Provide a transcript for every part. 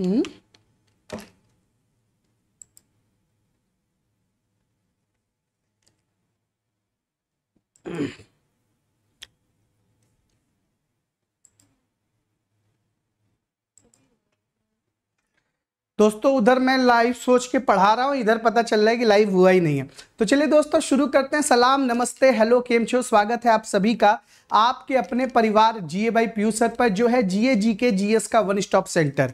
Mm. दोस्तों उधर मैं लाइव सोच के पढ़ा रहा हूँ इधर पता चल रहा है कि लाइव हुआ ही नहीं है तो चलिए दोस्तों शुरू करते हैं सलाम नमस्ते हेलो केम छो स्वागत है आप सभी का आपके अपने परिवार जीए भाई पीयूष सर पर जो है जीए जीके जीएस का वन स्टॉप सेंटर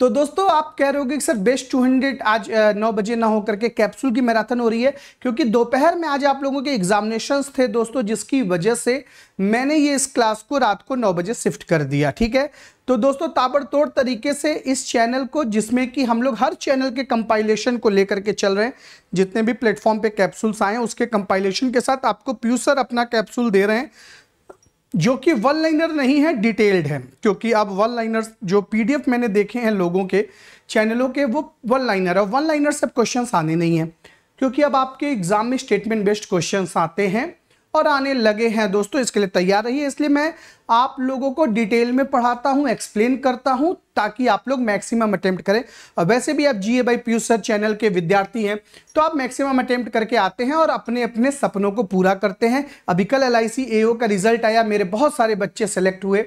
तो दोस्तों आप कह रहे होगे कि सर बेस्ट 200 आज नौ बजे ना होकर के कैप्सूल की मैराथन हो रही है क्योंकि दोपहर में आज आप लोगों के एग्जामिनेशंस थे दोस्तों जिसकी वजह से मैंने ये इस क्लास को रात को नौ बजे शिफ्ट कर दिया ठीक है तो दोस्तों ताबड़तोड़ तरीके से इस चैनल को जिसमें कि हम लोग हर चैनल के कंपाइलेशन को लेकर के चल रहे हैं जितने भी प्लेटफॉर्म पे कैप्सूल्स आए हैं उसके कंपाइलेशन के साथ आपको प्यूसर अपना कैप्सूल दे रहे हैं जो कि वन लाइनर नहीं है डिटेल्ड है क्योंकि अब वन लाइनर जो पीडीएफ मैंने देखे हैं लोगों के चैनलों के वो वन लाइनर है वन लाइनर से अब क्वेश्चन आने नहीं है क्योंकि अब आपके एग्जाम में स्टेटमेंट बेस्ड क्वेश्चन आते हैं और आने लगे हैं दोस्तों इसके लिए तैयार रहिए इसलिए मैं आप लोगों को डिटेल में पढ़ाता हूं एक्सप्लेन करता हूं ताकि आप लोग मैक्सिमम अटेम्प्ट करें और वैसे भी आप G A by Piyush sir channel के विद्यार्थी हैं तो आप मैक्सिमम अटेम्प्ट करके आते हैं और अपने अपने सपनों को पूरा करते हैं अभी कल एल आई का रिजल्ट आया मेरे बहुत सारे बच्चे सेलेक्ट हुए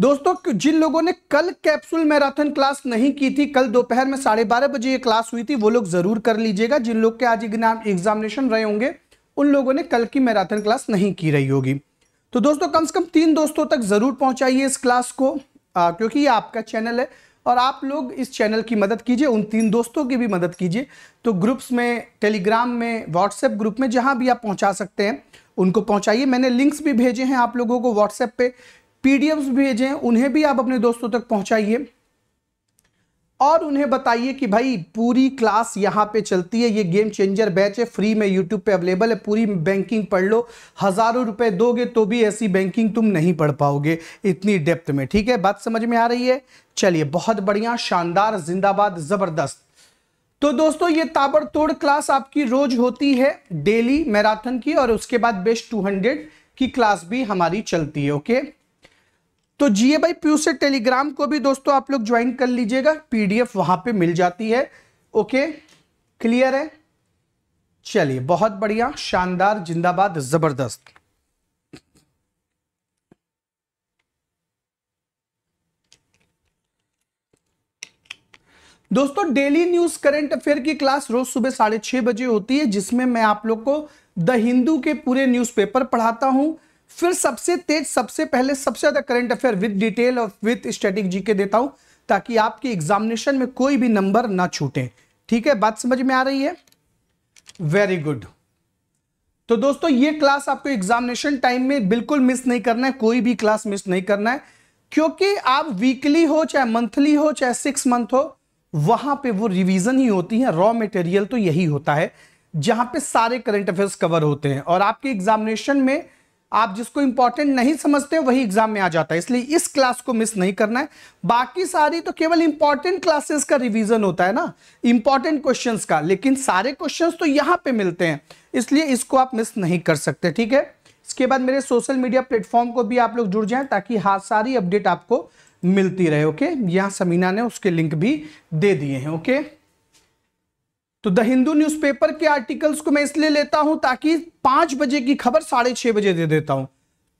दोस्तों जिन लोगों ने कल कैप्सूल मैराथन क्लास नहीं की थी कल दोपहर में साढ़े बारह बजे ये क्लास हुई थी वो लोग जरूर कर लीजिएगा जिन लोग के आज एग्जामिनेशन रहे होंगे उन लोगों ने कल की मैराथन क्लास नहीं की रही होगी तो दोस्तों कम से कम तीन दोस्तों तक ज़रूर पहुंचाइए इस क्लास को आ, क्योंकि ये आपका चैनल है और आप लोग इस चैनल की मदद कीजिए उन तीन दोस्तों की भी मदद कीजिए तो ग्रुप्स में टेलीग्राम में व्हाट्सएप ग्रुप में जहाँ भी आप पहुँचा सकते हैं उनको पहुँचाइए मैंने लिंक्स भी भेजे हैं आप लोगों को व्हाट्सएप पे भी भेजे हैं उन्हें भी आप अपने दोस्तों तक पहुँचाइए और उन्हें बताइए कि भाई पूरी क्लास यहाँ पे चलती है ये गेम चेंजर बैच है फ्री में यूट्यूब पे अवेलेबल है पूरी बैंकिंग पढ़ लो हज़ारों रुपए दोगे तो भी ऐसी बैंकिंग तुम नहीं पढ़ पाओगे इतनी डेप्थ में ठीक है बात समझ में आ रही है चलिए बहुत बढ़िया शानदार जिंदाबाद ज़बरदस्त तो दोस्तों ये ताबड़तोड़ क्लास आपकी रोज होती है डेली मैराथन की और उसके बाद बेस्ट 200 की क्लास भी हमारी चलती है ओके तो जीए बाई पी से टेलीग्राम को भी दोस्तों आप लोग ज्वाइन कर लीजिएगा पीडीएफ वहां पे मिल जाती है ओके क्लियर है चलिए बहुत बढ़िया शानदार जिंदाबाद जबरदस्त दोस्तों डेली न्यूज करंट अफेयर की क्लास रोज सुबह साढ़े छह बजे होती है जिसमें मैं आप लोग को द हिंदू के पूरे न्यूज़पेपर पढ़ाता हूं फिर सबसे तेज सबसे पहले सबसे ज्यादा करंट अफेयर विद डिटेल और विद स्टैटिक जीके देता हूं ताकि आपके एग्जामिनेशन में कोई भी नंबर ना छूटे ठीक है बात समझ में आ रही है वेरी गुड तो दोस्तों ये क्लास आपको एग्जामिनेशन टाइम में बिल्कुल मिस नहीं करना है कोई भी क्लास मिस नहीं करना है क्योंकि आप वीकली हो चाहे मंथली हो चाहे सिक्स मंथ हो वहां पे वो रिवीजन ही होती है रॉ मटेरियल तो यही होता है जहां पे सारे करंट अफेयर्स कवर होते हैं और आपके एग्जामिनेशन में आप जिसको इंपॉर्टेंट नहीं समझते वही एग्जाम में आ जाता है इसलिए इस क्लास को मिस नहीं करना है बाकी सारी तो केवल इंपॉर्टेंट क्लासेस का रिवीजन होता है ना इंपॉर्टेंट क्वेश्चंस का लेकिन सारे क्वेश्चंस तो यहां पे मिलते हैं इसलिए इसको आप मिस नहीं कर सकते ठीक है इसके बाद मेरे सोशल मीडिया प्लेटफॉर्म को भी आप लोग जुड़ जाए ताकि हाँ सारी अपडेट आपको मिलती रहे ओके यहाँ समीना ने उसके लिंक भी दे दिए हैं ओके तो द हिंदू न्यूज़पेपर के आर्टिकल्स को मैं इसलिए लेता हूं ताकि पांच बजे की खबर साढ़े छह बजे दे देता हूं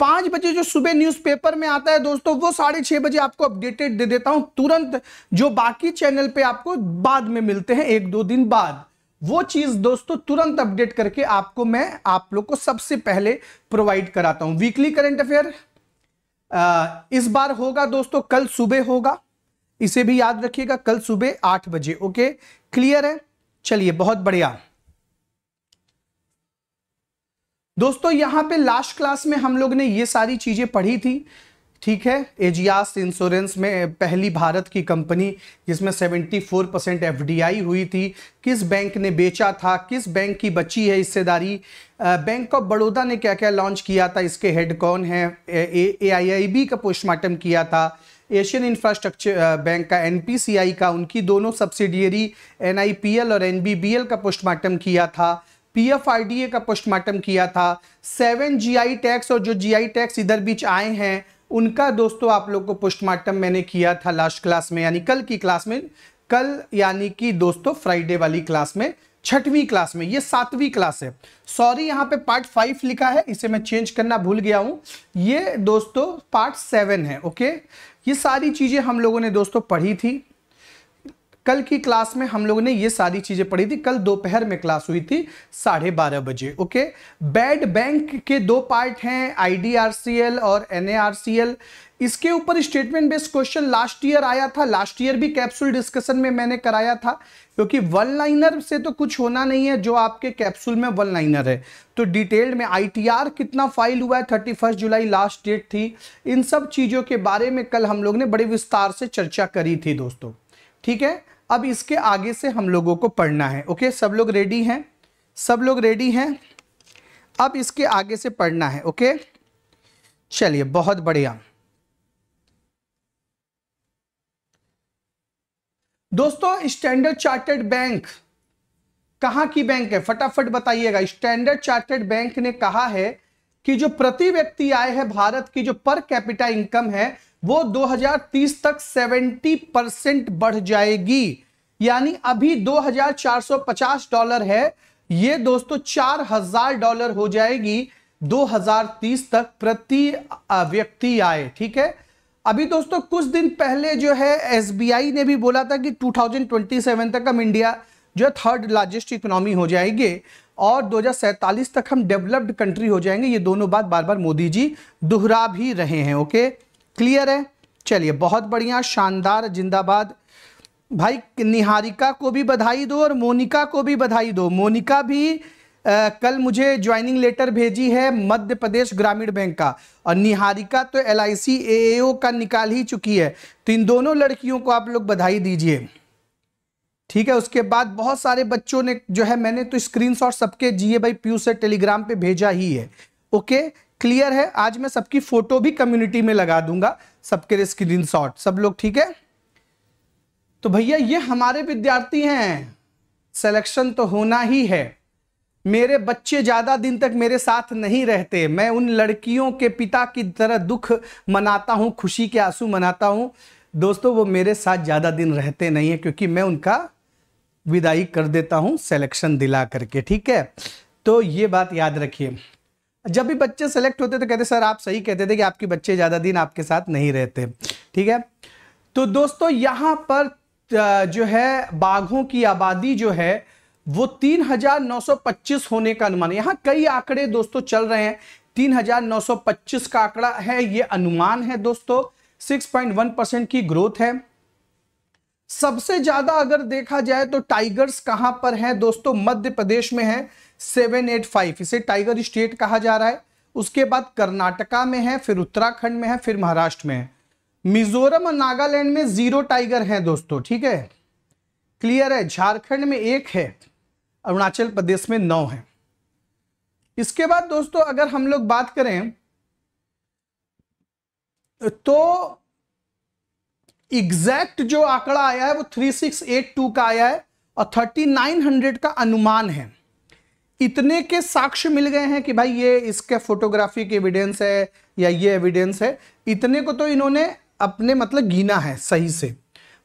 पांच बजे जो सुबह न्यूज़पेपर में आता है दोस्तों वो साढ़े छह बजे आपको अपडेटेड दे देता हूं तुरंत जो बाकी चैनल पे आपको बाद में मिलते हैं एक दो दिन बाद वो चीज दोस्तों तुरंत अपडेट करके आपको मैं आप लोग को सबसे पहले प्रोवाइड कराता हूं वीकली करंट अफेयर इस बार होगा दोस्तों कल सुबह होगा इसे भी याद रखिएगा कल सुबह आठ बजे ओके क्लियर है चलिए बहुत बढ़िया दोस्तों यहां पे लास्ट क्लास में हम लोग ने ये सारी चीजें पढ़ी थी ठीक है एजियास इंश्योरेंस में पहली भारत की कंपनी जिसमें 74 परसेंट एफ हुई थी किस बैंक ने बेचा था किस बैंक की बची है हिस्सेदारी बैंक ऑफ बड़ौदा ने क्या क्या लॉन्च किया था इसके हेड कौन है ए आई आई बी का पोस्टमार्टम किया था एशियन इंफ्रास्ट्रक्चर बैंक का एन का उनकी दोनों सब्सिडियरी एन और एन का पोस्टमार्टम किया था पी का पोस्टमार्टम किया था सेवन जी टैक्स और जो जी टैक्स इधर बीच आए हैं उनका दोस्तों आप लोग को पोस्टमार्टम मैंने किया था लास्ट क्लास में यानी कल की क्लास में कल यानी कि दोस्तों फ्राइडे वाली क्लास में छठवीं क्लास में ये सातवीं क्लास है सॉरी यहाँ पे पार्ट फाइव लिखा है इसे मैं चेंज करना भूल गया हूँ ये दोस्तों पार्ट सेवन है ओके ये सारी चीज़ें हम लोगों ने दोस्तों पढ़ी थी कल की क्लास में हम लोगों ने ये सारी चीज़ें पढ़ी थी कल दोपहर में क्लास हुई थी साढ़े बारह बजे ओके बैड बैंक के दो पार्ट हैं आईडीआरसीएल और एनएआरसीएल इसके ऊपर statement based question last year आया था लास्ट ईयर भी कैप्सूल डिस्कशन में मैंने कराया था क्योंकि वन लाइनर से तो कुछ होना नहीं है जो आपके कैप्सूल में वन लाइनर है तो डिटेल्ड में आईटीआर कितना फाइल हुआ है thirty first July last date थी इन सब चीज़ों के बारे में कल हम लोग ने बड़े विस्तार से चर्चा करी थी दोस्तों ठीक है अब इसके आगे से हम लोगों को पढ़ना है ओके सब लोग रेडी हैं सब लोग रेडी हैं अब इसके आगे से पढ़ना है ओके चलिए बहुत बढ़िया दोस्तों स्टैंडर्ड चार्टर्ड बैंक कहां की बैंक है फटाफट बताइएगा स्टैंडर्ड चार्टर्ड बैंक ने कहा है कि जो प्रति व्यक्ति आय है भारत की जो पर कैपिटा इनकम है वो 2030 तक 70 परसेंट बढ़ जाएगी यानी अभी 2450 डॉलर है ये दोस्तों 4000 डॉलर हो जाएगी 2030 तक प्रति व्यक्ति आय ठीक है अभी दोस्तों कुछ दिन पहले जो है एस ने भी बोला था कि 2027 तक हम इंडिया जो है थर्ड लार्जेस्ट इकोनॉमी हो जाएंगे और दो तक हम डेवलप्ड कंट्री हो जाएंगे ये दोनों बात बार बार मोदी जी दोहरा भी रहे हैं ओके क्लियर है चलिए बहुत बढ़िया शानदार जिंदाबाद भाई निहारिका को भी बधाई दो और मोनिका को भी बधाई दो मोनिका भी आ, कल मुझे ज्वाइनिंग लेटर भेजी है मध्य प्रदेश ग्रामीण बैंक का और निहारिका तो एल आई सी का निकाल ही चुकी है तो इन दोनों लड़कियों को आप लोग बधाई दीजिए ठीक है उसके बाद बहुत सारे बच्चों ने जो है मैंने तो स्क्रीनशॉट सबके जीए भाई पीयूष से टेलीग्राम पे भेजा ही है ओके क्लियर है आज मैं सबकी फोटो भी कम्युनिटी में लगा दूंगा सबके स्क्रीन शॉट सब लोग ठीक है तो भैया ये हमारे विद्यार्थी हैं सेलेक्शन तो होना ही है मेरे बच्चे ज़्यादा दिन तक मेरे साथ नहीं रहते मैं उन लड़कियों के पिता की तरह दुख मनाता हूँ खुशी के आंसू मनाता हूँ दोस्तों वो मेरे साथ ज़्यादा दिन रहते नहीं है क्योंकि मैं उनका विदाई कर देता हूँ सेलेक्शन दिला करके ठीक है तो ये बात याद रखिए जब भी बच्चे सेलेक्ट होते तो कहते सर आप सही कहते थे कि आपके बच्चे ज़्यादा दिन आपके साथ नहीं रहते ठीक है तो दोस्तों यहाँ पर जो है बाघों की आबादी जो है वो 3,925 होने का अनुमान यहां कई आंकड़े दोस्तों चल रहे हैं 3,925 का आंकड़ा है ये अनुमान है दोस्तों 6.1 परसेंट की ग्रोथ है सबसे ज्यादा अगर देखा जाए तो टाइगर्स कहां पर हैं दोस्तों मध्य प्रदेश में है 785 इसे टाइगर स्टेट कहा जा रहा है उसके बाद कर्नाटका में है फिर उत्तराखंड में है फिर महाराष्ट्र में है मिजोरम और नागालैंड में जीरो टाइगर है दोस्तों ठीक है क्लियर है झारखंड में एक है अरुणाचल प्रदेश में नौ है इसके बाद दोस्तों अगर हम लोग बात करें तो एग्जैक्ट जो आंकड़ा आया है वो 3682 का आया है और 3900 का अनुमान है इतने के साक्ष्य मिल गए हैं कि भाई ये इसके फोटोग्राफिक एविडेंस है या ये एविडेंस है इतने को तो इन्होंने अपने मतलब गिना है सही से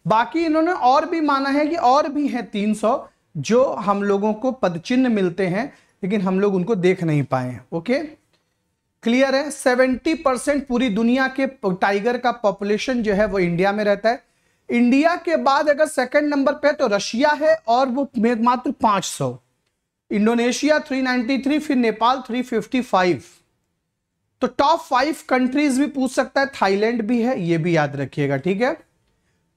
बाकी इन्होंने और भी माना है कि और भी हैं 300 जो हम लोगों को पदचिन्ह मिलते हैं लेकिन हम लोग उनको देख नहीं पाए ओके क्लियर है सेवेंटी परसेंट पूरी दुनिया के टाइगर का पॉपुलेशन जो है वो इंडिया में रहता है इंडिया के बाद अगर सेकंड नंबर पे तो रशिया है और वो मात्र 500 इंडोनेशिया 393 फिर नेपाल 355 तो टॉप फाइव कंट्रीज भी पूछ सकता है थाईलैंड भी है ये भी याद रखिएगा ठीक है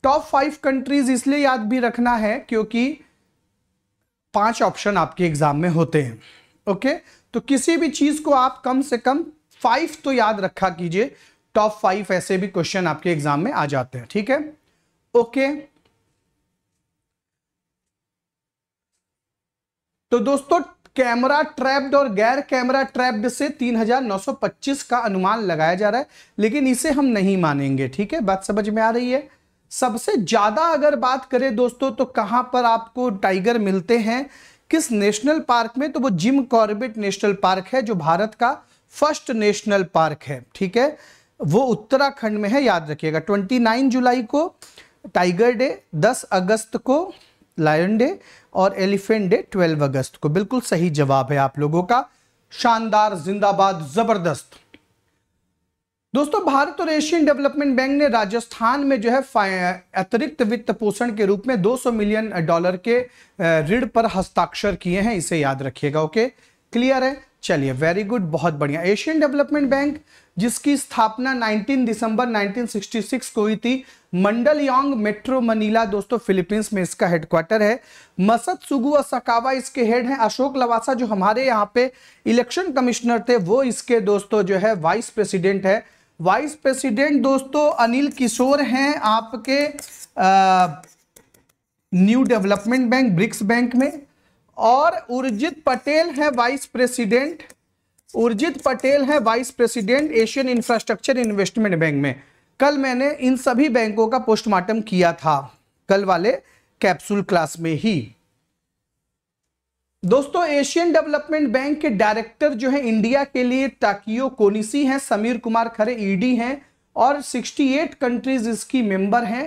टॉप फाइव कंट्रीज इसलिए याद भी रखना है क्योंकि पांच ऑप्शन आपके एग्जाम में होते हैं ओके तो किसी भी चीज को आप कम से कम फाइव तो याद रखा कीजिए टॉप फाइव ऐसे भी क्वेश्चन आपके एग्जाम में आ जाते हैं ठीक है ओके तो दोस्तों कैमरा ट्रैप्ड और गैर कैमरा ट्रैप्ड से 3925 का अनुमान लगाया जा रहा है लेकिन इसे हम नहीं मानेंगे ठीक है बात समझ में आ रही है सबसे ज़्यादा अगर बात करें दोस्तों तो कहां पर आपको टाइगर मिलते हैं किस नेशनल पार्क में तो वो जिम कॉर्बेट नेशनल पार्क है जो भारत का फर्स्ट नेशनल पार्क है ठीक है वो उत्तराखंड में है याद रखिएगा 29 जुलाई को टाइगर डे 10 अगस्त को लायन डे और एलिफेंट डे 12 अगस्त को बिल्कुल सही जवाब है आप लोगों का शानदार जिंदाबाद जबरदस्त दोस्तों भारत और एशियन डेवलपमेंट बैंक ने राजस्थान में जो है अतिरिक्त वित्त पोषण के रूप में 200 मिलियन डॉलर के ऋण पर हस्ताक्षर किए हैं इसे याद रखिएगा ओके क्लियर है चलिए वेरी गुड बहुत बढ़िया एशियन डेवलपमेंट बैंक जिसकी स्थापना 19 दिसंबर 1966 को हुई थी मंडल योंग मेट्रो मनीला दोस्तों फिलीपींस में इसका हेडक्वार्टर है मसद सुगु सकावा इसके हेड हैं अशोक लवासा जो हमारे यहाँ पे इलेक्शन कमिश्नर थे वो इसके दोस्तों जो है वाइस प्रेसिडेंट है वाइस प्रेसिडेंट दोस्तों अनिल किशोर हैं आपके new development bank BRICS bank में और उर्जित पटेल हैं वाइस प्रेसिडेंट उर्जित पटेल हैं vice president Asian infrastructure investment bank में कल मैंने इन सभी बैंकों का पोस्टमार्टम किया था कल वाले कैप्सूल क्लास में ही दोस्तों एशियन डेवलपमेंट बैंक के डायरेक्टर जो है इंडिया के लिए टाकियो कोनिसी हैं समीर कुमार खरे ईडी हैं और 68 कंट्रीज इसकी मेंबर हैं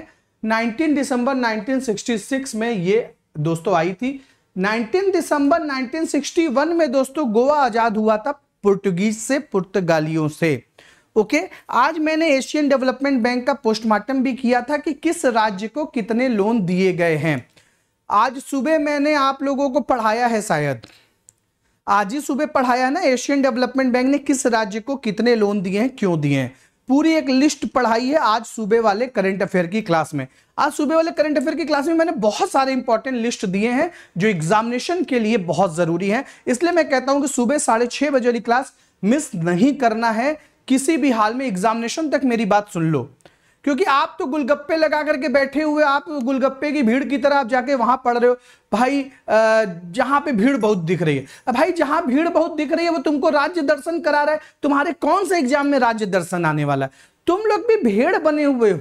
19 दिसंबर 1966 में ये दोस्तों आई थी 19 दिसंबर 1961 में दोस्तों गोवा आजाद हुआ था पुर्तगीज से पुर्तगालियों से ओके आज मैंने एशियन डेवलपमेंट बैंक का पोस्टमार्टम भी किया था कि किस राज्य को कितने लोन दिए गए हैं आज सुबह मैंने आप लोगों को पढ़ाया है शायद आज ही सुबह पढ़ाया है ना एशियन डेवलपमेंट बैंक ने किस राज्य को कितने लोन दिए हैं क्यों दिए हैं पूरी एक लिस्ट पढ़ाई है आज सुबह वाले करंट अफेयर की क्लास में आज सुबह वाले करंट अफेयर की क्लास में मैंने बहुत सारे इंपॉर्टेंट लिस्ट दिए हैं जो एग्जामिनेशन के लिए बहुत जरूरी है इसलिए मैं कहता हूं कि सुबह साढ़े छह बजे वाली क्लास मिस नहीं करना है किसी भी हाल में एग्जामिनेशन तक मेरी बात सुन लो क्योंकि आप तो गुलगप्पे लगा करके बैठे हुए आप गुलगप्पे की भीड़ की तरह आप जाके वहां पढ़ रहे हो भाई जहां पे भीड़ बहुत दिख रही है भाई जहां भीड़ बहुत दिख रही है वो तुमको राज्य दर्शन करा रहा है तुम्हारे कौन से एग्जाम में राज्य दर्शन आने वाला है तुम लोग भी भीड़ बने हुए हो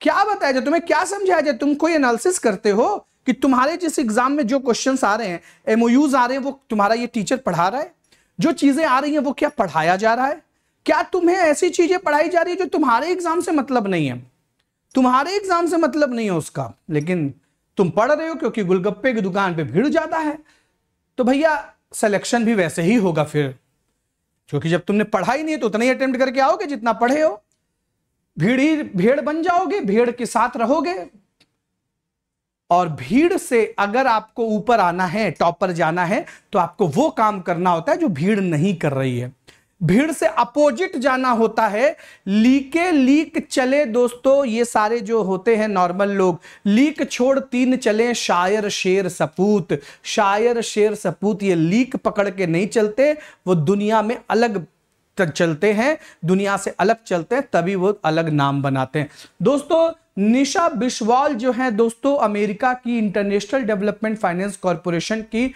क्या बताया जाए तुम्हें क्या समझाया जाए तुम कोई एनालिसिस करते हो कि तुम्हारे जिस एग्जाम में जो क्वेश्चन आ रहे हैं एमओयूज आ रहे हैं वो तुम्हारा ये टीचर पढ़ा रहा है जो चीजें आ रही हैं वो क्या पढ़ाया जा रहा है क्या तुम्हें ऐसी चीजें पढ़ाई जा रही है जो तुम्हारे एग्जाम से मतलब नहीं है तुम्हारे एग्जाम से मतलब नहीं है उसका लेकिन तुम पढ़ रहे हो क्योंकि गुलगप्पे की दुकान पे भीड़ ज्यादा है तो भैया सिलेक्शन भी वैसे ही होगा फिर क्योंकि जब तुमने पढ़ाई नहीं है तो उतना ही अटेम्प्ट करके आओगे जितना पढ़े हो भीड़ ही भीड़ बन जाओगे भीड़ के साथ रहोगे और भीड़ से अगर आपको ऊपर आना है टॉप पर जाना है तो आपको वो काम करना होता है जो भीड़ नहीं कर रही है भीड़ से अपोजिट जाना होता है लीके लीक चले दोस्तों ये सारे जो होते हैं नॉर्मल लोग लीक छोड़ तीन चले शायर शेर सपूत शायर शेर सपूत ये लीक पकड़ के नहीं चलते वो दुनिया में अलग चलते हैं दुनिया से अलग चलते हैं तभी वो अलग नाम बनाते हैं दोस्तों निशा बिश्वाल जो है दोस्तों अमेरिका की इंटरनेशनल डेवलपमेंट फाइनेंस कॉरपोरेशन की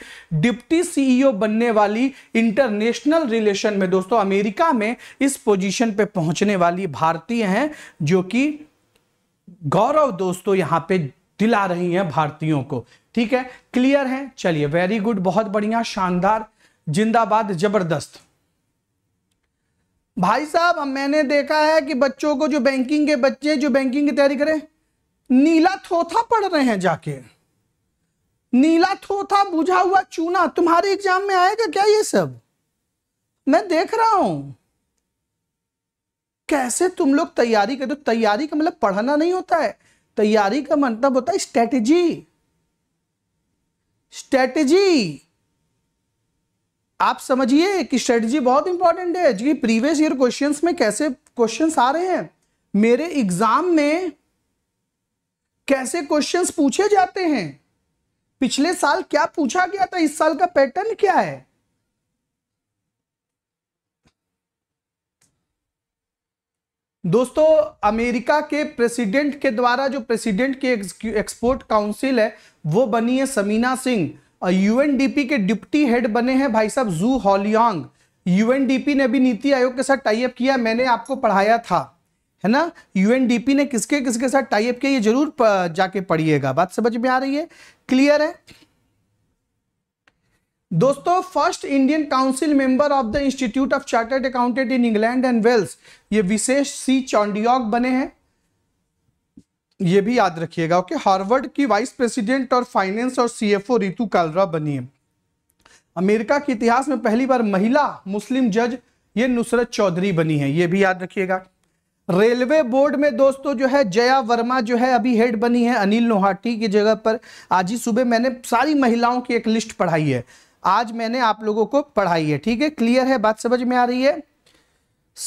डिप्टी सीईओ e बनने वाली इंटरनेशनल रिलेशन में दोस्तों अमेरिका में इस पोजीशन पे पहुंचने वाली भारतीय हैं जो कि गौरव दोस्तों यहाँ पे दिला रही हैं भारतीयों को ठीक है क्लियर है चलिए वेरी गुड बहुत बढ़िया शानदार जिंदाबाद जबरदस्त भाई साहब हम मैंने देखा है कि बच्चों को जो बैंकिंग के बच्चे जो बैंकिंग की तैयारी करें नीला थोथा पढ़ रहे हैं जाके नीला थोथा बुझा हुआ चूना तुम्हारे एग्जाम में आएगा क्या ये सब मैं देख रहा हूं कैसे तुम लोग तैयारी करते हो तैयारी का मतलब पढ़ना नहीं होता है तैयारी का मतलब होता है स्ट्रेटेजी स्ट्रेटेजी आप समझिए कि स्ट्रेटजी बहुत इंपॉर्टेंट है जी प्रीवियस ईयर क्वेश्चंस में कैसे क्वेश्चंस आ रहे हैं मेरे एग्जाम में कैसे क्वेश्चंस पूछे जाते हैं पिछले साल क्या पूछा गया था इस साल का पैटर्न क्या है दोस्तों अमेरिका के प्रेसिडेंट के द्वारा जो प्रेसिडेंट की एक्सपोर्ट काउंसिल है वो बनी है समीना सिंह यूएनडीपी के डिप्टी हेड बने हैं भाई साहब जू हॉलियांग यूएनडीपी ने भी नीति आयोग के साथ टाइप किया मैंने आपको पढ़ाया था है ना यूएनडीपी ने किसके किसके साथ टाइप किया ये जरूर जाके पढ़िएगा बात समझ में आ रही है क्लियर है दोस्तों first Indian council member of the institute of chartered accountant in England and Wales ये विशेष सी चौंडियोग बने हैं ये भी याद रखिएगा ओके हार्वर्ड की वाइस प्रेसिडेंट और फाइनेंस और सीएफओ रितु कालरा बनी है अमेरिका के इतिहास में पहली बार महिला मुस्लिम जज ये नुसरत चौधरी बनी है ये भी याद रखिएगा रेलवे बोर्ड में दोस्तों जो है जया वर्मा जो है अभी हेड बनी है अनिल नोहाटी की जगह पर आज ही सुबह मैंने सारी महिलाओं की एक लिस्ट पढ़ाई है आज मैंने आप लोगों को पढ़ाई है ठीक है क्लियर है बात समझ में आ रही है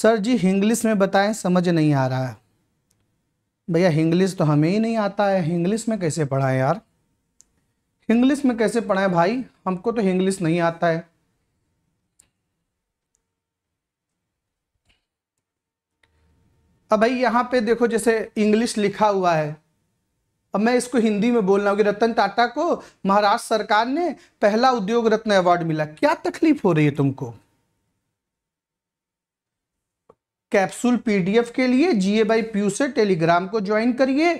सर जी इंग्लिश में बताएं समझ नहीं आ रहा है भैया इंग्लिश तो हमें ही नहीं आता है इंग्लिश में कैसे पढ़ाएं यार इंग्लिश में कैसे पढ़ाएं भाई हमको तो इंग्लिश नहीं आता है अब भाई यहाँ पे देखो जैसे इंग्लिश लिखा हुआ है अब मैं इसको हिंदी में बोल रहा हूँ कि रतन टाटा को महाराष्ट्र सरकार ने पहला उद्योग रत्न अवार्ड मिला क्या तकलीफ हो रही है तुमको कैप्सूल पीडीएफ के लिए जीए बाई प्यू से टेलीग्राम को ज्वाइन करिए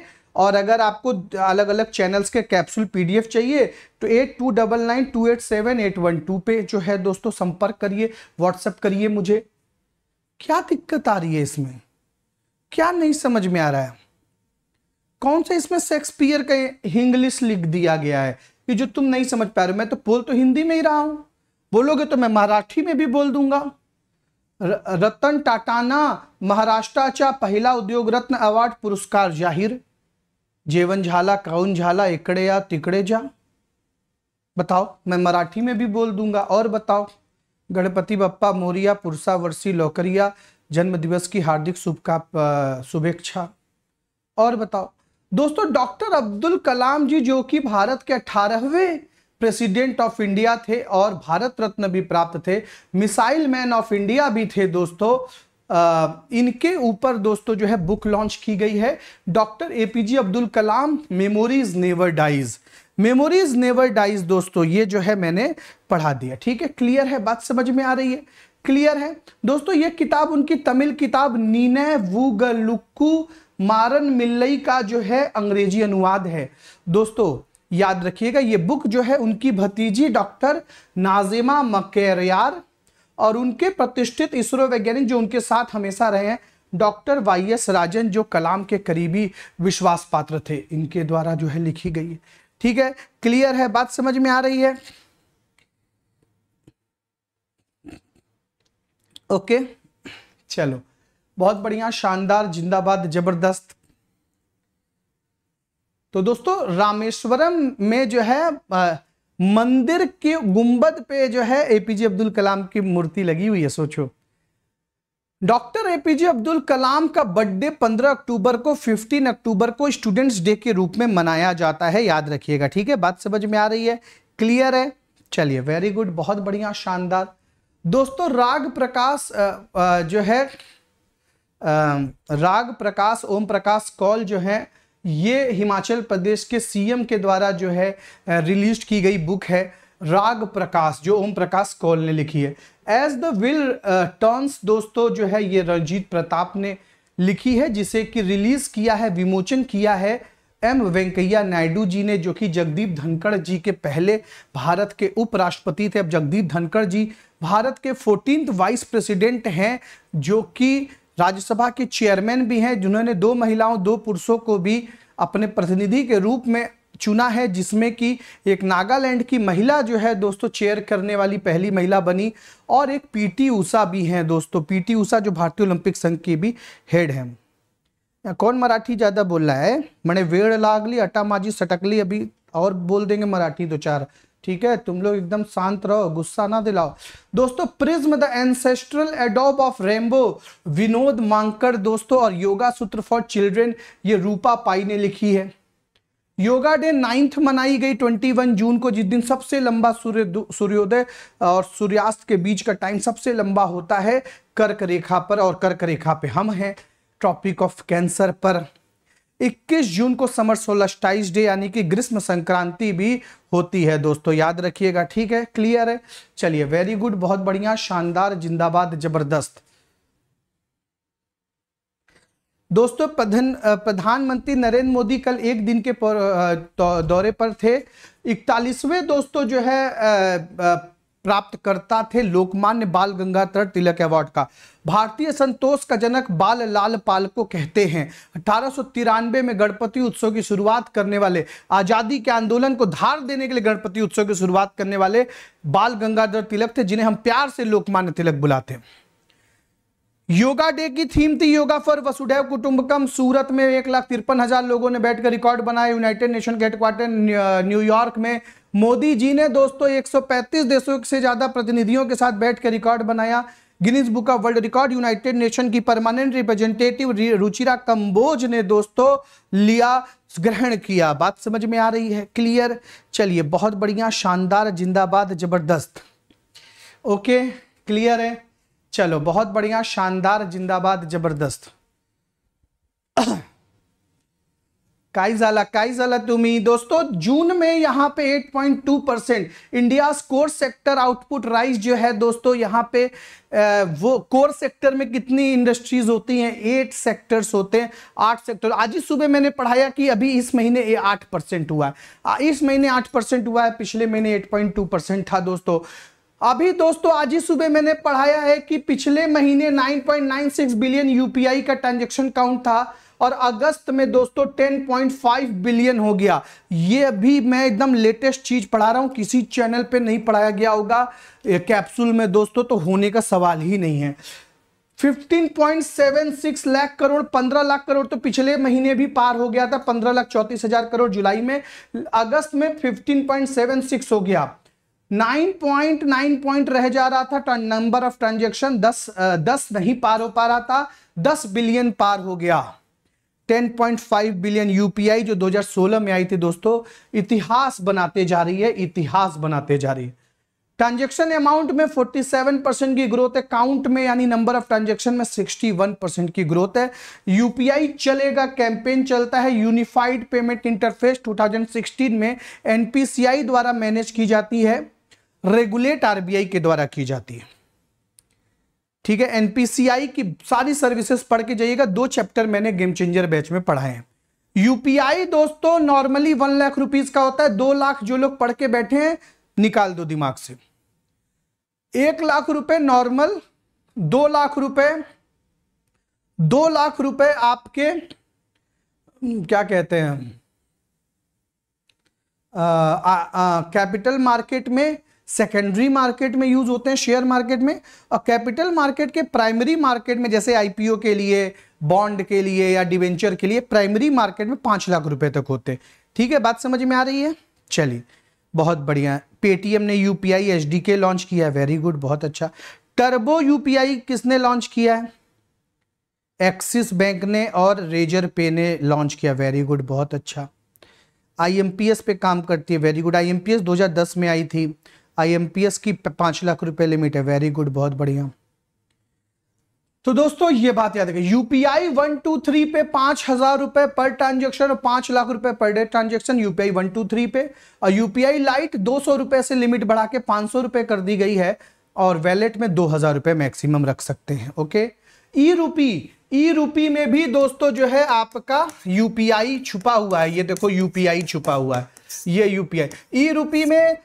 और अगर आपको अलग अलग चैनल्स के कैप्सूल पीडीएफ चाहिए तो eight two double nine two eight seven eight one two पे जो है दोस्तों संपर्क करिए व्हाट्सएप करिए मुझे क्या दिक्कत आ रही है इसमें क्या नहीं समझ में आ रहा है कौन सा इसमें शेक्सपियर का इंग्लिश लिख दिया गया है कि जो तुम नहीं समझ पा रहे हो मैं तो बोल तो हिंदी में ही रहा हूं बोलोगे तो मैं मराठी में भी बोल दूंगा रतन टाटाना महाराष्ट्र पहला उद्योग रत्न अवार्ड पुरस्कार जाहिर जेवन झाला काउन झाला इकड़े या तिकड़े जा बताओ मैं मराठी में भी बोल दूंगा और बताओ गणपति बप्पा मोरिया पुरसा वर्षी लोकरिया जन्म दिवस की हार्दिक का शुभेच्छा और बताओ दोस्तों डॉक्टर अब्दुल कलाम जी जो कि भारत के अठारहवें प्रेसिडेंट ऑफ इंडिया थे और भारत रत्न भी प्राप्त थे मिसाइल मैन ऑफ इंडिया भी थे दोस्तों इनके ऊपर दोस्तों जो है बुक लॉन्च की गई है doctor A P J Abdul Kalam memories never dies memories never dies दोस्तों ये जो है मैंने पढ़ा दिया ठीक है क्लियर है बात समझ में आ रही है क्लियर है दोस्तों ये किताब उनकी तमिल किताब नीने वूगलुक्कू मारन मिल्लई का जो है अंग्रेजी अनुवाद है दोस्तों याद रखिएगा ये बुक जो है उनकी भतीजी डॉक्टर नाजिमा मकेरियार और उनके प्रतिष्ठित इसरो वैज्ञानिक जो उनके साथ हमेशा रहे हैं डॉक्टर वाई एस राजन जो कलाम के करीबी विश्वास पात्र थे इनके द्वारा जो है लिखी गई है ठीक है क्लियर है बात समझ में आ रही है ओके चलो बहुत बढ़िया शानदार जिंदाबाद जबरदस्त तो दोस्तों रामेश्वरम में जो है आ, मंदिर के गुंबद पे जो है एपीजे अब्दुल कलाम की मूर्ति लगी हुई है सोचो डॉक्टर एपीजे अब्दुल कलाम का बर्थडे 15 अक्टूबर को 15 अक्टूबर को स्टूडेंट्स डे के रूप में मनाया जाता है याद रखिएगा ठीक है बात समझ में आ रही है क्लियर है चलिए वेरी गुड बहुत बढ़िया शानदार दोस्तों राग प्रकाश जो है आ, राग प्रकाश ओम प्रकाश कौल जो है ये हिमाचल प्रदेश के सीएम के द्वारा जो है रिलीज की गई बुक है राग प्रकाश जो ओम प्रकाश कौल ने लिखी है एज द विल टर्न्स दोस्तों जो है ये रंजीत प्रताप ने लिखी है जिसे कि रिलीज किया है विमोचन किया है एम वेंकैया नायडू जी ने जो कि जगदीप धनखड़ जी के पहले भारत के उपराष्ट्रपति थे अब जगदीप धनखड़ जी भारत के फोर्टीन वाइस प्रेसिडेंट हैं जो कि राज्यसभा के चेयरमैन भी हैं जिन्होंने दो महिलाओं दो पुरुषों को भी अपने प्रतिनिधि के रूप में चुना है जिसमें कि एक नागालैंड की महिला जो है दोस्तों चेयर करने वाली पहली महिला बनी और एक पीटी उषा भी हैं दोस्तों पीटी उषा जो भारतीय ओलंपिक संघ की भी हेड हैं कौन मराठी ज़्यादा बोल रहा है मैंने वेड़ लागली अटामाजी सटकली अभी और बोल देंगे मराठी दो चार ठीक है तुम लोग एकदम शांत रहो गुस्सा ना दिलाओ दोस्तों प्रिज्म द एंसेस्ट्रल एडोब ऑफ रेमबो विनोद मांकर दोस्तों और योगा सूत्र फॉर चिल्ड्रेन ये रूपा पाई ने लिखी है योगा डे नाइन्थ मनाई गई 21 जून को जिस दिन सबसे लंबा सूर्य सूर्योदय और सूर्यास्त के बीच का टाइम सबसे लंबा होता है कर्क रेखा पर और कर्क रेखा पे हम हैं ट्रॉपिक ऑफ कैंसर पर 21 जून को समर सोलस्टाइज डे यानी कि ग्रीष्म संक्रांति भी होती है दोस्तों याद रखिएगा ठीक है क्लियर है चलिए वेरी गुड बहुत बढ़िया शानदार जिंदाबाद जबरदस्त दोस्तों प्रधान प्रधानमंत्री नरेंद्र मोदी कल एक दिन के दौरे पर थे इकतालीसवें दोस्तों जो है प्राप्तकर्ता थे लोकमान्य बाल गंगाधर तिलक अवार्ड का भारतीय संतोष का जनक बाल लाल पाल को कहते हैं अठारह में गणपति उत्सव की शुरुआत करने वाले आज़ादी के आंदोलन को धार देने के लिए गणपति उत्सव की शुरुआत करने वाले बाल गंगाधर तिलक थे जिन्हें हम प्यार से लोकमान्य तिलक बुलाते हैं योगा डे की थीम थी योगा फॉर वसुधैव कुटुंबकम सूरत में एक लाख तिरपन हजार लोगों ने बैठकर रिकॉर्ड बनाया यूनाइटेड नेशन के हेडक्वार्टर न्यूयॉर्क में मोदी जी ने दोस्तों 135 देशों से ज़्यादा प्रतिनिधियों के साथ बैठकर रिकॉर्ड बनाया Guinness book of world record United Nation की परमानेंट रिप्रेजेंटेटिव रुचिरा कंबोज ने दोस्तों लिया ग्रहण किया बात समझ में आ रही है क्लियर चलिए बहुत बढ़िया शानदार जिंदाबाद जबरदस्त ओके क्लियर है चलो बहुत बढ़िया शानदार जिंदाबाद जबरदस्त काइजाला काइजाला तुमी दोस्तों जून में यहाँ पे 8.2 percent India core sector output rise जो है दोस्तों यहाँ पे वो कोर सेक्टर में कितनी इंडस्ट्रीज होती हैं एट सेक्टर्स होते हैं आठ सेक्टर आज ही सुबह मैंने पढ़ाया कि अभी इस महीने ये आठ परसेंट हुआ है इस महीने आठ परसेंट हुआ है पिछले महीने एट पॉइंट टू परसेंट था दोस्तों अभी दोस्तों आज ही सुबह मैंने पढ़ाया है कि पिछले महीने नाइन बिलियन यूपीआई का ट्रांजेक्शन काउंट था और अगस्त में दोस्तों 10.5 बिलियन हो गया ये अभी मैं एकदम लेटेस्ट चीज पढ़ा रहा हूं किसी चैनल पे नहीं पढ़ाया गया होगा कैप्सूल में दोस्तों तो होने का सवाल ही नहीं है 15.76 लाख करोड़ 15 लाख करोड़ तो पिछले महीने भी पार हो गया था 15 लाख चौंतीस हजार करोड़ जुलाई में अगस्त में 15.76 हो गया नाइन पॉइंट नाइन पॉइंट रह जा रहा था नंबर ऑफ ट्रांजेक्शन दस दस नहीं पार हो पा रहा था दस बिलियन पार हो गया 10.5 बिलियन यूपीआई जो 2016 में आई थी दोस्तों इतिहास बनाते जा रही है इतिहास बनाते जा रही है ट्रांजेक्शन अमाउंट में 47 परसेंट की ग्रोथ है काउंट में यानी नंबर ऑफ ट्रांजेक्शन में 61 परसेंट की ग्रोथ है यूपीआई चलेगा कैंपेन चलता है यूनिफाइड पेमेंट इंटरफेस 2016 में एनपीसीआई द्वारा मैनेज की जाती है रेगुलेट आरबीआई के द्वारा की जाती है ठीक है एनपीसीआई की सारी सर्विसेज पढ़ के जाइएगा दो चैप्टर मैंने गेम चेंजर बैच में पढ़ाए हैं यूपीआई दोस्तों नॉर्मली वन लाख रुपीज का होता है दो लाख जो लोग पढ़ के बैठे हैं निकाल दो दिमाग से एक लाख रुपए नॉर्मल दो लाख रुपए दो लाख रुपए आपके हम्म, क्या कहते हैं कैपिटल मार्केट में सेकेंडरी मार्केट में यूज होते हैं शेयर मार्केट में और कैपिटल मार्केट के प्राइमरी मार्केट में जैसे आईपीओ के लिए बॉन्ड के लिए या डिवेंचर के लिए प्राइमरी मार्केट में पांच लाख रुपए तक होते हैं ठीक है बात समझ में आ रही है चलिए बहुत बढ़िया पेटीएम ने यूपीआई के लॉन्च किया है वेरी गुड बहुत अच्छा टर्बो यूपीआई किसने लॉन्च किया है एक्सिस बैंक ने और रेजर पे ने लॉन्च किया वेरी गुड बहुत अच्छा आईएमपीएस पे काम करती है वेरी गुड आईएमपीएस 2010 में आई थी आईएमपीएस की पांच लाख रुपए लिमिट है वेरी गुड बहुत बढ़िया तो दोस्तों ये बात याद रखें यूपीआई वन टू थ्री पे पांच हजार रुपए पर ट्रांजेक्शन और पांच लाख रुपए per day transaction UPI one two three pay और यूपीआई लाइट दो सौ रुपए से लिमिट बढ़ा के पांच सौ रुपए कर दी गई है और वैलेट में दो हजार रुपए मैक्सिमम रख सकते हैं ओके ई रूपी ई रूपी में भी दोस्तों जो है आपका यूपीआई छुपा हुआ है ये देखो यूपीआई छुपा हुआ है ये यूपीआई ई रूपी में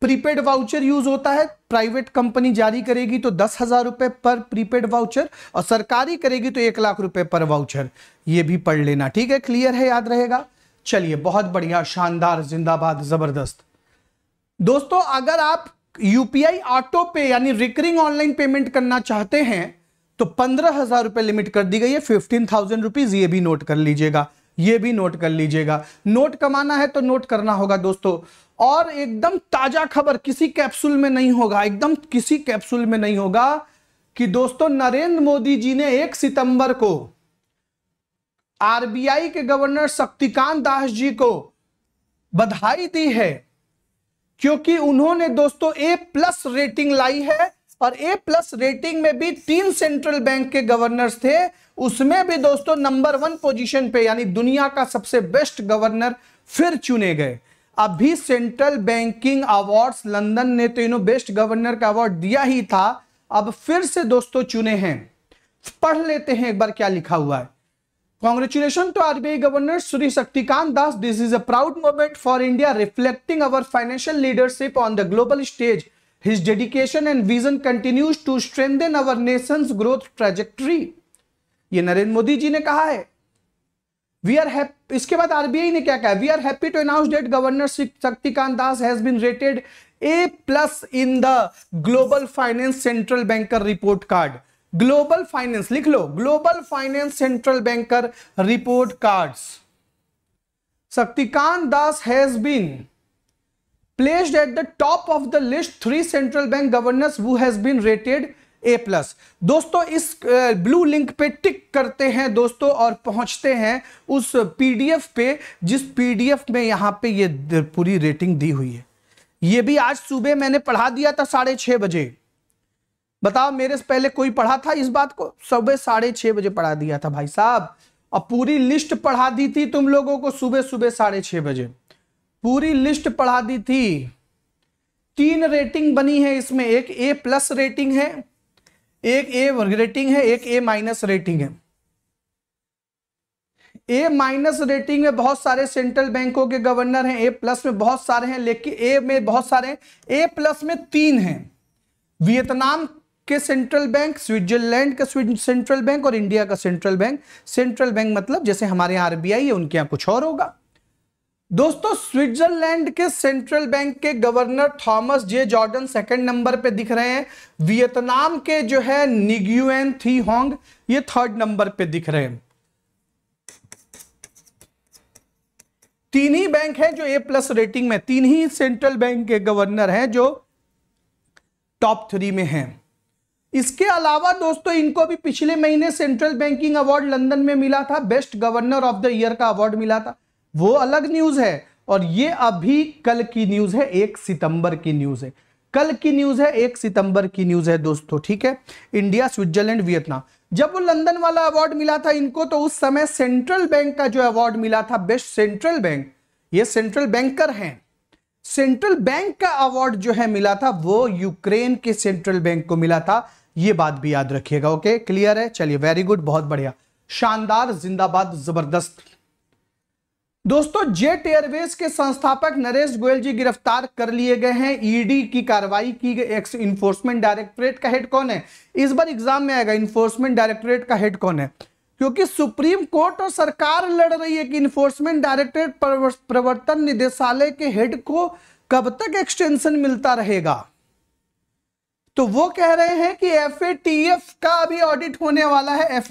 प्रीपेड वाउचर यूज होता है प्राइवेट कंपनी जारी करेगी तो दस हजार रुपए पर प्रीपेड वाउचर और सरकारी करेगी तो एक लाख रुपए पर वाउचर ये भी पढ़ लेना ठीक है क्लियर है याद रहेगा चलिए बहुत बढ़िया शानदार जिंदाबाद जबरदस्त दोस्तों अगर आप यूपीआई ऑटो पे यानी रिकरिंग ऑनलाइन पेमेंट करना चाहते हैं तो पंद्रह हजार रुपए लिमिट कर दी गई है फिफ्टीन थाउजेंड रुपीज ये भी नोट कर लीजिएगा ये भी नोट कर लीजिएगा नोट कमाना है तो नोट करना होगा दोस्तों और एकदम ताजा खबर किसी कैप्सूल में नहीं होगा एकदम किसी कैप्सूल में नहीं होगा कि दोस्तों नरेंद्र मोदी जी ने एक सितंबर को आरबीआई के गवर्नर शक्तिकांत दास जी को बधाई दी है क्योंकि उन्होंने दोस्तों ए प्लस रेटिंग लाई है और ए प्लस रेटिंग में भी तीन सेंट्रल बैंक के गवर्नर्स थे उसमें भी दोस्तों नंबर वन पोजीशन पे यानी दुनिया का सबसे बेस्ट गवर्नर फिर चुने गए अभी सेंट्रल बैंकिंग अवार्ड्स लंदन ने तो इन्हों बेस्ट गवर्नर का अवार्ड दिया ही था अब फिर से दोस्तों चुने हैं पढ़ लेते हैं एक बार क्या लिखा हुआ है congratulation to RBI governor Shri Shaktikanta Das this is a proud moment for India reflecting our financial leadership on the global stage his dedication and vision continues to strengthen our nation growth trajectory ये नरेंद्र मोदी जी ने कहा है वी आर इसके बाद RBI ने क्या कहा we are happy to announce that governor Shaktikanta Das has been rated A plus in the global finance central banker report card global finance लिख लो global finance central banker report cards Shaktikanta Das has been placed at the top of the list three central bank governors who has been rated A plus दोस्तों इस blue link पे टिक करते हैं दोस्तों और पहुंचते हैं उस पीडीएफ पे जिस पीडीएफ में यहां पे ये पूरी रेटिंग दी हुई है ये भी आज सुबह मैंने पढ़ा दिया था साढ़े छह बजे बताओ मेरे से पहले कोई पढ़ा था इस बात को सुबह साढ़े छह बजे पढ़ा दिया था भाई साहब और पूरी लिस्ट पढ़ा दी थी तुम लोगों को सुबह सुबह साढ़े बजे पूरी लिस्ट पढ़ा दी थी तीन रेटिंग बनी है इसमें एक ए प्लस रेटिंग है एक ए रेटिंग है एक ए माइनस रेटिंग है ए माइनस रेटिंग में बहुत सारे सेंट्रल बैंकों के गवर्नर हैं ए प्लस में बहुत सारे हैं लेकिन ए में बहुत सारे ए प्लस में तीन हैं वियतनाम के सेंट्रल बैंक स्विट्जरलैंड का सेंट्रल बैंक और इंडिया का सेंट्रल बैंक सेंट्रल बैंक मतलब जैसे हमारे यहाँ आरबीआई है उनके यहां कुछ और होगा दोस्तों स्विट्जरलैंड के सेंट्रल बैंक के governor Thomas J Jordan second number पे दिख रहे हैं वियतनाम के जो है निग्यूएन थी होंग ये थर्ड नंबर पे दिख रहे हैं तीन ही बैंक है जो ए प्लस रेटिंग में तीन ही सेंट्रल बैंक के गवर्नर हैं जो टॉप थ्री में हैं इसके अलावा दोस्तों इनको भी पिछले महीने सेंट्रल बैंकिंग अवार्ड लंदन में मिला था best governor of the year का अवार्ड मिला था वो अलग न्यूज है और ये अभी कल की न्यूज है एक सितंबर की न्यूज है कल की न्यूज है एक सितंबर की न्यूज है दोस्तों ठीक है इंडिया स्विट्जरलैंड वियतनाम जब वो लंदन वाला अवार्ड मिला था इनको तो उस समय सेंट्रल बैंक का जो अवार्ड मिला था बेस्ट सेंट्रल बैंक ये सेंट्रल बैंकर हैं सेंट्रल बैंक का अवार्ड जो है मिला था वो यूक्रेन के सेंट्रल बैंक को मिला था ये बात भी याद रखिएगा ओके क्लियर है चलिए वेरी गुड बहुत बढ़िया शानदार जिंदाबाद जबरदस्त दोस्तों जेट एयरवेज के संस्थापक नरेश गोयल जी गिरफ्तार कर लिए गए हैं ईडी की कार्रवाई की गई एक्स इन्फोर्समेंट डायरेक्टोरेट का हेड कौन है इस बार एग्जाम में आएगा इन्फोर्समेंट डायरेक्टोरेट का हेड कौन है क्योंकि सुप्रीम कोर्ट और सरकार लड़ रही है कि इन्फोर्समेंट डायरेक्टोरेट प्रवर्तन निदेशालय के हेड को कब तक एक्सटेंशन मिलता रहेगा तो वो कह रहे हैं कि एफ का अभी ऑडिट होने वाला है एफ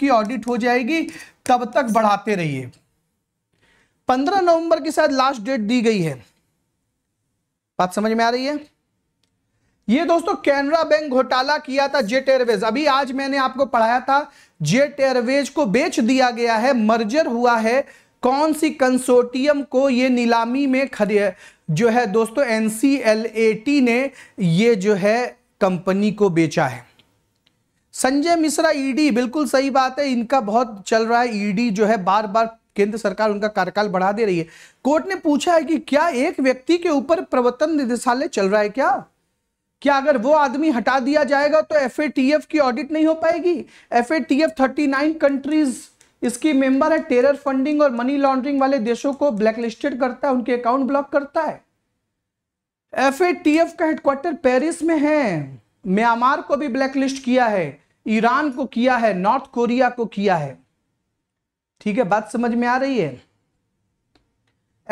की ऑडिट हो जाएगी तब तक बढ़ाते रहिए पंद्रह नवंबर की शायद लास्ट डेट दी गई है बात समझ में आ रही है ये दोस्तों कैनरा बैंक घोटाला किया था जेट एयरवेज अभी आज मैंने आपको पढ़ाया था जेट एयरवेज को बेच दिया गया है मर्जर हुआ है कौन सी कंसोर्टियम को ये नीलामी में खरीद जो है दोस्तों एन ने ये जो है कंपनी को बेचा है संजय मिश्रा ईडी e बिल्कुल सही बात है इनका बहुत चल रहा है ईडी e जो है बार बार केंद्र सरकार उनका कार्यकाल बढ़ा दे रही है कोर्ट ने पूछा है कि क्या एक व्यक्ति के ऊपर प्रवर्तन निदेशालय चल रहा है क्या क्या अगर वो आदमी हटा दिया जाएगा तो एफ की ऑडिट नहीं हो पाएगी एफ ए कंट्रीज इसकी मेंबर है टेरर फंडिंग और मनी लॉन्ड्रिंग वाले देशों को ब्लैकलिस्टेड करता है उनके अकाउंट ब्लॉक करता है एफ का हेडक्वार्टर पेरिस में है म्यांमार को भी ब्लैकलिस्ट किया है ईरान को किया है नॉर्थ कोरिया को किया है ठीक है बात समझ में आ रही है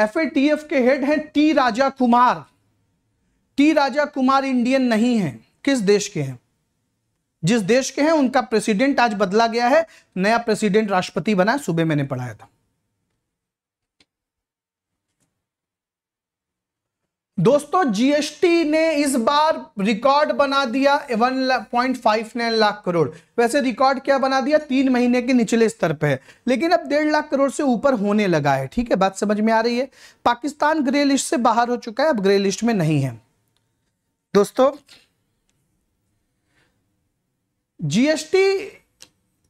एफ के हेड हैं T Raja Kumar T Raja Kumar Indian नहीं है किस देश के हैं जिस देश के हैं उनका प्रेसिडेंट आज बदला गया है नया प्रेसिडेंट राष्ट्रपति बना सुबह मैंने पढ़ाया था दोस्तों जीएसटी ने इस बार रिकॉर्ड बना दिया one point five nine lakh crore वैसे रिकॉर्ड क्या बना दिया तीन महीने के निचले स्तर पे है लेकिन अब डेढ़ लाख करोड़ से ऊपर होने लगा है ठीक है बात समझ में आ रही है पाकिस्तान ग्रे लिस्ट से बाहर हो चुका है अब ग्रे लिस्ट में नहीं है दोस्तों जीएसटी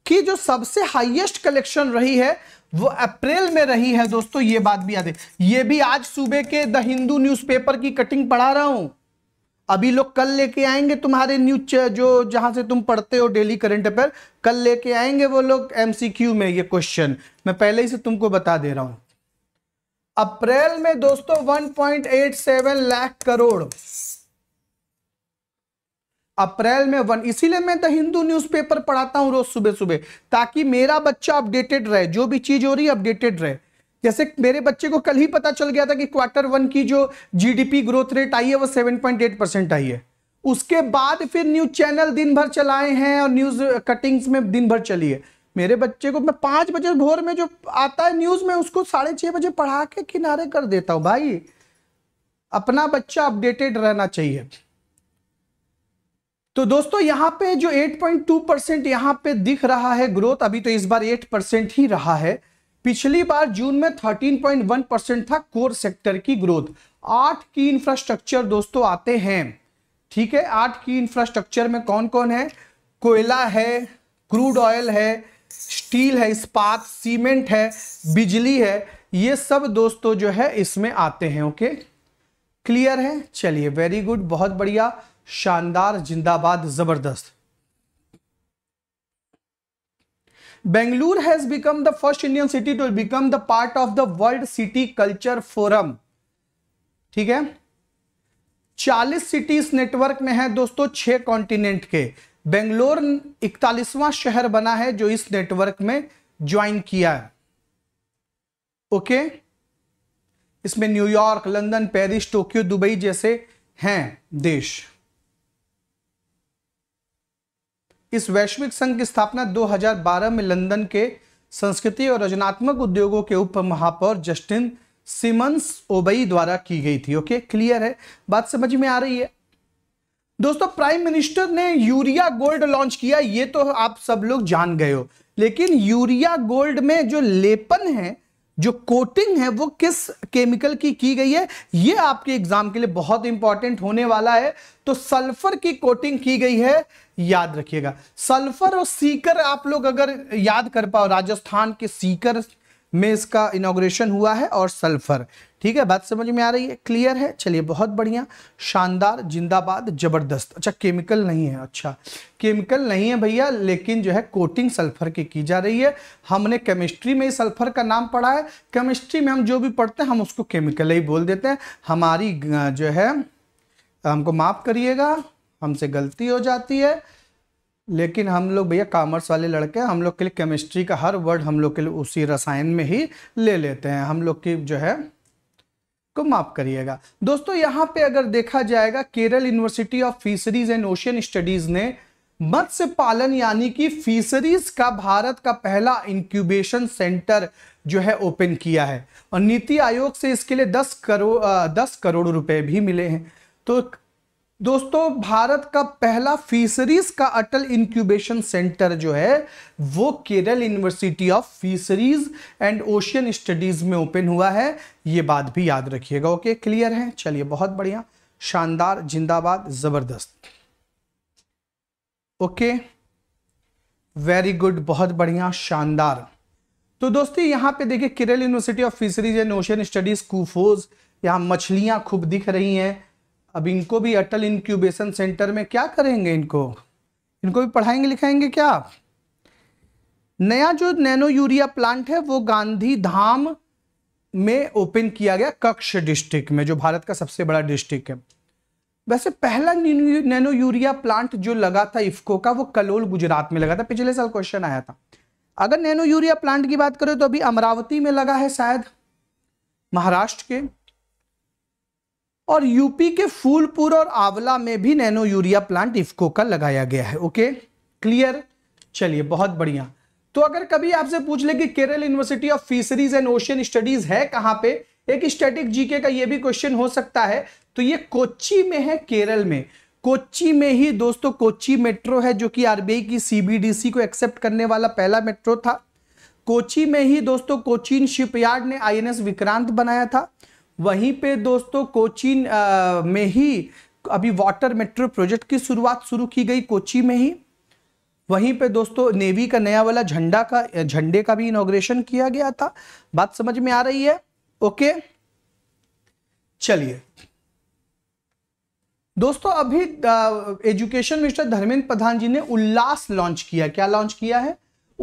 की जो सबसे हाइएस्ट कलेक्शन रही है वो अप्रैल में रही है दोस्तों ये बात भी याद है ये भी आज सुबह के द हिंदू न्यूज़पेपर की कटिंग पढ़ा रहा हूं अभी लोग कल लेके आएंगे तुम्हारे न्यूज जो जहां से तुम पढ़ते हो डेली करंट अफेयर कल लेके आएंगे वो लोग एमसीक्यू में ये क्वेश्चन मैं पहले ही से तुमको बता दे रहा हूं अप्रैल में दोस्तों 1.87 लाख करोड़ अप्रैल में वन इसीलिए मैं द हिंदू न्यूज़पेपर पढ़ाता हूँ रोज सुबह सुबह ताकि मेरा बच्चा अपडेटेड रहे जो भी चीज़ हो रही है अपडेटेड रहे जैसे मेरे बच्चे को कल ही पता चल गया था कि क्वार्टर वन की जो जीडीपी ग्रोथ रेट आई है वो सेवन पॉइंट एट परसेंट आई है उसके बाद फिर न्यूज चैनल दिन भर चलाए हैं और न्यूज कटिंग्स में दिन भर चली है मेरे बच्चे को मैं पांच बजे भोर में जो आता है न्यूज में उसको साढ़े छः बजे पढ़ा के किनारे कर देता हूँ भाई अपना बच्चा अपडेटेड रहना चाहिए तो दोस्तों यहाँ पे जो 8.2 परसेंट यहाँ पे दिख रहा है ग्रोथ अभी तो इस बार 8 परसेंट ही रहा है पिछली बार जून में 13.1 परसेंट था कोर सेक्टर की ग्रोथ आठ की इंफ्रास्ट्रक्चर दोस्तों आते हैं ठीक है आठ की इंफ्रास्ट्रक्चर में कौन कौन है कोयला है क्रूड ऑयल है स्टील है इस्पात सीमेंट है बिजली है ये सब दोस्तों जो है इसमें आते हैं ओके क्लियर है चलिए वेरी गुड बहुत बढ़िया शानदार जिंदाबाद जबरदस्त Bengaluru has become the first Indian city to become the part of the world city culture forum ठीक है 40 सिटीज नेटवर्क में है दोस्तों छह कॉन्टिनेंट के बेंगलोर इकतालीसवां शहर बना है जो इस नेटवर्क में ज्वाइन किया है ओके इसमें New York London Paris Tokyo Dubai जैसे हैं देश इस वैश्विक संघ की स्थापना 2012 में लंदन के संस्कृति और रचनात्मक उद्योगों के उप महापौर जस्टिन सिमंस ओबई द्वारा की गई थी ओके क्लियर है बात समझ में आ रही है दोस्तों प्राइम मिनिस्टर ने यूरिया गोल्ड लॉन्च किया ये तो आप सब लोग जान गए हो लेकिन यूरिया गोल्ड में जो लेपन है जो कोटिंग है वो किस केमिकल की की गई है ये आपके एग्जाम के लिए बहुत इंपॉर्टेंट होने वाला है तो सल्फर की कोटिंग की गई है याद रखिएगा सल्फर और सीकर आप लोग अगर याद कर पाओ राजस्थान के सीकर में इसका इनोग्रेशन हुआ है और सल्फर ठीक है बात समझ में आ रही है क्लियर है चलिए बहुत बढ़िया शानदार जिंदाबाद जबरदस्त अच्छा केमिकल नहीं है अच्छा केमिकल नहीं है भैया लेकिन जो है कोटिंग सल्फर की की जा रही है हमने केमिस्ट्री में सल्फर का नाम पढ़ा है केमिस्ट्री में हम जो भी पढ़ते हैं हम उसको केमिकल ही बोल देते हैं हमारी जो है हमको माफ करिएगा हमसे गलती हो जाती है लेकिन हम लोग भैया कॉमर्स वाले लड़के हम लोग के लिए केमिस्ट्री का हर वर्ड हम लोग के लिए उसी रसायन में ही ले लेते हैं हम लोग की जो है को माफ करिएगा दोस्तों यहां पे अगर देखा जाएगा Kerala university of fisheries and ocean studies ने मत्स्य पालन यानी कि फिशरीज का भारत का पहला इंक्यूबेशन सेंटर जो है ओपन किया है और नीति आयोग से इसके लिए 10 करोड़ 10 करोड़ रुपए भी मिले हैं तो दोस्तों भारत का पहला फिशरीज का अटल इंक्यूबेशन सेंटर जो है वो Kerala university of fisheries and ocean studies में ओपन हुआ है ये बात भी याद रखिएगा ओके क्लियर है चलिए बहुत बढ़िया शानदार जिंदाबाद जबरदस्त ओके वेरी गुड बहुत बढ़िया शानदार तो दोस्तों यहां पे देखिए Kerala university of fisheries and ocean studies KUFOS यहां मछलियां खूब दिख रही हैं अब इनको भी अटल इंक्यूबेशन सेंटर में क्या करेंगे इनको इनको भी पढ़ाएंगे लिखाएंगे क्या नया जो नैनो यूरिया प्लांट है वो गांधी धाम में ओपन किया गया कक्ष डिस्ट्रिक्ट में जो भारत का सबसे बड़ा डिस्ट्रिक्ट है वैसे पहला नैनो यूरिया प्लांट जो लगा था इफ्को का वो कलोल गुजरात में लगा था पिछले साल क्वेश्चन आया था अगर नैनो यूरिया प्लांट की बात करें तो अभी अमरावती में लगा है शायद महाराष्ट्र के और यूपी के फूलपुर और आंवला में भी नैनो यूरिया प्लांट इफको का लगाया गया है ओके क्लियर चलिए बहुत बढ़िया तो अगर कभी आपसे पूछ ले कि Kerala university of fisheries and ocean studies है कहां पे एक स्टैटिक जीके का ये भी क्वेश्चन हो सकता है तो ये कोच्ची में है केरल में कोच्ची में ही दोस्तों कोची मेट्रो है जो कि आरबीआई की सीबीडीसी को एक्सेप्ट करने वाला पहला मेट्रो था कोची में ही दोस्तों कोचीन शिपयार्ड ने आईएनएस विक्रांत बनाया था वहीं पे दोस्तों कोचीन में ही अभी वाटर मेट्रो प्रोजेक्ट की शुरुआत शुरू की गई कोची में ही वहीं पे दोस्तों नेवी का नया वाला झंडा का झंडे का भी इनोग्रेशन किया गया था बात समझ में आ रही है ओके चलिए दोस्तों अभी एजुकेशन मिनिस्टर धर्मेंद्र प्रधान जी ने उल्लास लॉन्च किया क्या लॉन्च किया है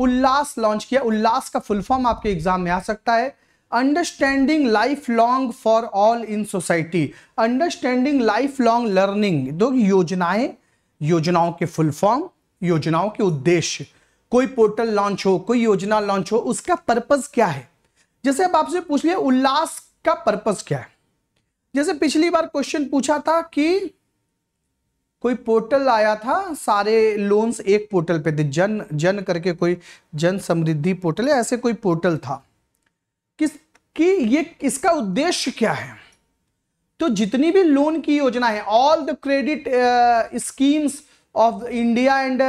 उल्लास लॉन्च किया उल्लास का फुल फॉर्म आपके एग्जाम में आ सकता है understanding lifelong for all in society understanding lifelong learning दो योजनाएं योजनाओं के फुल फॉर्म योजनाओं के उद्देश्य कोई पोर्टल लॉन्च हो कोई योजना लॉन्च हो उसका पर्पज क्या है जैसे अब आपसे पूछ लिया उल्लास का पर्पज क्या है जैसे पिछली बार क्वेश्चन पूछा था कि कोई पोर्टल आया था सारे लोन्स एक पोर्टल पे थे जन जन करके कोई जन समृद्धि पोर्टल है ऐसे कोई पोर्टल था किस कि ये इसका उद्देश्य क्या है तो जितनी भी लोन की योजना है all the credit schemes of India and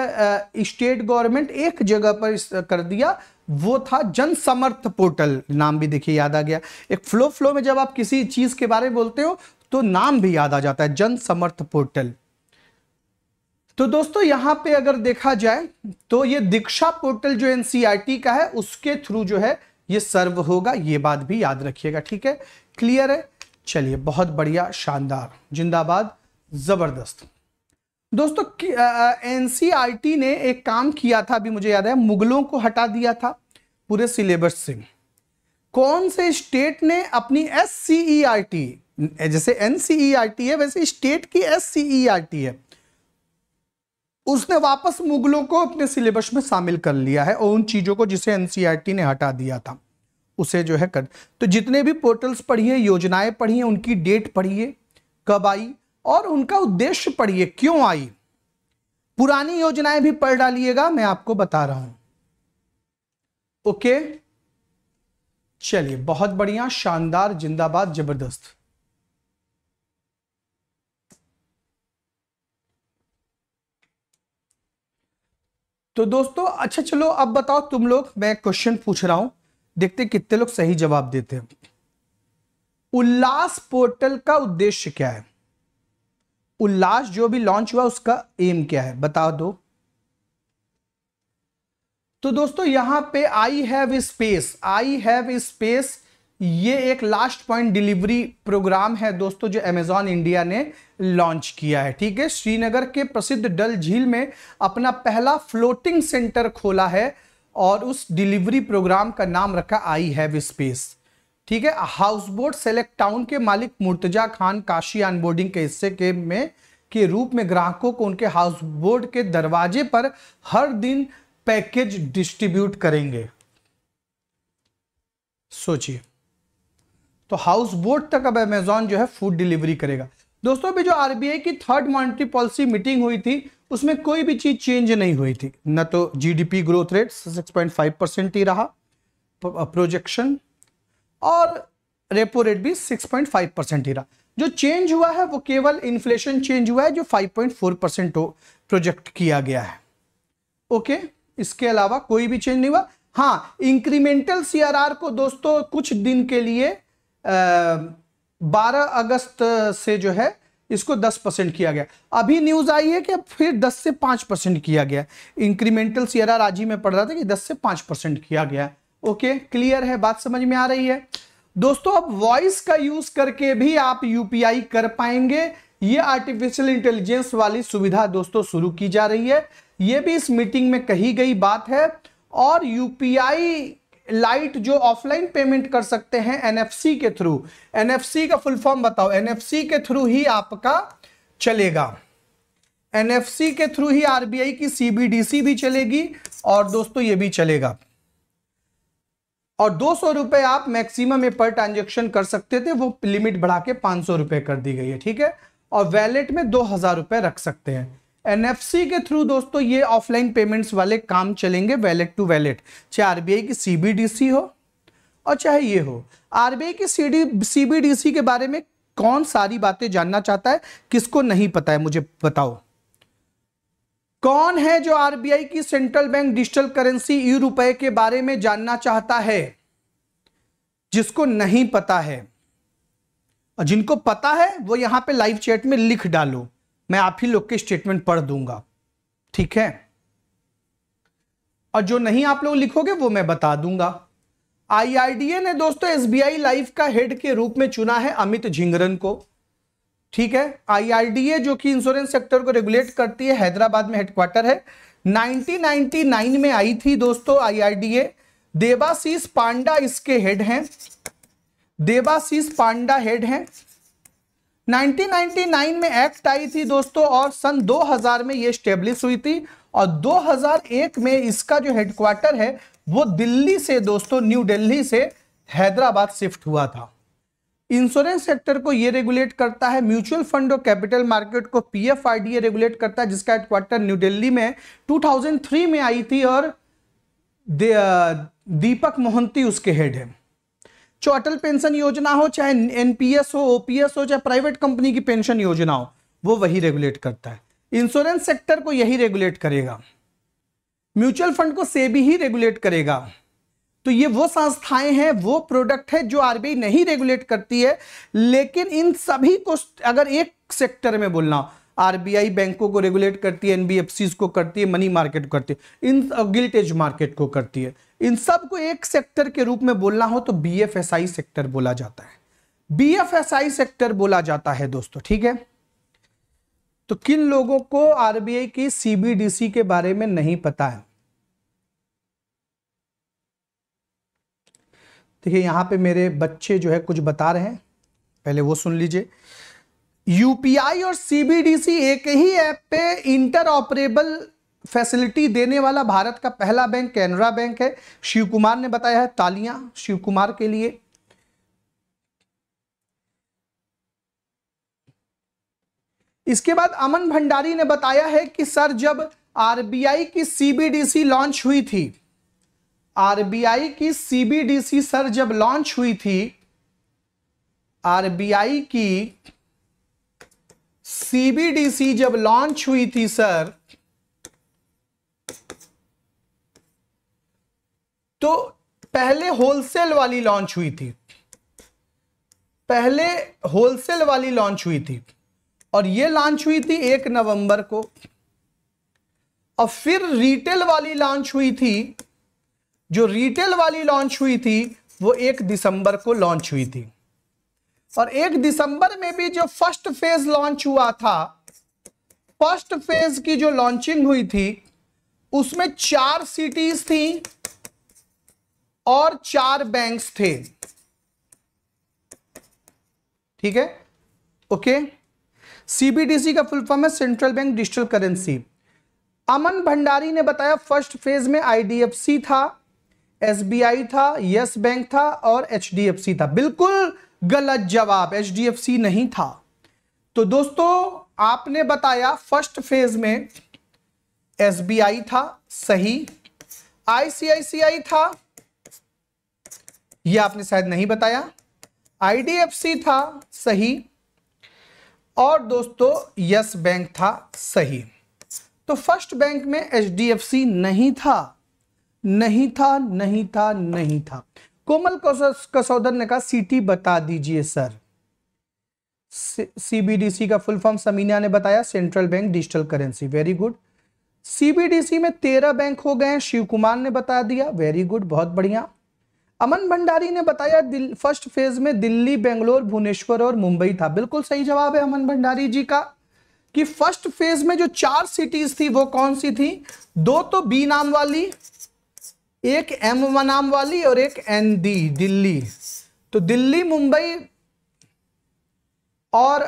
state government एक जगह पर कर दिया वो था जन समर्थ पोर्टल नाम भी देखिए याद आ गया एक फ्लो फ्लो में जब आप किसी चीज के बारे में बोलते हो तो नाम भी याद आ जाता है जन समर्थ पोर्टल तो दोस्तों यहां पे अगर देखा जाए तो ये दीक्षा पोर्टल जो एनसीआरटी e का है उसके थ्रू जो है ये सर्व होगा ये बात भी याद रखिएगा ठीक है क्लियर है चलिए बहुत बढ़िया शानदार जिंदाबाद जबरदस्त दोस्तों एनसीईआरटी ने एक काम किया था अभी मुझे याद है मुगलों को हटा दिया था पूरे सिलेबस से कौन से स्टेट ने अपनी एस e जैसे एनसीईआरटी e है वैसे स्टेट की एस e है उसने वापस मुगलों को अपने सिलेबस में शामिल कर लिया है और उन चीज़ों को जिसे एनसीईआरटी e ने हटा दिया था उसे जो है कर तो जितने भी पोर्टल्स पढ़िए योजनाएं पढ़िए उनकी डेट पढ़िए कब आई और उनका उद्देश्य पढ़िए क्यों आई पुरानी योजनाएं भी पढ़ डालिएगा मैं आपको बता रहा हूं ओके चलिए बहुत बढ़िया शानदार जिंदाबाद जबरदस्त तो दोस्तों अच्छा चलो अब बताओ तुम लोग मैं क्वेश्चन पूछ रहा हूं देखते कितने लोग सही जवाब देते हैं उल्लास पोर्टल का उद्देश्य क्या है उल्लास जो भी लॉन्च हुआ उसका एम क्या है बता दो तो दोस्तों यहां पे I have space I have space ये एक लास्ट पॉइंट डिलीवरी प्रोग्राम है दोस्तों जो अमेजॉन इंडिया ने लॉन्च किया है ठीक है श्रीनगर के प्रसिद्ध डल झील में अपना पहला फ्लोटिंग सेंटर खोला है और उस डिलीवरी प्रोग्राम का नाम रखा आई हैव स्पेस ठीक है हाउस बोट सेलेक्ट टाउन के मालिक मुर्तजा खान काशी ऑनबोर्डिंग के हिस्से के में के रूप में ग्राहकों को उनके हाउस बोट के दरवाजे पर हर दिन पैकेज डिस्ट्रीब्यूट करेंगे सोचिए तो हाउस बोट तक अब अमेजोन जो है फूड डिलीवरी करेगा दोस्तों अभी जो आरबीआई की थर्ड मॉनिटरी पॉलिसी मीटिंग हुई थी उसमें कोई भी चीज चेंज नहीं हुई थी न तो जीडीपी ग्रोथ रेट 6.5 परसेंट ही रहा प्रोजेक्शन और रेपो रेट भी 6.5 परसेंट ही रहा जो चेंज हुआ है वो केवल इन्फ्लेशन चेंज हुआ है जो 5.4 परसेंट प्रोजेक्ट किया गया है ओके इसके अलावा कोई भी चेंज नहीं हुआ हाँ इंक्रीमेंटल सीआरआर को दोस्तों कुछ दिन के लिए बारह अगस्त से जो है इसको 10 परसेंट किया गया अभी न्यूज आई है कि फिर 10 से 5 परसेंट किया गया इंक्रीमेंटल सियरा राजी में पढ़ रहा था कि 10 से 5 परसेंट किया गया ओके क्लियर है बात समझ में आ रही है दोस्तों अब वॉइस का यूज करके भी आप यूपीआई कर पाएंगे ये आर्टिफिशियल इंटेलिजेंस वाली सुविधा दोस्तों शुरू की जा रही है ये भी इस मीटिंग में कही गई बात है और यूपीआई लाइट जो ऑफलाइन पेमेंट कर सकते हैं एनएफसी के थ्रू एनएफसी का फुल फॉर्म बताओ एनएफसी के थ्रू ही आपका चलेगा एनएफसी के थ्रू ही आरबीआई की सीबीडीसी भी चलेगी और दोस्तों ये भी चलेगा और दो सौ रुपए आप मैक्सिमम पर ट्रांजेक्शन कर सकते थे वो लिमिट बढ़ा के पांच सौ रुपए कर दी गई है ठीक है और वैलेट में दो हजार रुपए रख सकते हैं एनएफसी के थ्रू दोस्तों ये ऑफलाइन पेमेंट्स वाले काम चलेंगे वैलेट टू वैलेट चाहे आरबीआई की सीबीडीसी हो और चाहे ये हो आरबीआई की डी सीबीडीसी के बारे में कौन सारी बातें जानना चाहता है किसको नहीं पता है मुझे बताओ कौन है जो आरबीआई की central bank digital currency e rupee के बारे में जानना चाहता है जिसको नहीं पता है और जिनको पता है वो यहां पे लाइव चैट में लिख डालो मैं आप ही लोग के स्टेटमेंट पढ़ दूंगा ठीक है और जो नहीं आप लोग लिखोगे वो मैं बता दूंगा आईआरडीए ने दोस्तों एसबीआई लाइफ का हेड के रूप में चुना है अमित झिंगरन को ठीक है आईआरडीए जो कि इंश्योरेंस सेक्टर को रेगुलेट करती है हैदराबाद में हेडक्वार्टर है 1999 में आई थी दोस्तों आईआरडीए देवाशीष पांडा इसके हेड हैं देवाशीष पांडा हेड हैं 1999 में एक्ट आई थी दोस्तों और सन 2000 में ये स्टेब्लिश हुई थी और 2001 में इसका जो हेडक्वार्टर है वो दिल्ली से दोस्तों न्यू दिल्ली से हैदराबाद शिफ्ट हुआ था इंश्योरेंस सेक्टर को ये रेगुलेट करता है म्यूचुअल फंड और कैपिटल मार्केट को पीएफआरडीए रेगुलेट करता है जिसका हेडक्वार्टर न्यू दिल्ली में थ्री में आई थी और दीपक मोहंती उसके हेड है चाहे अटल पेंशन योजना हो चाहे एनपीएस हो ओपीएस हो चाहे प्राइवेट कंपनी की पेंशन योजना हो वो वही रेगुलेट करता है इंश्योरेंस सेक्टर को यही रेगुलेट करेगा म्यूचुअल फंड को सेबी ही रेगुलेट करेगा तो ये वो संस्थाएं हैं वो प्रोडक्ट है जो आरबीआई नहीं रेगुलेट करती है लेकिन इन सभी को अगर एक सेक्टर में बोलना आरबीआई बैंकों को रेगुलेट करती है एनबीएफसी को करती है मनी मार्केट को करती है इन गिल्टेज मार्केट को करती है इन सब को एक सेक्टर के रूप में बोलना हो तो B F S I sector बोला जाता है B F S I sector बोला जाता है दोस्तों ठीक है तो किन लोगों को आरबीआई की सीबीडीसी के बारे में नहीं पता है देखिए यहां पे मेरे बच्चे जो है कुछ बता रहे हैं पहले वो सुन लीजिए यूपीआई और सीबीडीसी एक ही ऐप पे इंटर ऑपरेबल फैसिलिटी देने वाला भारत का पहला बैंक कैनरा बैंक है शिव कुमार ने बताया है तालियां शिव कुमार के लिए इसके बाद अमन भंडारी ने बताया है कि सर जब आरबीआई की सीबीडीसी लॉन्च हुई थी आरबीआई की सीबीडीसी सर जब लॉन्च हुई थी आरबीआई की सीबीडीसी जब लॉन्च हुई थी सर तो पहले होलसेल वाली लॉन्च हुई थी पहले होलसेल वाली लॉन्च हुई थी और ये लॉन्च हुई थी एक नवंबर को और फिर रिटेल वाली लॉन्च हुई थी जो रिटेल वाली लॉन्च हुई थी वो एक दिसंबर को लॉन्च हुई थी और एक दिसंबर में भी जो फर्स्ट फेज लॉन्च हुआ था फर्स्ट फेज की जो लॉन्चिंग हुई थी उसमें चार सिटीज थी और चार बैंक्स थे ठीक है ओके सीबीडीसी का फुल फॉर्म है central bank digital currency Aman Bhandari ने बताया फर्स्ट फेज में आईडीएफसी था एसबीआई था यस बैंक था और एचडीएफसी था बिल्कुल गलत जवाब एचडीएफसी नहीं था तो दोस्तों आपने बताया फर्स्ट फेज में एसबीआई था सही आईसीआईसीआई था ये आपने शायद नहीं बताया आईडीएफसी था सही और दोस्तों यस बैंक था सही तो फर्स्ट बैंक में एचडीएफसी नहीं था नहीं था नहीं था नहीं था कोमल कसौदन ने कहा सिटी बता दीजिए सर सीबीडीसी का फुल फॉर्म समीना ने बताया central bank digital currency very good CBDC में तेरह बैंक हो गए शिव कुमार ने बता दिया वेरी गुड बहुत बढ़िया अमन भंडारी ने बताया फर्स्ट फेज में दिल्ली बेंगलोर भुवनेश्वर और मुंबई था बिल्कुल सही जवाब है अमन भंडारी जी का कि फर्स्ट फेज में जो चार सिटीज थी वो कौन सी थी दो तो बी नाम वाली एक एम नाम वाली और एक एन डी दिल्ली तो दिल्ली मुंबई और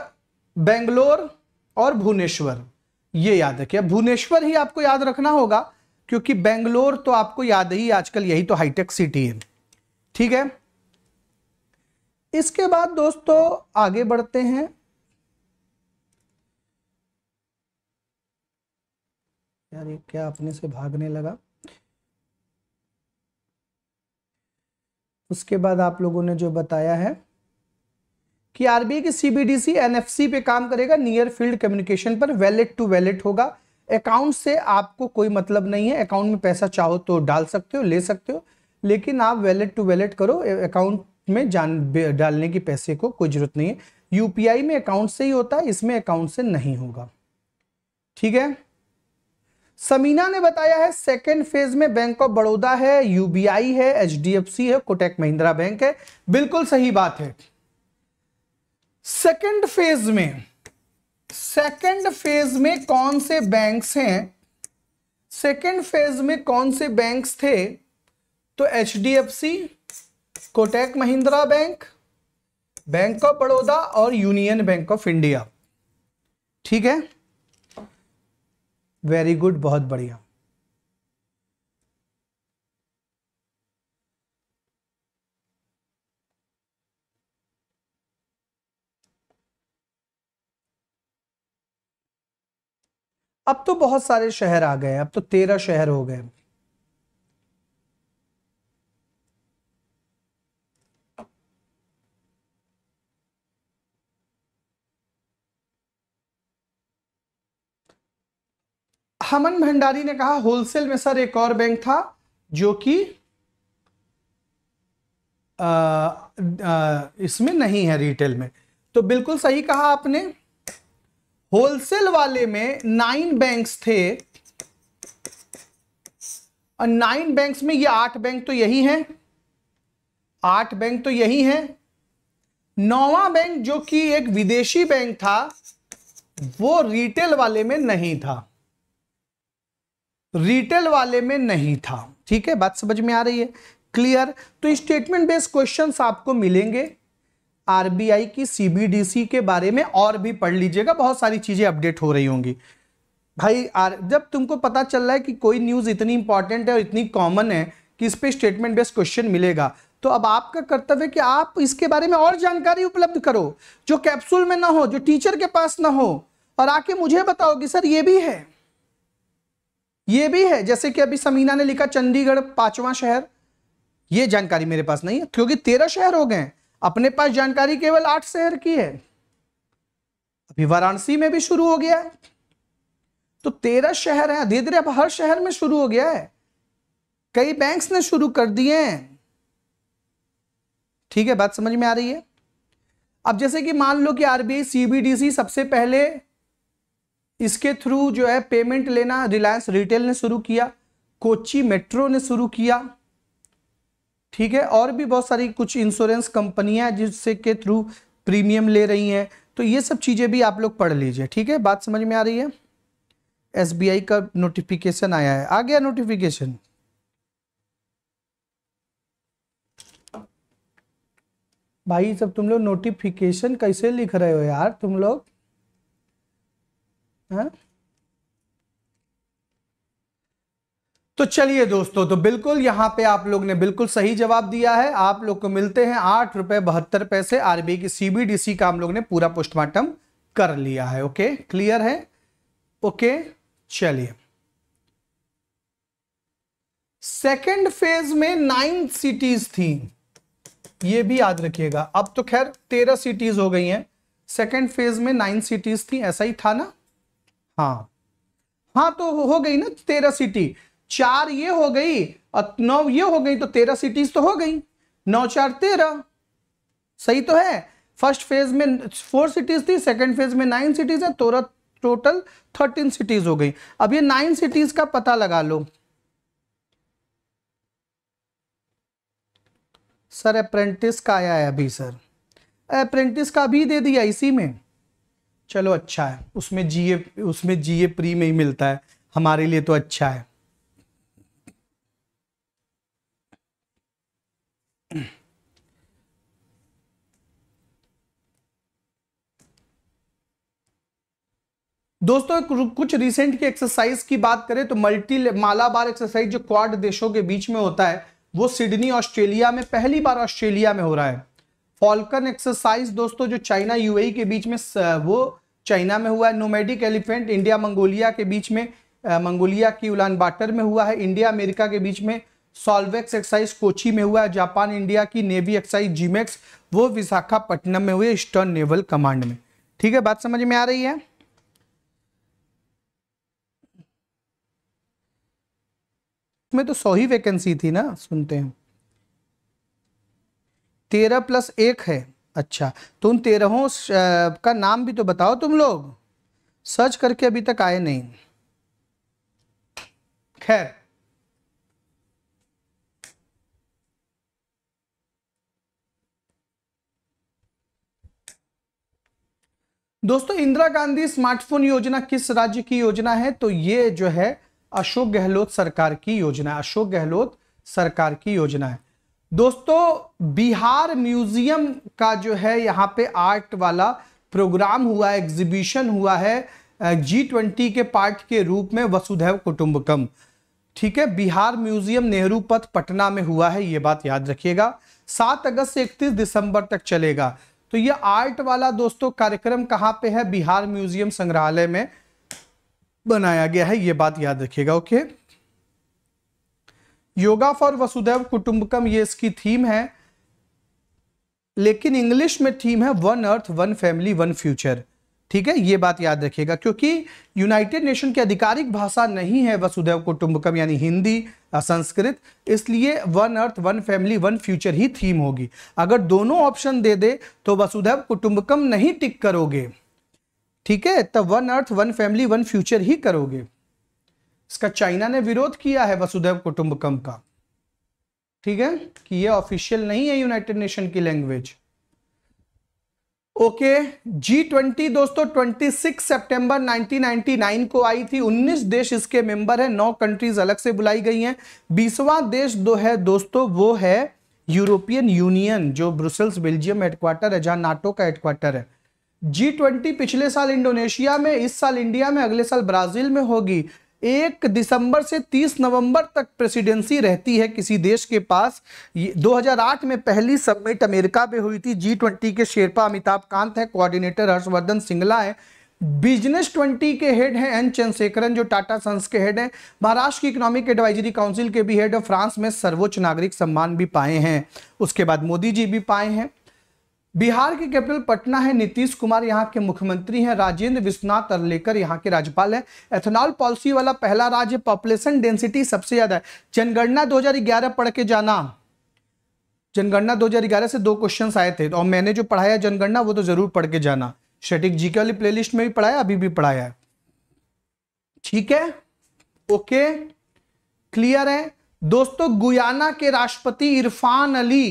बेंगलोर और भुवनेश्वर ये याद रखिए भुवनेश्वर ही आपको याद रखना होगा क्योंकि बेंगलोर तो आपको याद ही आजकल यही तो हाईटेक सिटी है ठीक है इसके बाद दोस्तों आगे बढ़ते हैं यार ये क्या अपने से भागने लगा उसके बाद आप लोगों ने जो बताया है कि आरबीआई की सीबीडीसी एनएफसी पे काम करेगा नियर फील्ड कम्युनिकेशन पर वैलेट टू वैलेट होगा अकाउंट से आपको कोई मतलब नहीं है अकाउंट में पैसा चाहो तो डाल सकते हो ले सकते हो लेकिन आप वैलेट टू वैलेट करो अकाउंट में जान डालने की पैसे को कोई जरूरत नहीं है यूपीआई में अकाउंट से ही होता है इसमें अकाउंट से नहीं होगा ठीक है समीना ने बताया है सेकेंड फेज में बैंक ऑफ बड़ौदा है यूबीआई है एच है कोटेक महिंद्रा बैंक है बिल्कुल सही बात है सेकेंड फेज में सेकेंड फेज में कौन से बैंक्स हैं सेकेंड फेज में कौन से बैंक्स थे तो H D F C Kotak Mahindra bank bank of Baroda और यूनियन बैंक ऑफ इंडिया ठीक है वेरी गुड बहुत बढ़िया अब तो बहुत सारे शहर आ गए अब तो तेरह शहर हो गए हमन भंडारी ने कहा होलसेल में सर एक और बैंक था जो कि इसमें नहीं है रिटेल में तो बिल्कुल सही कहा आपने होलसेल वाले में नाइन बैंक्स थे और नाइन बैंक्स में ये आठ बैंक तो यही हैं आठ बैंक तो यही हैं नौवा बैंक जो कि एक विदेशी बैंक था वो रिटेल वाले में नहीं था रिटेल वाले में नहीं था ठीक है बात समझ में आ रही है क्लियर तो स्टेटमेंट बेस्ड क्वेश्चन आपको मिलेंगे आरबीआई की सीबीडीसी के बारे में और भी पढ़ लीजिएगा बहुत सारी चीजें अपडेट हो रही होंगी भाई आर जब तुमको पता चल रहा है कि कोई न्यूज़ इतनी इंपॉर्टेंट है और इतनी कॉमन है कि इस पर स्टेटमेंट बेस्ड क्वेश्चन मिलेगा तो अब आपका कर्तव्य है कि आप इसके बारे में और जानकारी उपलब्ध करो जो कैप्सूल में ना हो जो टीचर के पास ना हो और आके मुझे बताओ कि सर ये भी है ये भी है जैसे कि अभी समीना ने लिखा चंडीगढ़ पांचवा शहर ये जानकारी मेरे पास नहीं है क्योंकि तेरह शहर हो गए अपने पास जानकारी केवल आठ शहर की है अभी वाराणसी में भी शुरू हो गया है तो तेरह शहर है धीरे धीरे अब हर शहर में शुरू हो गया है कई बैंक्स ने शुरू कर दिए हैं ठीक है बात समझ में आ रही है अब जैसे कि मान लो कि आरबीआई सीबीडीसी सबसे पहले इसके थ्रू जो है पेमेंट लेना रिलायंस रिटेल ने शुरू किया कोची मेट्रो ने शुरू किया ठीक है और भी बहुत सारी कुछ इंश्योरेंस कंपनियां जिससे के थ्रू प्रीमियम ले रही हैं तो ये सब चीज़ें भी आप लोग पढ़ लीजिए ठीक है बात समझ में आ रही है एसबीआई का नोटिफिकेशन आया है आ गया नोटिफिकेशन भाई सब तुम लोग नोटिफिकेशन कैसे लिख रहे हो यार तुम लोग हाँ? तो चलिए दोस्तों तो बिल्कुल यहां पे आप लोग ने बिल्कुल सही जवाब दिया है आप लोग को मिलते हैं आठ रुपए बहत्तर पैसे आरबीआई की सीबीडीसी का हम लोग ने पूरा पोस्टमार्टम कर लिया है ओके क्लियर है ओके चलिए सेकेंड फेज में नाइन सिटीज थी ये भी याद रखिएगा अब तो खैर तेरह सिटीज हो गई हैं सेकेंड फेज में नाइन सिटीज थी ऐसा ही था ना हाँ हाँ तो हो गई ना तेरह सिटी चार ये हो गई और नौ ये हो गई तो तेरह सिटीज तो हो गई नौ चार तेरह सही तो है फर्स्ट फेज में फोर सिटीज थी सेकंड फेज में नाइन सिटीज है तो टोटल थर्टीन सिटीज हो गई अब ये नाइन सिटीज का पता लगा लो सर अप्रेंटिस का आया है अभी सर अप्रेंटिस का भी दे दिया इसी में चलो अच्छा है उसमें जीए उसमें जीए प्री में ही मिलता है हमारे लिए तो अच्छा है दोस्तों कुछ रिसेंट की एक्सरसाइज की बात करें तो मल्टी मालाबार एक्सरसाइज जो क्वाड देशों के बीच में होता है वो सिडनी ऑस्ट्रेलिया में पहली बार ऑस्ट्रेलिया में हो रहा है फॉल्कन एक्सरसाइज दोस्तों जो चाइना यूएई e के बीच में वो चाइना में हुआ है नोमेडिक एलिफेंट इंडिया मंगोलिया के बीच में मंगोलिया की उलान बाटर में हुआ है इंडिया अमेरिका के बीच में सॉल्वेक्स एक्सरसाइज कोची में हुआ है जापान इंडिया की नेवी एक्सरसाइज जीमेक्स वो विशाखापट्टनम में हुई ईस्टर्न नेवल कमांड में ठीक है बात समझ में आ रही है में तो सौ ही वैकेंसी थी ना सुनते हैं तेरह प्लस एक है अच्छा तो उन तेरहों का नाम भी तो बताओ तुम लोग सर्च करके अभी तक आए नहीं खैर दोस्तों इंदिरा गांधी स्मार्टफोन योजना किस राज्य की योजना है तो ये जो है अशोक गहलोत सरकार की योजना है अशोक गहलोत सरकार की योजना है दोस्तों बिहार म्यूजियम का जो है यहाँ पे आर्ट वाला प्रोग्राम हुआ एग्जीबिशन हुआ है जी ट्वेंटी के पार्ट के रूप में वसुधैव कुटुंबकम ठीक है बिहार म्यूजियम नेहरू पथ पटना में हुआ है ये बात याद रखिएगा सात अगस्त से इकतीस दिसंबर तक चलेगा तो ये आर्ट वाला दोस्तों कार्यक्रम कहाँ पे है बिहार म्यूजियम संग्रहालय में बनाया गया है ये बात याद रखिएगा ओके योगा फॉर वसुधैव कुटुंबकम ये इसकी थीम है लेकिन इंग्लिश में थीम है one earth one family one future ठीक है ये बात याद रखिएगा क्योंकि यूनाइटेड नेशन की आधिकारिक भाषा नहीं है वसुधैव कुटुंबकम यानी हिंदी संस्कृत इसलिए one earth one family one future ही थीम होगी अगर दोनों ऑप्शन दे दे तो वसुधैव कुटुंबकम नहीं टिक करोगे ठीक है तब one earth one family one future ही करोगे इसका चाइना ने विरोध किया है वसुधैव कुटुंबकम का ठीक है कि ये ऑफिशियल नहीं है यूनाइटेड नेशन की लैंग्वेज ओके जी ट्वेंटी दोस्तों 26 सितंबर 1999 को आई थी 19 देश इसके मेंबर हैं नौ कंट्रीज अलग से बुलाई गई हैं बीसवां देश दो है दोस्तों वो है यूरोपियन यूनियन जो ब्रुसेल्स बेल्जियम हेडक्वार्टर है जहां नाटो का हेडक्वार्टर है जी ट्वेंटी पिछले साल इंडोनेशिया में इस साल इंडिया में अगले साल ब्राजील में होगी एक दिसंबर से 30 नवंबर तक प्रेसिडेंसी रहती है किसी देश के पास 2008 में पहली सबमिट अमेरिका में हुई थी जी ट्वेंटी के शेरपा अमिताभ कांत हैं कोऑर्डिनेटर हर्षवर्धन सिंगला हैं बिजनेस ट्वेंटी के हेड हैं एन चंद्रशेखरन जो टाटा सन्स के हेड हैं महाराष्ट्र की इकोनॉमिक एडवाइजरी काउंसिल के भी हेड और फ्रांस में सर्वोच्च नागरिक सम्मान भी पाए हैं उसके बाद मोदी जी भी पाए हैं बिहार के कैपिटल पटना है नीतीश कुमार यहाँ के मुख्यमंत्री हैं राजेंद्र विश्वनाथ अरलेकर यहाँ के राज्यपाल हैं एथेनॉल पॉलिसी वाला पहला राज्य पॉपुलेशन डेंसिटी सबसे ज्यादा है जनगणना 2011 पढ़ के जाना जनगणना 2011 से दो क्वेश्चन आए थे और मैंने जो पढ़ाया जनगणना वो तो जरूर पढ़ के जाना जी के वाली प्ले में भी पढ़ाया अभी भी पढ़ाया ठीक है ओके क्लियर है दोस्तों गुयाना के राष्ट्रपति इरफान अली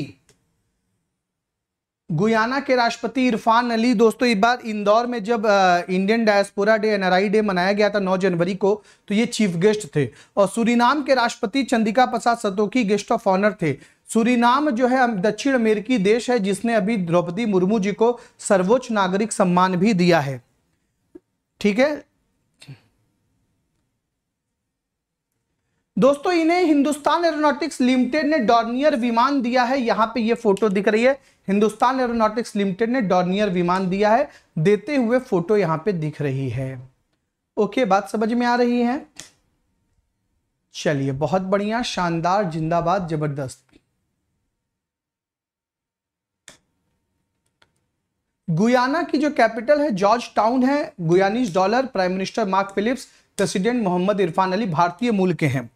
गुयाना के राष्ट्रपति इरफान अली दोस्तों इस बार इंदौर में जब Indian diaspora day NRI day मनाया गया था 9 जनवरी को तो ये चीफ गेस्ट थे और सूरीनाम के राष्ट्रपति Chandrika Prasad Santokhi guest of honour थे सूरीनाम जो है दक्षिण अमेरिकी देश है जिसने अभी द्रौपदी मुर्मू जी को सर्वोच्च नागरिक सम्मान भी दिया है ठीक है दोस्तों इन्हें हिंदुस्तान एरोनॉटिक्स लिमिटेड ने डॉर्नियर विमान दिया है यहाँ पे ये फोटो दिख रही है हिंदुस्तान एरोनॉटिक्स लिमिटेड ने डॉर्नियर विमान दिया है देते हुए फोटो यहाँ पे दिख रही है ओके बात समझ में आ रही है चलिए बहुत बढ़िया शानदार जिंदाबाद जबरदस्त गुयाना की जो कैपिटल है जॉर्ज टाउन है Guyanese dollar prime minister Mark Phillips president Mohamed Irfaan Ali भारतीय मूल के हैं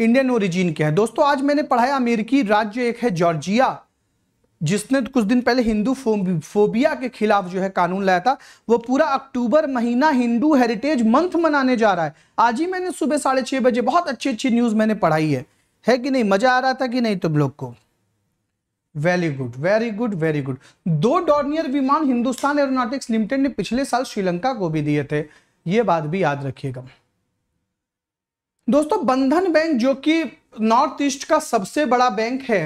इंडियन ओरिजिन के हैं दोस्तों आज मैंने पढ़ाया अमेरिकी राज्य एक है जॉर्जिया जिसने कुछ दिन पहले हिंदू फोबिया के खिलाफ जो है कानून लाया था वो पूरा अक्टूबर महीना हिंदू हेरिटेज मंथ मनाने जा रहा है आज ही मैंने सुबह साढ़े छः बजे बहुत अच्छी अच्छी न्यूज़ मैंने पढ़ाई है है कि नहीं मज़ा आ रहा था कि नहीं तुम लोग को very good very good very good दो डॉर्नियर विमान हिंदुस्तान एरोनॉटिक्स लिमिटेड ने पिछले साल श्रीलंका को भी दिए थे ये बात भी याद रखिएगा दोस्तों बंधन बैंक जो कि नॉर्थ ईस्ट का सबसे बड़ा बैंक है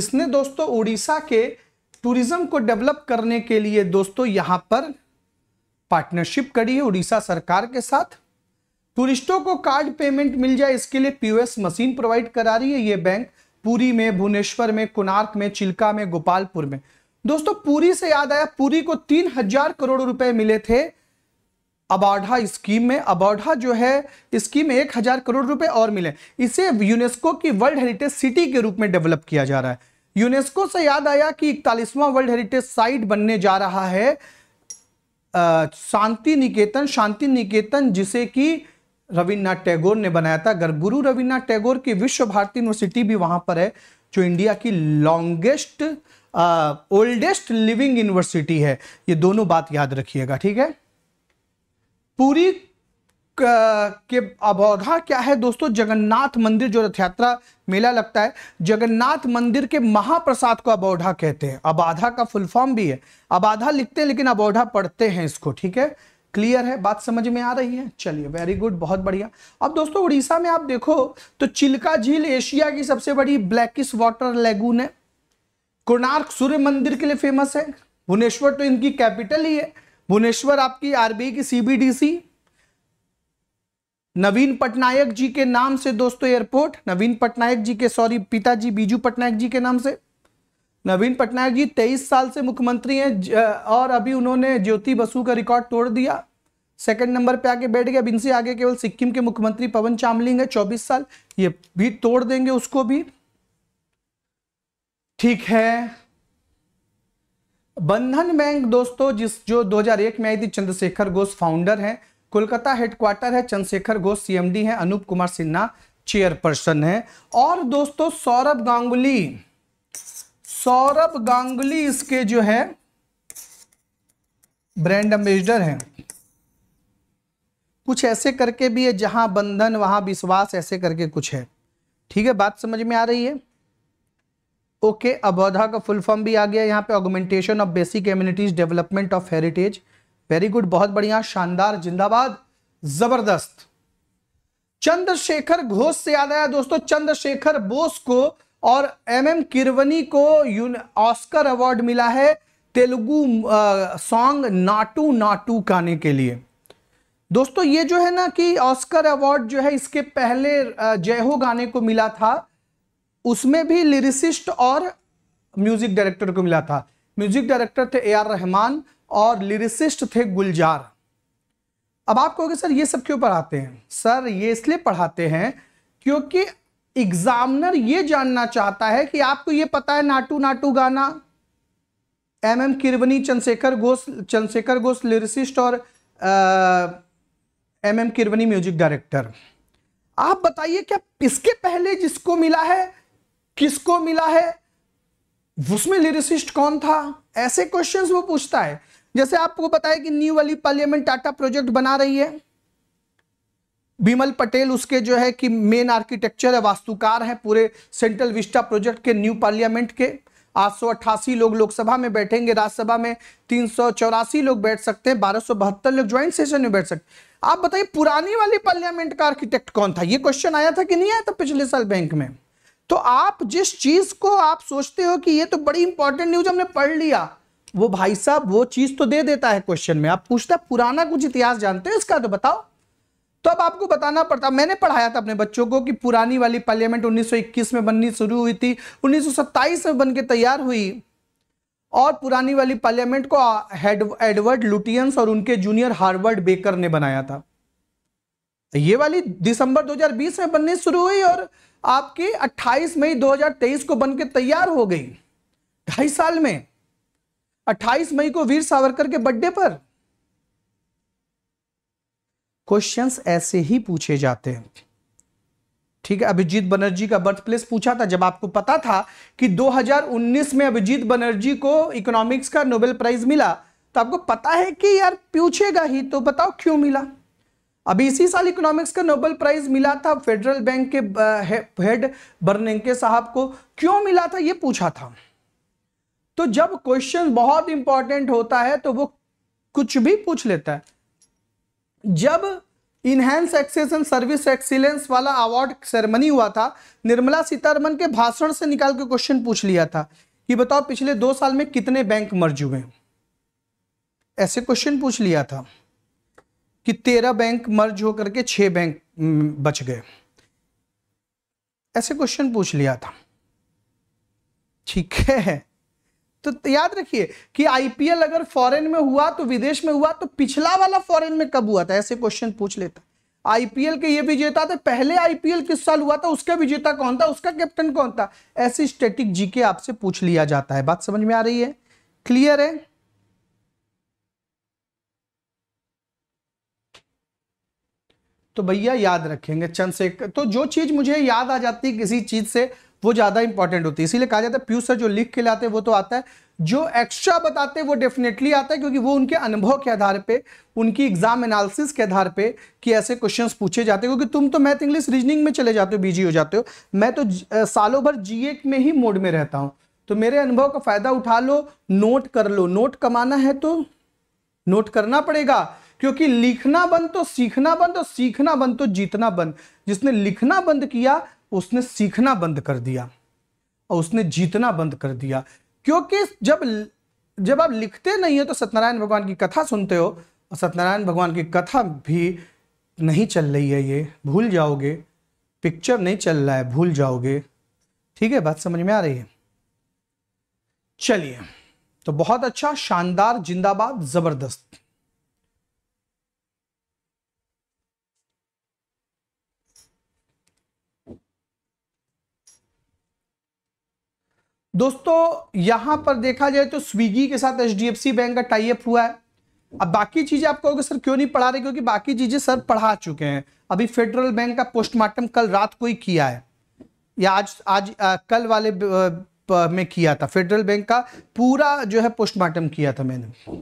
इसने दोस्तों उड़ीसा के टूरिज्म को डेवलप करने के लिए दोस्तों यहां पर पार्टनरशिप करी है उड़ीसा सरकार के साथ टूरिस्टों को कार्ड पेमेंट मिल जाए इसके लिए पीओएस मशीन प्रोवाइड करा रही है ये बैंक पुरी में भुवनेश्वर में कुनार्क में चिल्का में गोपालपुर में दोस्तों पुरी से याद आया पुरी को तीन हजार करोड़ रुपए मिले थे अबाढ़ा स्कीम में अबाढ़ा जो है स्कीम में एक हज़ार करोड़ रुपए और मिले इसे यूनेस्को की वर्ल्ड हेरिटेज सिटी के रूप में डेवलप किया जा रहा है यूनेस्को से याद आया कि इकतालीसवां वर्ल्ड हेरिटेज साइट बनने जा रहा है शांति निकेतन शांति निकेतन जिसे कि रविन्द्रनाथ टैगोर ने बनाया था गुरु रविन्द्रनाथ टैगोर की विश्व भारती यूनिवर्सिटी भी वहां पर है जो इंडिया की लॉन्गेस्ट ओल्डेस्ट लिविंग यूनिवर्सिटी है ये दोनों बात याद रखिएगा ठीक है पूरी के अबौधा क्या है दोस्तों जगन्नाथ मंदिर जो रथ यात्रा मेला लगता है जगन्नाथ मंदिर के महाप्रसाद को अबौधा कहते हैं अबाधा का फुल फॉर्म भी है अबाधा लिखते हैं लेकिन अबौधा पढ़ते हैं इसको ठीक है क्लियर है बात समझ में आ रही है चलिए वेरी गुड बहुत बढ़िया अब दोस्तों उड़ीसा में आप देखो तो चिल्का झील एशिया की सबसे बड़ी ब्लैकिस वाटर लेगून है कोणार्क सूर्य मंदिर के लिए फेमस है भुवनेश्वर तो इनकी कैपिटल ही है भुवनेश्वर आपकी आरबीआई की सीबीडीसी नवीन पटनायक जी के नाम से दोस्तों एयरपोर्ट नवीन पटनायक जी के सॉरी पिताजी बीजू पटनायक जी के नाम से नवीन पटनायक जी तेईस साल से मुख्यमंत्री हैं और अभी उन्होंने ज्योति बसु का रिकॉर्ड तोड़ दिया सेकंड नंबर पे आके बैठ गया अब इनसे आगे केवल सिक्किम के मुख्यमंत्री पवन चामलिंग है चौबीस साल ये भी तोड़ देंगे उसको भी ठीक है बंधन बैंक दोस्तों जिस जो 2001 में आई थी चंद्रशेखर घोष फाउंडर हैं कोलकाता हेडक्वार्टर है चंद्रशेखर घोष सीएमडी हैं अनूप कुमार सिन्हा चेयरपर्सन हैं और दोस्तों सौरभ गांगुली सौरभ गांगुली इसके जो है ब्रांड एम्बेसडर हैं कुछ ऐसे करके भी है जहां बंधन वहां विश्वास ऐसे करके कुछ है ठीक है बात समझ में आ रही है ओके अबोधा का फुल फॉर्म भी आ गया यहाँ पे augmentation of basic amenities development of heritage very good बहुत बढ़िया शानदार जिंदाबाद जबरदस्त चंद्रशेखर घोष से याद आया दोस्तों चंद्रशेखर बोस को और एम एम किरवनी को ऑस्कर अवार्ड मिला है तेलुगु सॉन्ग नाटू नाटू गाने के लिए दोस्तों ये जो है ना कि ऑस्कर अवार्ड जो है इसके पहले जय हो गाने को मिला था उसमें भी लिरिसिस्ट और म्यूजिक डायरेक्टर को मिला था म्यूजिक डायरेक्टर थे ए आर रहमान और लिरिसिस्ट थे गुलजार अब आप कहोगे सर ये सब क्यों पढ़ाते हैं सर ये इसलिए पढ़ाते हैं क्योंकि एग्जामिनर ये जानना चाहता है कि आपको ये पता है नाटू नाटू गाना M M Keeravani Chandrashekhar Ghosh Chandrashekhar Ghosh lyricist और M M Keeravani music director आप बताइए क्या इसके पहले जिसको मिला है किसको मिला है उसमें लिरिसिस्ट कौन था ऐसे क्वेश्चंस वो पूछता है जैसे आपको बताया कि न्यू वाली पार्लियामेंट टाटा प्रोजेक्ट बना रही है बिमल पटेल उसके जो है कि मेन आर्किटेक्चर है वास्तुकार है पूरे सेंट्रल विस्टा प्रोजेक्ट के न्यू पार्लियामेंट के आठ सौ अट्ठासी लोग लोकसभा में बैठेंगे राज्यसभा में तीन सौ चौरासी लोग बैठ सकते हैं बारह सौ बहत्तर लोग ज्वाइंट सेशन में बैठ सकते आप बताइए पुरानी वाली पार्लियामेंट का आर्किटेक्ट कौन था ये क्वेश्चन आया था कि नहीं आया था पिछले साल बैंक में तो आप जिस चीज को आप सोचते हो कि ये तो बड़ी इंपॉर्टेंट न्यूज हमने पढ़ लिया वो भाई साहब वो चीज तो दे देता है क्वेश्चन में आप पूछता पुराना कुछ इतिहास जानते हो इसका तो बताओ तो अब आपको बताना पड़ता मैंने पढ़ाया था अपने बच्चों को कि पुरानी वाली पार्लियामेंट 1921 में बननी शुरू हुई थी 1927 में बन के तैयार हुई और पुरानी वाली पार्लियामेंट को एडवर्ड लुटियंस और उनके जूनियर हार्वर्ड बेकर ने बनाया था ये वाली दिसंबर 2020 में बननी शुरू हुई और आपकी 28 मई 2023 को बनकर तैयार हो गई ढाई साल में 28 मई को वीर सावरकर के बर्थडे पर क्वेश्चंस ऐसे ही पूछे जाते हैं ठीक है अभिजीत बनर्जी का बर्थ प्लेस पूछा था जब आपको पता था कि 2019 में अभिजीत बनर्जी को इकोनॉमिक्स का नोबेल प्राइज मिला तो आपको पता है कि यार पूछेगा ही तो बताओ क्यों मिला अभी इसी साल इकोनॉमिक्स का नोबेल प्राइज मिला था फेडरल बैंक के हेड बर्निंके साहब को क्यों मिला था ये पूछा था तो जब क्वेश्चन बहुत इंपॉर्टेंट होता है तो वो कुछ भी पूछ लेता है जब enhance access and service excellence वाला अवार्ड सेरेमनी हुआ था निर्मला सीतारमन के भाषण से निकाल के क्वेश्चन पूछ लिया था कि बताओ पिछले दो साल में कितने बैंक मर्ज हुए ऐसे क्वेश्चन पूछ लिया था कि तेरह बैंक मर्ज होकर के छह बैंक हम्म, बच गए ऐसे क्वेश्चन पूछ लिया था ठीक है तो याद रखिए कि आईपीएल अगर फॉरेन में हुआ तो विदेश में हुआ तो पिछला वाला फॉरेन में कब हुआ था ऐसे क्वेश्चन पूछ लेता आईपीएल के ये विजेता थे पहले आईपीएल किस साल हुआ था उसका विजेता कौन था उसका कैप्टन कौन था ऐसी स्टेटिक जीके आपसे पूछ लिया जाता है बात समझ में आ रही है क्लियर है तो भैया याद रखेंगे चंद से तो जो चीज़ मुझे याद आ जाती है किसी चीज़ से वो ज़्यादा इंपॉर्टेंट होती है इसीलिए कहा जाता है प्यू सर जो लिख के लाते हैं वो तो आता है जो एक्स्ट्रा बताते हैं वो डेफिनेटली आता है क्योंकि वो उनके अनुभव के आधार पे उनकी एग्जाम एनालिसिस के आधार पे कि ऐसे क्वेश्चंस पूछे जाते हैं क्योंकि तुम तो मैथ इंग्लिश रीजनिंग में चले जाते हो बिजी हो जाते हो मैं तो सालों भर जी में ही मोड में रहता हूँ तो मेरे अनुभव का फ़ायदा उठा लो नोट कर लो नोट कमाना है तो नोट करना पड़ेगा क्योंकि लिखना बंद तो सीखना बंद और सीखना बंद तो जीतना बंद जिसने लिखना बंद किया उसने सीखना बंद कर दिया और उसने जीतना बंद कर दिया क्योंकि जब जब आप लिखते नहीं हो तो सत्यनारायण भगवान की कथा सुनते हो और सत्यनारायण भगवान की कथा भी नहीं चल रही है ये भूल जाओगे पिक्चर नहीं चल रहा है भूल जाओगे ठीक है बात समझ में आ रही है चलिए तो बहुत अच्छा शानदार जिंदाबाद जबरदस्त दोस्तों यहां पर देखा जाए तो स्विगी के साथ एच बैंक का टाइप हुआ है अब बाकी चीजें आप कहोगे सर क्यों नहीं पढ़ा रहे क्योंकि बाकी चीजें सर पढ़ा चुके हैं अभी फेडरल बैंक का पोस्टमार्टम कल रात को ही किया है या आज आज आ, कल वाले में किया था फेडरल बैंक का पूरा जो है पोस्टमार्टम किया था मैंने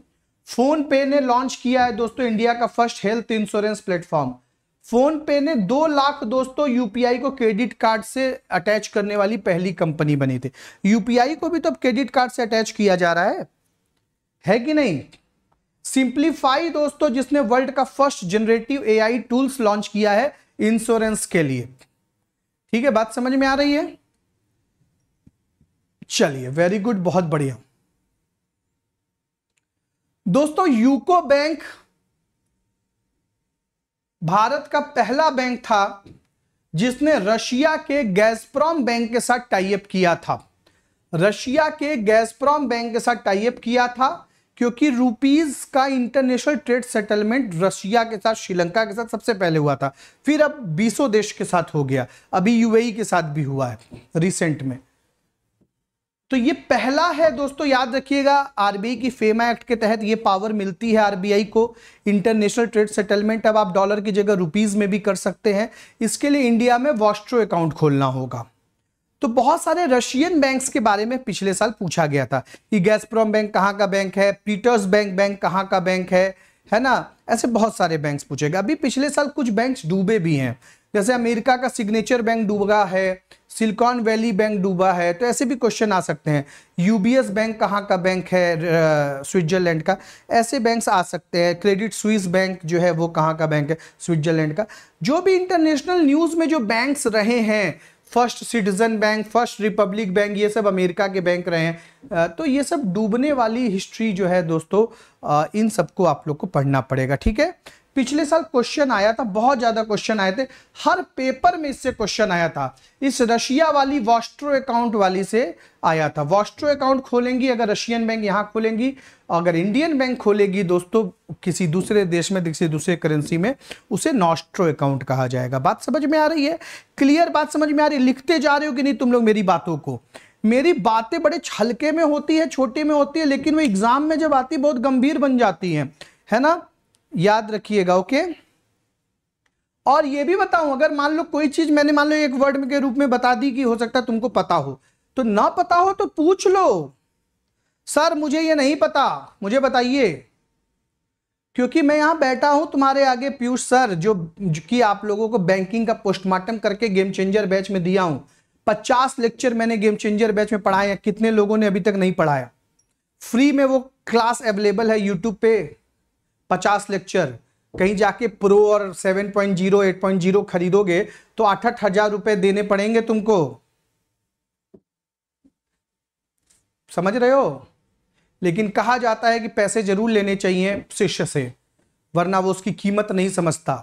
फोन पे ने लॉन्च किया है दोस्तों इंडिया का first health insurance platform PhonePe ने दो लाख दोस्तों यूपीआई को क्रेडिट कार्ड से अटैच करने वाली पहली कंपनी बनी थी यूपीआई को भी तो अब क्रेडिट कार्ड से अटैच किया जा रहा है है कि नहीं सिंप्लीफाई दोस्तों जिसने वर्ल्ड का first generative AI tools launch किया है इंश्योरेंस के लिए ठीक है बात समझ में आ रही है चलिए वेरी गुड बहुत बढ़िया दोस्तों यूको बैंक भारत का पहला बैंक था जिसने रशिया के गैसप्रॉम बैंक के साथ टाइप किया था रशिया के गैसप्रॉम बैंक के साथ टाइप किया था क्योंकि रुपीस का इंटरनेशनल ट्रेड सेटलमेंट रशिया के साथ श्रीलंका के साथ सबसे पहले हुआ था फिर अब बीसों देश के साथ हो गया अभी यूएई e के साथ भी हुआ है रिसेंट में तो ये पहला है दोस्तों याद रखिएगा आरबीआई की फेमा एक्ट के तहत ये पावर मिलती है आरबीआई को इंटरनेशनल ट्रेड सेटलमेंट अब आप डॉलर की जगह रुपीज में भी कर सकते हैं इसके लिए इंडिया में वॉस्ट्रो अकाउंट खोलना होगा तो बहुत सारे रशियन बैंक्स के बारे में पिछले साल पूछा गया था कि गैसप्रोम बैंक कहाँ का बैंक है पीटर्स बैंक बैंक कहाँ का बैंक है है ना ऐसे बहुत सारे बैंक्स पूछेगा अभी पिछले साल कुछ बैंक्स डूबे भी हैं जैसे अमेरिका का सिग्नेचर बैंक डूबा है सिलिकॉन वैली बैंक डूबा है तो ऐसे भी क्वेश्चन आ सकते हैं यूबीएस बैंक कहाँ का बैंक है स्विट्जरलैंड का ऐसे बैंक्स आ सकते हैं क्रेडिट स्विस बैंक जो है वो कहाँ का बैंक है स्विट्जरलैंड का जो भी इंटरनेशनल न्यूज़ में जो बैंक्स रहे हैं First Citizen Bank First Republic Bank ये सब अमेरिका के बैंक रहे हैं तो ये सब डूबने वाली हिस्ट्री जो है दोस्तों इन सबको आप लोग को पढ़ना पड़ेगा ठीक है पिछले साल क्वेश्चन आया था बहुत ज्यादा क्वेश्चन आए थे हर पेपर में इससे क्वेश्चन आया था इस रशिया वाली वॉस्ट्रो अकाउंट वाली से आया था वॉस्ट्रो अकाउंट खोलेंगी अगर रशियन बैंक यहां खोलेंगी अगर इंडियन बैंक खोलेगी दोस्तों किसी दूसरे देश में किसी दूसरे करेंसी में उसे नॉस्ट्रो अकाउंट कहा जाएगा बात समझ में आ रही है क्लियर बात समझ में आ रही है लिखते जा रहे हो कि नहीं तुम लोग मेरी बातों को मेरी बातें बड़े छलके में होती है छोटे में होती है लेकिन वो एग्जाम में जब आती बहुत गंभीर बन जाती है है ना याद रखिएगा ओके और ये भी बताऊं अगर मान लो कोई चीज मैंने मान लो एक वर्ड के रूप में बता दी कि हो सकता है तुमको पता हो तो ना पता हो तो पूछ लो सर मुझे ये नहीं पता मुझे बताइए क्योंकि मैं यहां बैठा हूं तुम्हारे आगे पीयूष सर जो, जो कि आप लोगों को बैंकिंग का पोस्टमार्टम करके गेम चेंजर बैच में दिया हूं पचास लेक्चर मैंने गेम चेंजर बैच में पढ़ाया कितने लोगों ने अभी तक नहीं पढ़ाया फ्री में वो क्लास अवेलेबल है यूट्यूब पे पचास लेक्चर कहीं जाके प्रो और seven point zero eight point zero खरीदोगे तो आठ आठ हजार रुपए देने पड़ेंगे तुमको समझ रहे हो लेकिन कहा जाता है कि पैसे जरूर लेने चाहिए शिष्य से वरना वो उसकी कीमत नहीं समझता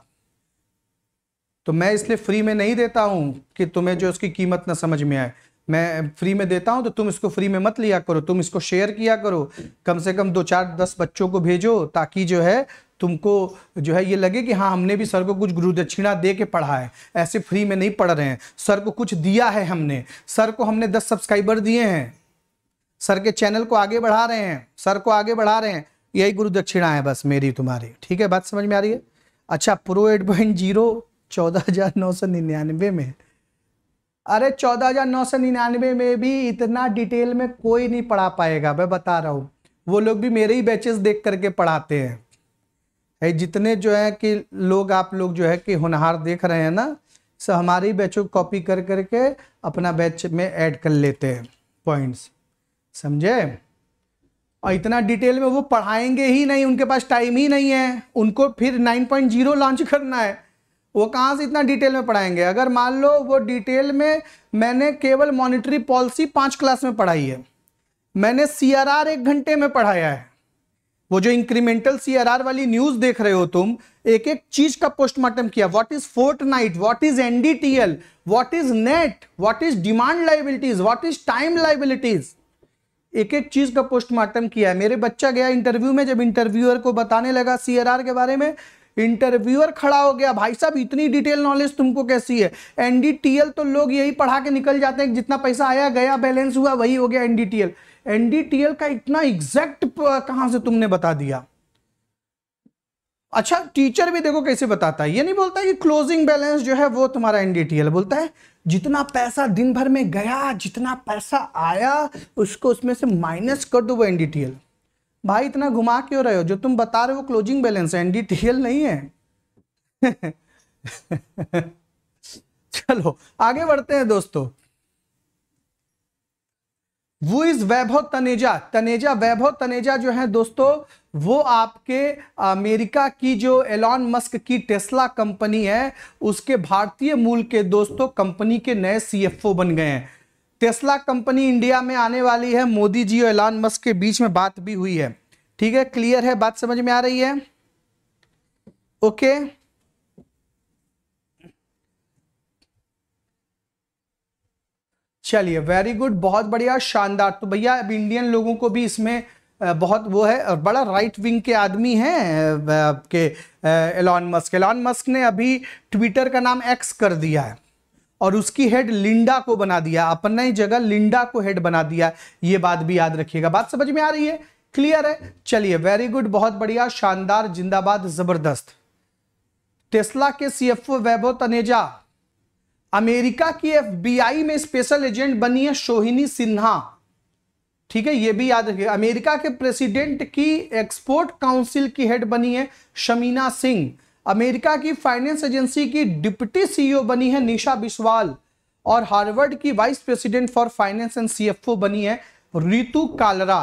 तो मैं इसलिए फ्री में नहीं देता हूं कि तुम्हें जो उसकी कीमत ना समझ में आए मैं फ्री में देता हूँ तो तुम इसको फ्री में मत लिया करो तुम इसको शेयर किया करो कम से कम दो चार दस बच्चों को भेजो ताकि जो है तुमको जो है ये लगे कि हाँ हमने भी सर को कुछ गुरु दक्षिणा दे के पढ़ा है ऐसे फ्री में नहीं पढ़ रहे हैं सर को कुछ दिया है हमने सर को हमने दस सब्सक्राइबर दिए हैं सर के चैनल को आगे बढ़ा रहे हैं सर को आगे बढ़ा रहे हैं यही गुरु दक्षिणा है बस मेरी तुम्हारी ठीक है बात समझ में आ रही है अच्छा प्रो एट पॉइंट जीरो चौदह हजार नौ सौ निन्यानवे में अरे चौदह हजार नौ सौ निन्यानवे में भी इतना डिटेल में कोई नहीं पढ़ा पाएगा मैं बता रहा हूँ वो लोग भी मेरे ही बैचेस देख करके पढ़ाते हैं है जितने जो है कि लोग आप लोग जो है कि होनहार देख रहे हैं ना सब हमारे ही बैचों को कॉपी कर करके अपना बैच में ऐड कर लेते हैं पॉइंट्स समझे और इतना डिटेल में वो पढ़ाएंगे ही नहीं उनके पास टाइम ही नहीं है उनको फिर 9.0 लॉन्च करना है वो कहाँ से इतना डिटेल में पढ़ाएंगे अगर मान लो वो डिटेल में मैंने केवल मॉनिटरी पॉलिसी पाँच क्लास में पढ़ाई है मैंने सी आर आर एक घंटे में पढ़ाया है वो जो इंक्रीमेंटल सी आर आर वाली न्यूज देख रहे हो तुम एक एक चीज का पोस्टमार्टम किया what is fortnight what is NDTL what is net what is demand liabilities what is time liabilities एक एक चीज का पोस्टमार्टम किया है मेरे बच्चा गया इंटरव्यू में जब इंटरव्यूअर को बताने लगा आर के बारे में इंटरव्यूअर खड़ा हो गया भाई साहब इतनी डिटेल नॉलेज तुमको कैसी है एनडीटीएल तो लोग यही पढ़ा के निकल जाते हैं जितना पैसा आया गया बैलेंस हुआ वही हो गया एनडीटीएल एनडीटीएल का इतना एग्जैक्ट कहां से तुमने बता दिया अच्छा टीचर भी देखो कैसे बताता है ये नहीं बोलता कि क्लोजिंग बैलेंस जो है वो तुम्हारा एनडीटीएल बोलता है जितना पैसा दिन भर में गया जितना पैसा आया उसको उसमें से माइनस कर दो वो एनडीटीएल भाई इतना घुमा क्यों रहे हो जो तुम बता रहे हो क्लोजिंग बैलेंस है एनडीटीएल नहीं है चलो आगे बढ़ते हैं दोस्तों वो इज वैभव तनेजा तनेजा वैभव तनेजा जो है दोस्तों वो आपके अमेरिका की जो एलॉन मस्क की टेस्ला कंपनी है उसके भारतीय मूल के दोस्तों कंपनी के नए सीएफओ बन गए हैं टेस्ला कंपनी इंडिया में आने वाली है मोदी जी और एलान मस्क के बीच में बात भी हुई है ठीक है क्लियर है बात समझ में आ रही है ओके चलिए वेरी गुड बहुत बढ़िया शानदार तो भैया अब इंडियन लोगों को भी इसमें बहुत वो है और बड़ा राइट विंग के आदमी हैं आपके एलॉन मस्क एलॉन मस्क ने अभी ट्विटर का नाम एक्स कर दिया है और उसकी हेड लिंडा को बना दिया अपना ही जगह लिंडा को हेड बना दिया ये बात भी याद रखिएगा बात समझ में आ रही है क्लियर है चलिए वेरी गुड बहुत बढ़िया शानदार जिंदाबाद जबरदस्त टेस्ला के सीएफओ वैभव तनेजा अमेरिका की एफबीआई में स्पेशल एजेंट बनी है शोहिनी सिन्हा ठीक है ये भी याद रखिए अमेरिका के प्रेसिडेंट की एक्सपोर्ट काउंसिल की हेड बनी है शमीना सिंह अमेरिका की फाइनेंस एजेंसी की डिप्टी सीईओ बनी है निशा बिस्वाल और हार्वर्ड की vice president for finance and CFO बनी है रितु कालरा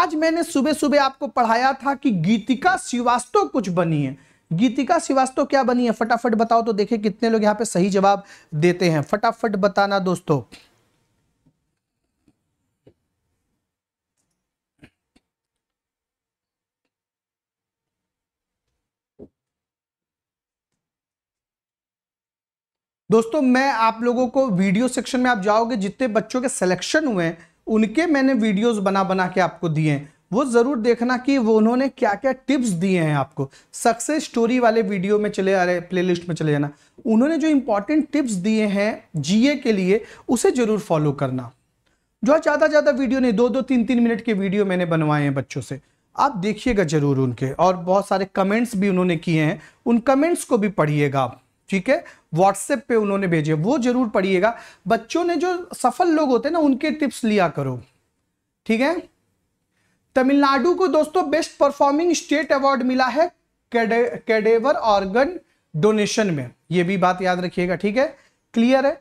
आज मैंने सुबह सुबह आपको पढ़ाया था कि गीतिका श्रीवास्तव कुछ बनी है गीतिका श्रीवास्तव क्या बनी है फटाफट बताओ तो देखे कितने लोग यहाँ पे सही जवाब देते हैं फटाफट बताना दोस्तों दोस्तों मैं आप लोगों को वीडियो सेक्शन में आप जाओगे जितने बच्चों के सिलेक्शन हुए हैं उनके मैंने वीडियोस बना बना के आपको दिए हैं वो ज़रूर देखना कि वो उन्होंने क्या क्या टिप्स दिए हैं आपको सक्सेस स्टोरी वाले वीडियो में चले आ रहे प्लेलिस्ट में चले जाना उन्होंने जो इंपॉर्टेंट टिप्स दिए हैं जीए के लिए उसे ज़रूर फॉलो करना जो ज़्यादा ज़्यादा वीडियो नहीं दो दो तीन तीन मिनट के वीडियो मैंने बनवाए हैं बच्चों से आप देखिएगा ज़रूर उनके और बहुत सारे कमेंट्स भी उन्होंने किए हैं उन कमेंट्स को भी पढ़िएगा आप ठीक है व्हाट्सएप पे उन्होंने भेजे वो जरूर पढ़िएगा बच्चों ने जो सफल लोग होते हैं ना उनके टिप्स लिया करो ठीक है तमिलनाडु को दोस्तों बेस्ट परफॉर्मिंग स्टेट अवार्ड मिला है कैडेवर ऑर्गन डोनेशन में ये भी बात याद रखिएगा ठीक है क्लियर है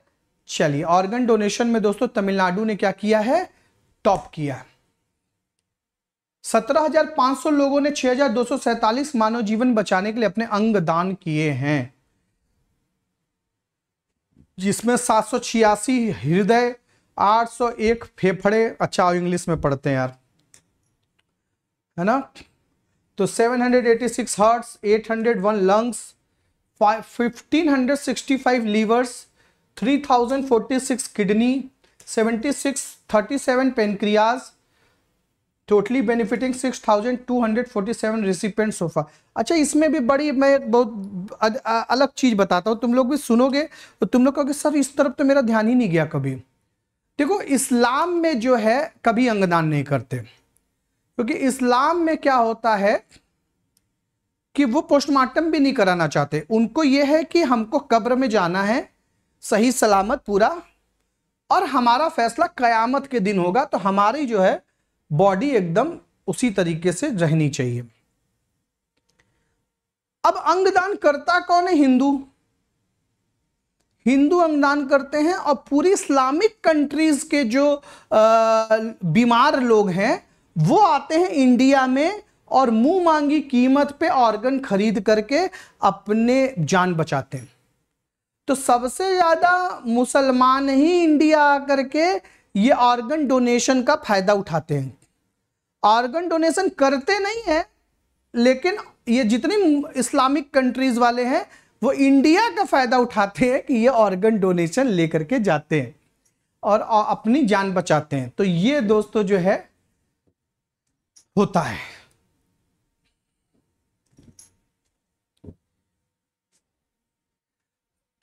चलिए ऑर्गन डोनेशन में दोस्तों तमिलनाडु ने क्या किया है टॉप किया सत्रह लोगों ने छह मानव जीवन बचाने के लिए अपने अंग दान किए हैं जिसमें सात सौ छियासी हृदय आठ सौ एक फेफड़े अच्छा इंग्लिश में पढ़ते हैं यार है ना तो seven hundred eighty six hearts eight hundred one lungs fifteen hundred sixty five livers three thousand forty six kidney seventy six thirty seven pancreas totally benefiting 6,247 recipient so far अच्छा इसमें भी बड़ी मैं बहुत अलग चीज़ बताता हूँ तुम लोग भी सुनोगे तो तुम लोग कहोगे सर इस तरफ तो मेरा ध्यान ही नहीं गया कभी देखो इस्लाम में जो है कभी अंगदान नहीं करते क्योंकि तो इस्लाम में क्या होता है कि वो पोस्टमार्टम भी नहीं कराना चाहते उनको ये है कि हमको कब्र में जाना है सही सलामत पूरा और हमारा फैसला कयामत के दिन होगा तो हमारी जो है बॉडी एकदम उसी तरीके से रहनी चाहिए अब अंगदान करता कौन है हिंदू हिंदू अंगदान करते हैं और पूरी इस्लामिक कंट्रीज के जो बीमार लोग हैं वो आते हैं इंडिया में और मुंह मांगी कीमत पे ऑर्गन खरीद करके अपने जान बचाते हैं तो सबसे ज़्यादा मुसलमान ही इंडिया आकर के ये ऑर्गन डोनेशन का फायदा उठाते हैं ऑर्गन डोनेशन करते नहीं है लेकिन ये जितनी इस्लामिक कंट्रीज वाले हैं वो इंडिया का फायदा उठाते हैं कि ये ऑर्गन डोनेशन लेकर के जाते हैं और अपनी जान बचाते हैं तो ये दोस्तों जो है होता है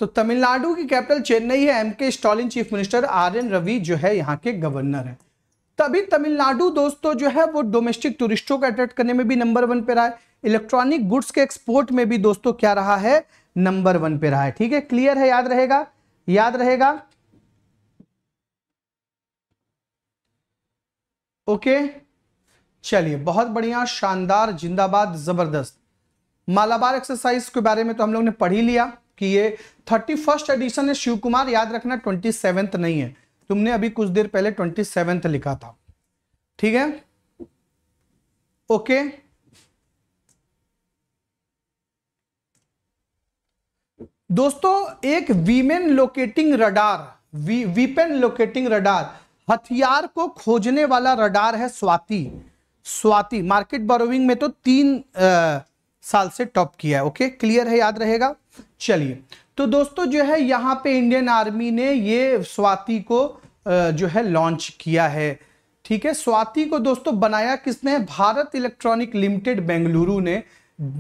तो तमिलनाडु की कैपिटल चेन्नई है M K Stalin chief minister R N Ravi जो है यहाँ के गवर्नर है तभी तमिलनाडु दोस्तों जो है वो डोमेस्टिक टूरिस्टों को अट्रैक्ट करने में भी नंबर वन पे रहा है इलेक्ट्रॉनिक गुड्स के एक्सपोर्ट में भी दोस्तों क्या रहा है नंबर वन पे रहा है ठीक है क्लियर है याद रहेगा याद रहेगा ओके चलिए बहुत बढ़िया शानदार जिंदाबाद जबरदस्त मालाबार एक्सरसाइज के बारे में तो हम लोग ने पढ़ ही लिया कि ये थर्टी फर्स्ट एडिशन है शिव कुमार याद रखना ट्वेंटी सेवेंथ नहीं है तुमने अभी कुछ देर पहले ट्वेंटी सेवेंथ लिखा था ठीक है ओके दोस्तों एक वीमेन लोकेटिंग रडार वी, वीपेन लोकेटिंग रडार हथियार को खोजने वाला रडार है स्वाति स्वाति मार्केट बरोविंग में तो तीन आ, साल से टॉप किया है ओके क्लियर है याद रहेगा चलिए तो दोस्तों जो है यहाँ पे इंडियन आर्मी ने ये स्वाति को जो है लॉन्च किया है ठीक है स्वाति को दोस्तों बनाया किसने भारत इलेक्ट्रॉनिक लिमिटेड बेंगलुरु ने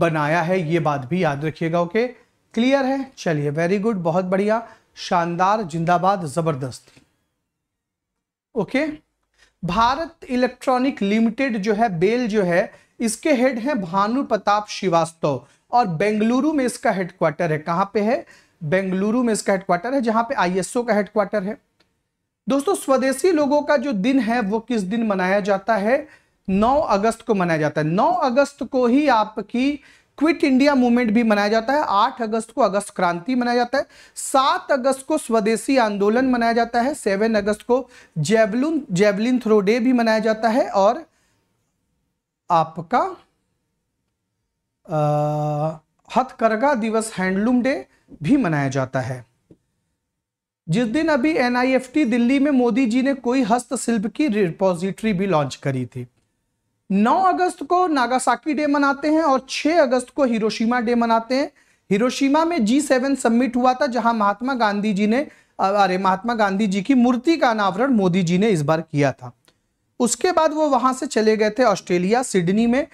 बनाया है ये बात भी याद रखिएगा ओके क्लियर है चलिए वेरी गुड बहुत बढ़िया शानदार जिंदाबाद जबरदस्त ओके भारत इलेक्ट्रॉनिक लिमिटेड जो है बेल जो है इसके हेड हैं भानु प्रताप श्रीवास्तव और बेंगलुरु में इसका हेडक्वार्टर है कहां पे है बेंगलुरु में इसका हेडक्वार्टर है जहां पे आईएसओ का हेडक्वार्टर है दोस्तों स्वदेशी लोगों का जो दिन है वो किस दिन मनाया जाता है 9 अगस्त को मनाया जाता है 9 अगस्त को ही आपकी क्विट इंडिया मूवमेंट भी मनाया जाता है 8 अगस्त को अगस्त क्रांति मनाया जाता है 7 अगस्त को स्वदेशी आंदोलन मनाया जाता है 7 अगस्त को जेवलिन जेवलिन थ्रो डे भी मनाया जाता है और आपका हथकरघा दिवस हैंडलूम डे भी मनाया जाता है जिस दिन अभी एनआईएफटी दिल्ली में मोदी जी ने कोई हस्तशिल्प की रिपोजिटरी भी लॉन्च करी थी 9 अगस्त को नागासाकी डे मनाते हैं और 6 अगस्त को हिरोशिमा डे मनाते हैं हिरोशिमा में जी सेवन सबमिट हुआ था जहां महात्मा गांधी जी ने अरे महात्मा गांधी जी की मूर्ति का अनावरण मोदी जी ने इस बार किया था उसके बाद वो वहां से चले गए थे ऑस्ट्रेलिया सिडनी में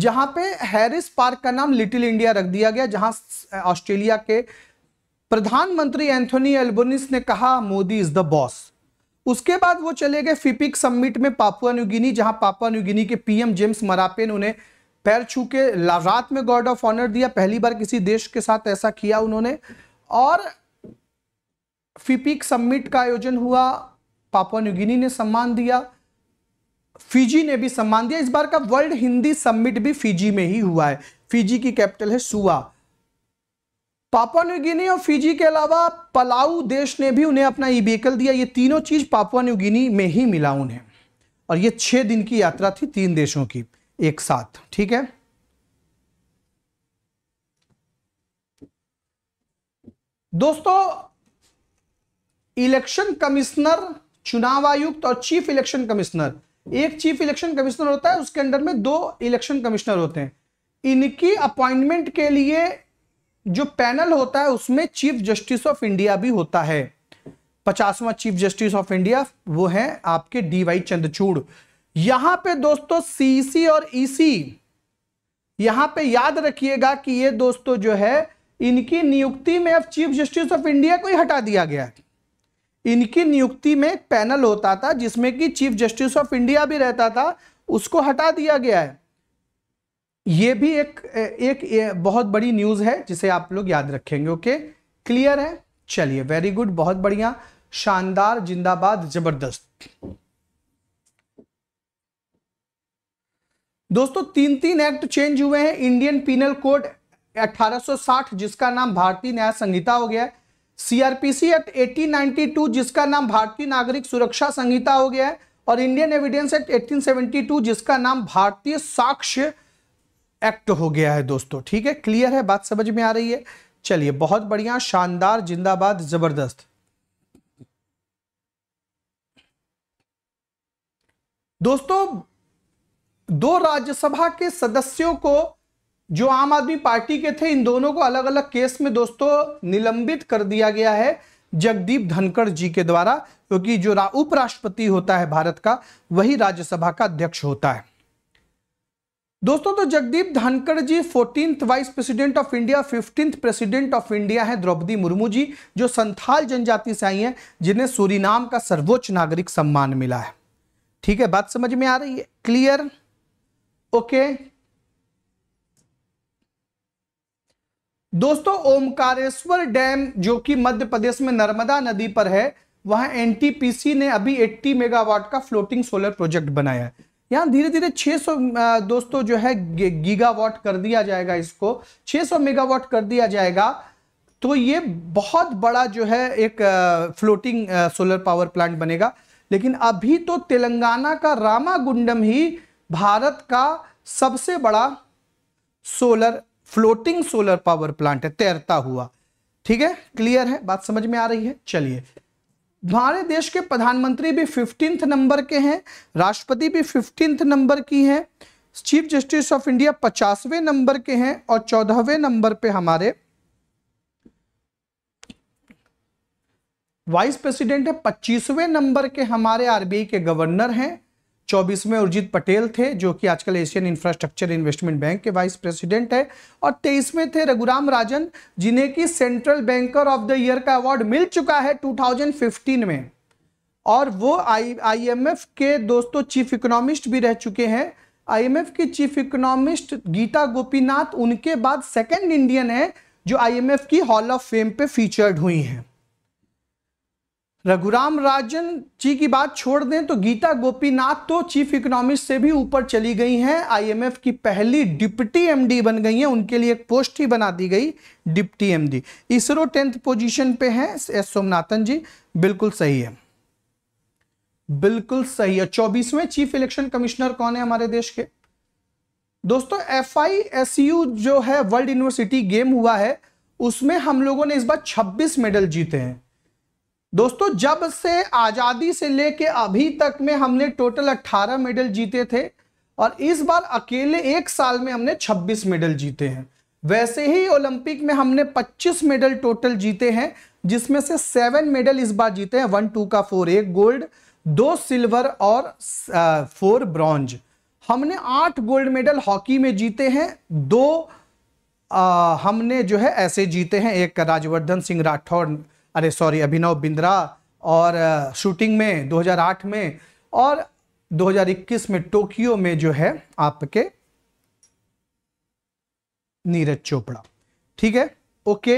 जहां पे हैरिस पार्क का नाम लिटिल इंडिया रख दिया गया जहां ऑस्ट्रेलिया के प्रधानमंत्री एंथोनी एल्बोनिस ने कहा मोदी इज द बॉस उसके बाद वो चले गए फिपिक समिट में पापुआ न्यूगिनी जहां पापुआ न्यूगिनी के पीएम जेम्स मरापेन उन्हें पैर छू के रात में गार्ड ऑफ ऑनर दिया पहली बार किसी देश के साथ ऐसा किया उन्होंने और फिपिक समिट का आयोजन हुआ पापुआ न्यूगिनी ने सम्मान दिया फिजी ने भी सम्मान दिया इस बार का वर्ल्ड हिंदी समिट भी फिजी में ही हुआ है फिजी की कैपिटल है सुआ पापुआ गिनी और फिजी के अलावा पलाऊ देश ने भी उन्हें अपना ई व्हीकल दिया ये तीनों चीज पापुआ गिनी में ही मिला उन्हें और ये छह दिन की यात्रा थी तीन देशों की एक साथ ठीक है दोस्तों इलेक्शन कमिश्नर चुनाव आयुक्त और चीफ इलेक्शन कमिश्नर एक चीफ इलेक्शन कमिश्नर होता है उसके अंडर में दो इलेक्शन कमिश्नर होते हैं इनकी अपॉइंटमेंट के लिए जो पैनल होता है उसमें चीफ जस्टिस ऑफ इंडिया भी होता है पचासवा चीफ जस्टिस ऑफ इंडिया वो है आपके डी वाई चंद्रचूड़ यहां पे दोस्तों सीसी और ईसी यहां पे याद रखिएगा कि ये दोस्तों जो है इनकी नियुक्ति में अब चीफ जस्टिस ऑफ इंडिया को ही हटा दिया गया है इनकी नियुक्ति में एक पैनल होता था जिसमें कि चीफ जस्टिस ऑफ इंडिया भी रहता था उसको हटा दिया गया है ये भी एक एक, एक बहुत बड़ी न्यूज़ है जिसे आप लोग याद रखेंगे ओके क्लियर है चलिए वेरी गुड बहुत बढ़िया शानदार जिंदाबाद जबरदस्त दोस्तों तीन तीन एक्ट चेंज हुए हैं इंडियन पीनल कोड 1860 जिसका नाम भारतीय न्याय संहिता हो गया है सीआरपीसी एक्ट 1892 जिसका नाम भारतीय नागरिक सुरक्षा संहिता हो गया है और इंडियन एविडेंस एक्ट 1872 जिसका नाम भारतीय साक्ष्य एक्ट हो गया है दोस्तों ठीक है क्लियर है बात समझ में आ रही है चलिए बहुत बढ़िया शानदार जिंदाबाद जबरदस्त दोस्तों दो राज्यसभा के सदस्यों को जो आम आदमी पार्टी के थे इन दोनों को अलग अलग केस में दोस्तों निलंबित कर दिया गया है जगदीप धनखड़ जी के द्वारा क्योंकि तो जो उपराष्ट्रपति होता है भारत का वही राज्यसभा का अध्यक्ष होता है दोस्तों तो Jagdeep Dhankhar ji fourteen vice president of India fifteen president of India है द्रौपदी मुर्मू जी जो संथाल जनजाति से आई हैं जिन्हें सूरीनाम का सर्वोच्च नागरिक सम्मान मिला है ठीक है बात समझ में आ रही है क्लियर ओके दोस्तों ओमकारेश्वर डैम जो कि मध्य प्रदेश में नर्मदा नदी पर है वहां एनटीपीसी ने अभी 80 मेगावाट का फ्लोटिंग सोलर प्रोजेक्ट बनाया है यहाँ धीरे धीरे 600 दोस्तों जो है गीगावाट कर दिया जाएगा इसको 600 मेगावाट कर दिया जाएगा तो ये बहुत बड़ा जो है एक फ्लोटिंग सोलर पावर प्लांट बनेगा लेकिन अभी तो तेलंगाना का रामागुंडम ही भारत का सबसे बड़ा solar floating solar power plant है तैरता हुआ ठीक है क्लियर है बात समझ में आ रही है चलिए हमारे देश के प्रधानमंत्री भी फिफ्टीन नंबर के हैं राष्ट्रपति भी फिफ्टीन नंबर की हैं चीफ जस्टिस ऑफ इंडिया पचासवें नंबर के हैं और चौदहवें नंबर पे हमारे वाइस प्रेसिडेंट है पच्चीसवें नंबर के हमारे आरबीआई के गवर्नर हैं चौबीस में उर्जित पटेल थे जो कि आजकल एशियन इंफ्रास्ट्रक्चर इन्वेस्टमेंट बैंक के वाइस प्रेसिडेंट है और तेईस में थे रघुराम राजन जिन्हें कि central banker of the year का अवार्ड मिल चुका है 2015 में और वो आई एफ के दोस्तों चीफ इकोनॉमिस्ट भी रह चुके हैं आईएमएफ की चीफ इकोनॉमिस्ट गीता गोपीनाथ उनके बाद सेकेंड इंडियन है जो आईएमएफ की हॉल ऑफ फेम पे फीचर्ड हुई हैं रघुराम राजन जी की बात छोड़ दें तो गीता गोपीनाथ तो चीफ इकोनॉमिस्ट से भी ऊपर चली गई हैं आईएमएफ की पहली डिप्टी एमडी बन गई हैं उनके लिए एक पोस्ट ही बना दी गई deputy MD ISRO tenth position पे हैं एस सोमनाथन जी बिल्कुल सही है बिल्कुल सही है चौबीसवें चीफ इलेक्शन कमिश्नर कौन है हमारे देश के दोस्तों एफ जो है वर्ल्ड यूनिवर्सिटी गेम हुआ है उसमें हम लोगों ने इस बार छब्बीस मेडल जीते हैं दोस्तों जब से आज़ादी से लेके अभी तक में हमने टोटल 18 मेडल जीते थे और इस बार अकेले एक साल में हमने 26 मेडल जीते हैं वैसे ही ओलंपिक में हमने 25 मेडल टोटल जीते हैं जिसमें से सेवन मेडल इस बार जीते हैं वन टू का फोर एक गोल्ड दो सिल्वर और फोर ब्रॉन्ज हमने आठ गोल्ड मेडल हॉकी में जीते हैं दो आ, हमने जो है ऐसे जीते हैं एक राज्यवर्धन सिंह राठौड़ अरे सॉरी अभिनव बिंद्रा और शूटिंग में 2008 में और 2021 में टोक्यो में जो है आपके नीरज चोपड़ा ठीक है ओके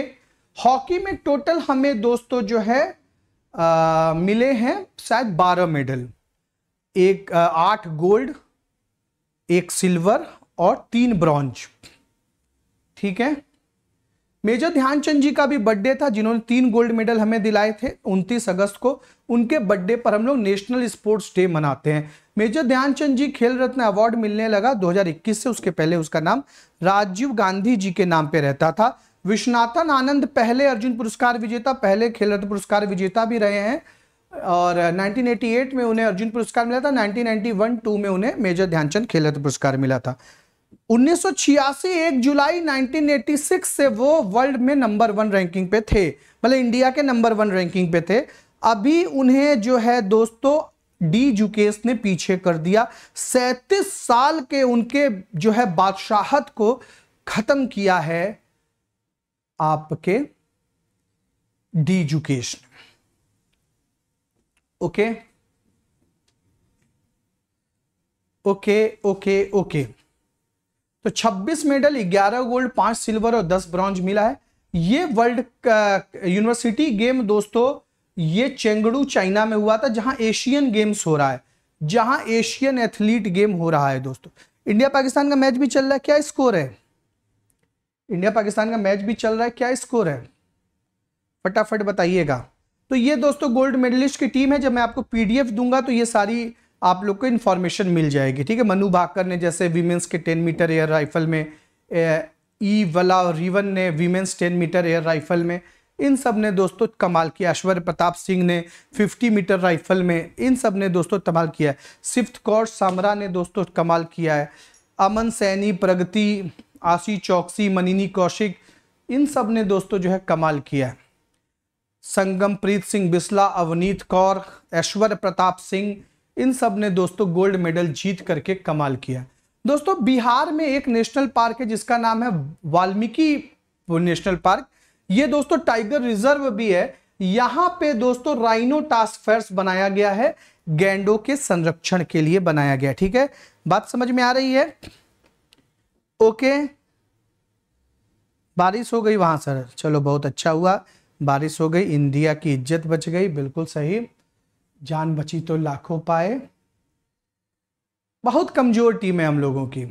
हॉकी में टोटल हमें दोस्तों जो है आ, मिले हैं शायद बारह मेडल एक आठ गोल्ड एक सिल्वर और तीन ब्रॉन्ज ठीक है मेजर ध्यानचंद जी का भी बर्थडे था जिन्होंने तीन गोल्ड मेडल हमें दिलाए थे 29 अगस्त को उनके बर्थडे पर हम लोग नेशनल स्पोर्ट्स डे मनाते हैं मेजर ध्यानचंद जी खेल रत्न अवार्ड मिलने लगा 2021 से उसके पहले उसका नाम राजीव गांधी जी के नाम पे रहता था विश्वनाथन आनंद पहले अर्जुन पुरस्कार विजेता पहले खेल रत्न पुरस्कार विजेता भी रहे हैं और 1988 में उन्हें अर्जुन पुरस्कार मिला था 1991 नाइनटी में उन्हें मेजर ध्यानचंद खेल रत्न पुरस्कार मिला था 1986 एक जुलाई 1986 से वो वर्ल्ड में नंबर वन रैंकिंग पे थे मतलब इंडिया के नंबर वन रैंकिंग पे थे अभी उन्हें जो है दोस्तों डी जुकेस ने पीछे कर दिया सैतीस साल के उनके जो है बादशाहत को खत्म किया है आपके D Gukesh okay okay okay okay तो 26 मेडल 11 गोल्ड 5 सिल्वर और 10 ब्रॉन्ज मिला है ये वर्ल्ड यूनिवर्सिटी गेम दोस्तों ये चेंगड़ू चाइना में हुआ था जहां एशियन गेम्स हो रहा है जहां एशियन एथलीट गेम हो रहा है दोस्तों इंडिया पाकिस्तान का मैच भी चल रहा है क्या स्कोर है इंडिया पाकिस्तान का मैच भी चल रहा है क्या स्कोर है फटाफट बताइएगा तो ये दोस्तों गोल्ड मेडलिस्ट की टीम है जब मैं आपको पीडीएफ दूंगा तो ये सारी आप लोग को इन्फॉर्मेशन मिल जाएगी ठीक है मनु भाकर ने जैसे वीमेंस के टेन मीटर एयर राइफल में ई e वला और रिवन ने women's ten metre air rifle में इन सब ने दोस्तों कमाल किया ऐश्वर्य प्रताप सिंह ने 50 मीटर राइफल में इन सब ने दोस्तों कमाल किया है सिफ्त कौर सामरा ने दोस्तों कमाल किया है अमन सैनी प्रगति आशी चौकसी मनिनी कौशिक इन सब ने दोस्तों जो है कमाल किया है संगमप्रीत सिंह बिस्ला अवनीत कौर ऐश्वर्य प्रताप सिंह इन सब ने दोस्तों गोल्ड मेडल जीत करके कमाल किया दोस्तों बिहार में एक नेशनल पार्क है जिसका नाम है वाल्मीकि नेशनल पार्क ये दोस्तों टाइगर रिजर्व भी है यहाँ पे दोस्तों राइनो टास्क फोर्स बनाया गया है गेंडो के संरक्षण के लिए बनाया गया ठीक है बात समझ में आ रही है ओके बारिश हो गई वहां सर चलो बहुत अच्छा हुआ बारिश हो गई इंडिया की इज्जत बच गई बिल्कुल सही जान बची तो लाखों पाए बहुत कमजोर टीम है हम लोगों की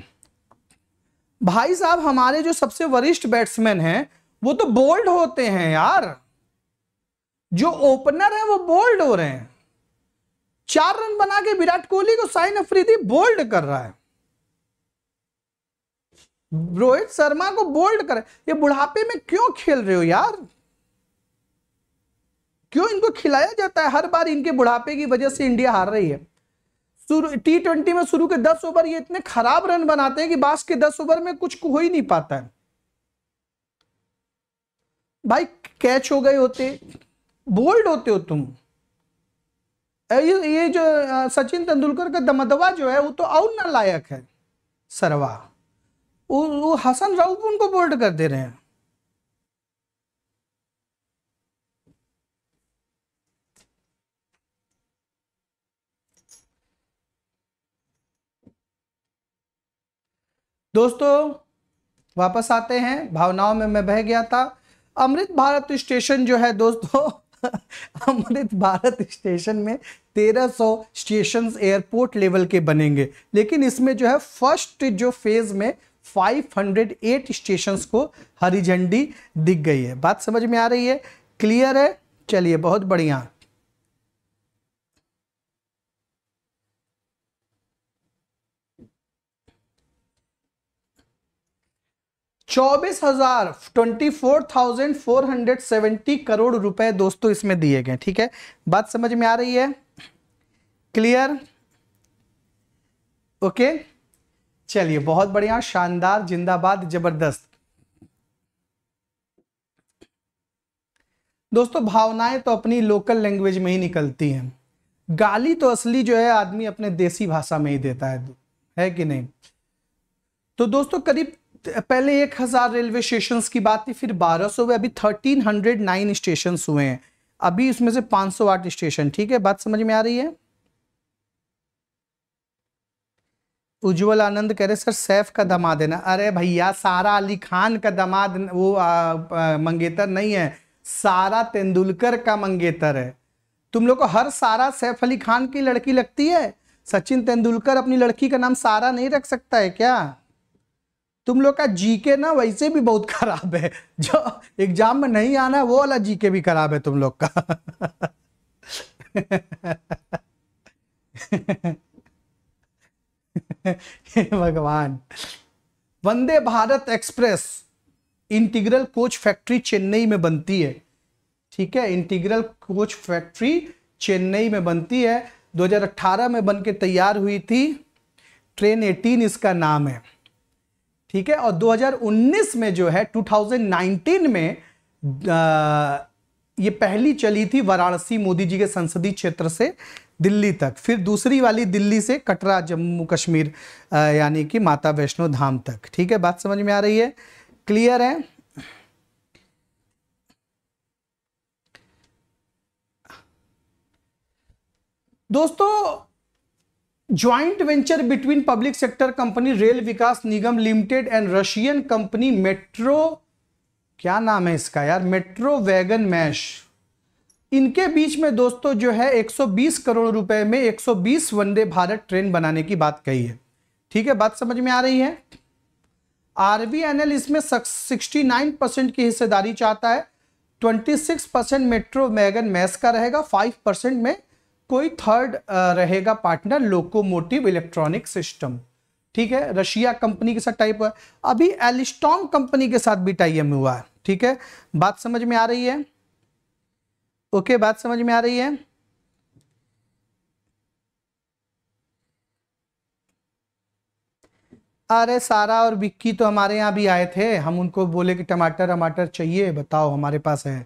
भाई साहब हमारे जो सबसे वरिष्ठ बैट्समैन हैं वो तो बोल्ड होते हैं यार जो ओपनर है वो बोल्ड हो रहे हैं चार रन बना के विराट कोहली को साइन अफरीदी बोल्ड कर रहा है रोहित शर्मा को बोल्ड कर ये बुढ़ापे में क्यों खेल रहे हो यार क्यों इनको खिलाया जाता है हर बार इनके बुढ़ापे की वजह से इंडिया हार रही है टी ट्वेंटी में शुरू के दस ओवर ये इतने खराब रन बनाते हैं कि बास के दस ओवर में कुछ हो ही नहीं पाता है भाई कैच हो गए होते बोल्ड होते हो तुम ये ये जो सचिन तेंदुलकर का दमदवा जो है वो तो आउट ना लायक है सरवा वो, वो हसन राउफ उनको बोल्ड कर दे रहे हैं दोस्तों वापस आते हैं भावनाओं में मैं बह गया था अमृत भारत स्टेशन जो है दोस्तों अमृत भारत स्टेशन में 1300 स्टेशन एयरपोर्ट लेवल के बनेंगे लेकिन इसमें जो है फर्स्ट जो फेज में 508 स्टेशंस को हरी झंडी दिख गई है बात समझ में आ रही है क्लियर है चलिए बहुत बढ़िया चौबीस हजार twenty four thousand four hundred seventy crore रुपए दोस्तों इसमें दिए गए ठीक है बात समझ में आ रही है क्लियर ओके चलिए बहुत बढ़िया शानदार जिंदाबाद जबरदस्त दोस्तों भावनाएं तो अपनी लोकल लैंग्वेज में ही निकलती हैं गाली तो असली जो है आदमी अपने देसी भाषा में ही देता है है कि नहीं तो दोस्तों करीब पहले एक हजार रेलवे स्टेशन की बात थी फिर बारह सौ हुए अभी थर्टीन हंड्रेड नाइन स्टेशन हुए हैं अभी उसमें से पांच सौ आठ स्टेशन ठीक है बात समझ में आ रही है उज्जवल आनंद कह रहे सर सैफ का दमा देना अरे भैया सारा अली खान का दमा वो आ, आ, मंगेतर नहीं है सारा तेंदुलकर का मंगेतर है तुम लोग को हर सारा सैफ अली खान की लड़की लगती है सचिन तेंदुलकर अपनी लड़की का नाम सारा नहीं रख सकता है क्या तुम लोग का जीके ना वैसे भी बहुत खराब है जो एग्जाम में नहीं आना वो वाला जीके भी खराब है तुम लोग का भगवान Vande Bharat express integral coach factory Chennai में बनती है ठीक है इंटीग्रल कोच फैक्ट्री चेन्नई में बनती है 2018 में बन के तैयार हुई थी ट्रेन 18 इसका नाम है ठीक है और 2019 में जो है 2019 में आ, ये पहली चली थी वाराणसी मोदी जी के संसदीय क्षेत्र से दिल्ली तक फिर दूसरी वाली दिल्ली से कटरा जम्मू कश्मीर यानी कि माता वैष्णो धाम तक ठीक है बात समझ में आ रही है क्लियर है दोस्तों joint venture between public sector company Rail Vikas Nigam Limited and Russian company metro क्या नाम है इसका यार मेट्रो वैगन मैश इनके बीच में दोस्तों जो है 120 करोड़ रुपए में 120 वंदे भारत ट्रेन बनाने की बात कही है ठीक है बात समझ में आ रही है एल इसमें 69 परसेंट की हिस्सेदारी चाहता है 26 परसेंट मेट्रो वैगन मैश का रहेगा 5 परसेंट में कोई थर्ड रहेगा पार्टनर लोकोमोटिव इलेक्ट्रॉनिक सिस्टम ठीक है रशिया कंपनी के साथ टाइप हुआ अभी एलिस्टॉम कंपनी के साथ भी टाइम हुआ है ठीक है बात समझ में आ रही है ओके बात समझ में आ रही है अरे सारा और विक्की तो हमारे यहाँ भी आए थे हम उनको बोले कि टमाटर टमाटर चाहिए बताओ हमारे पास है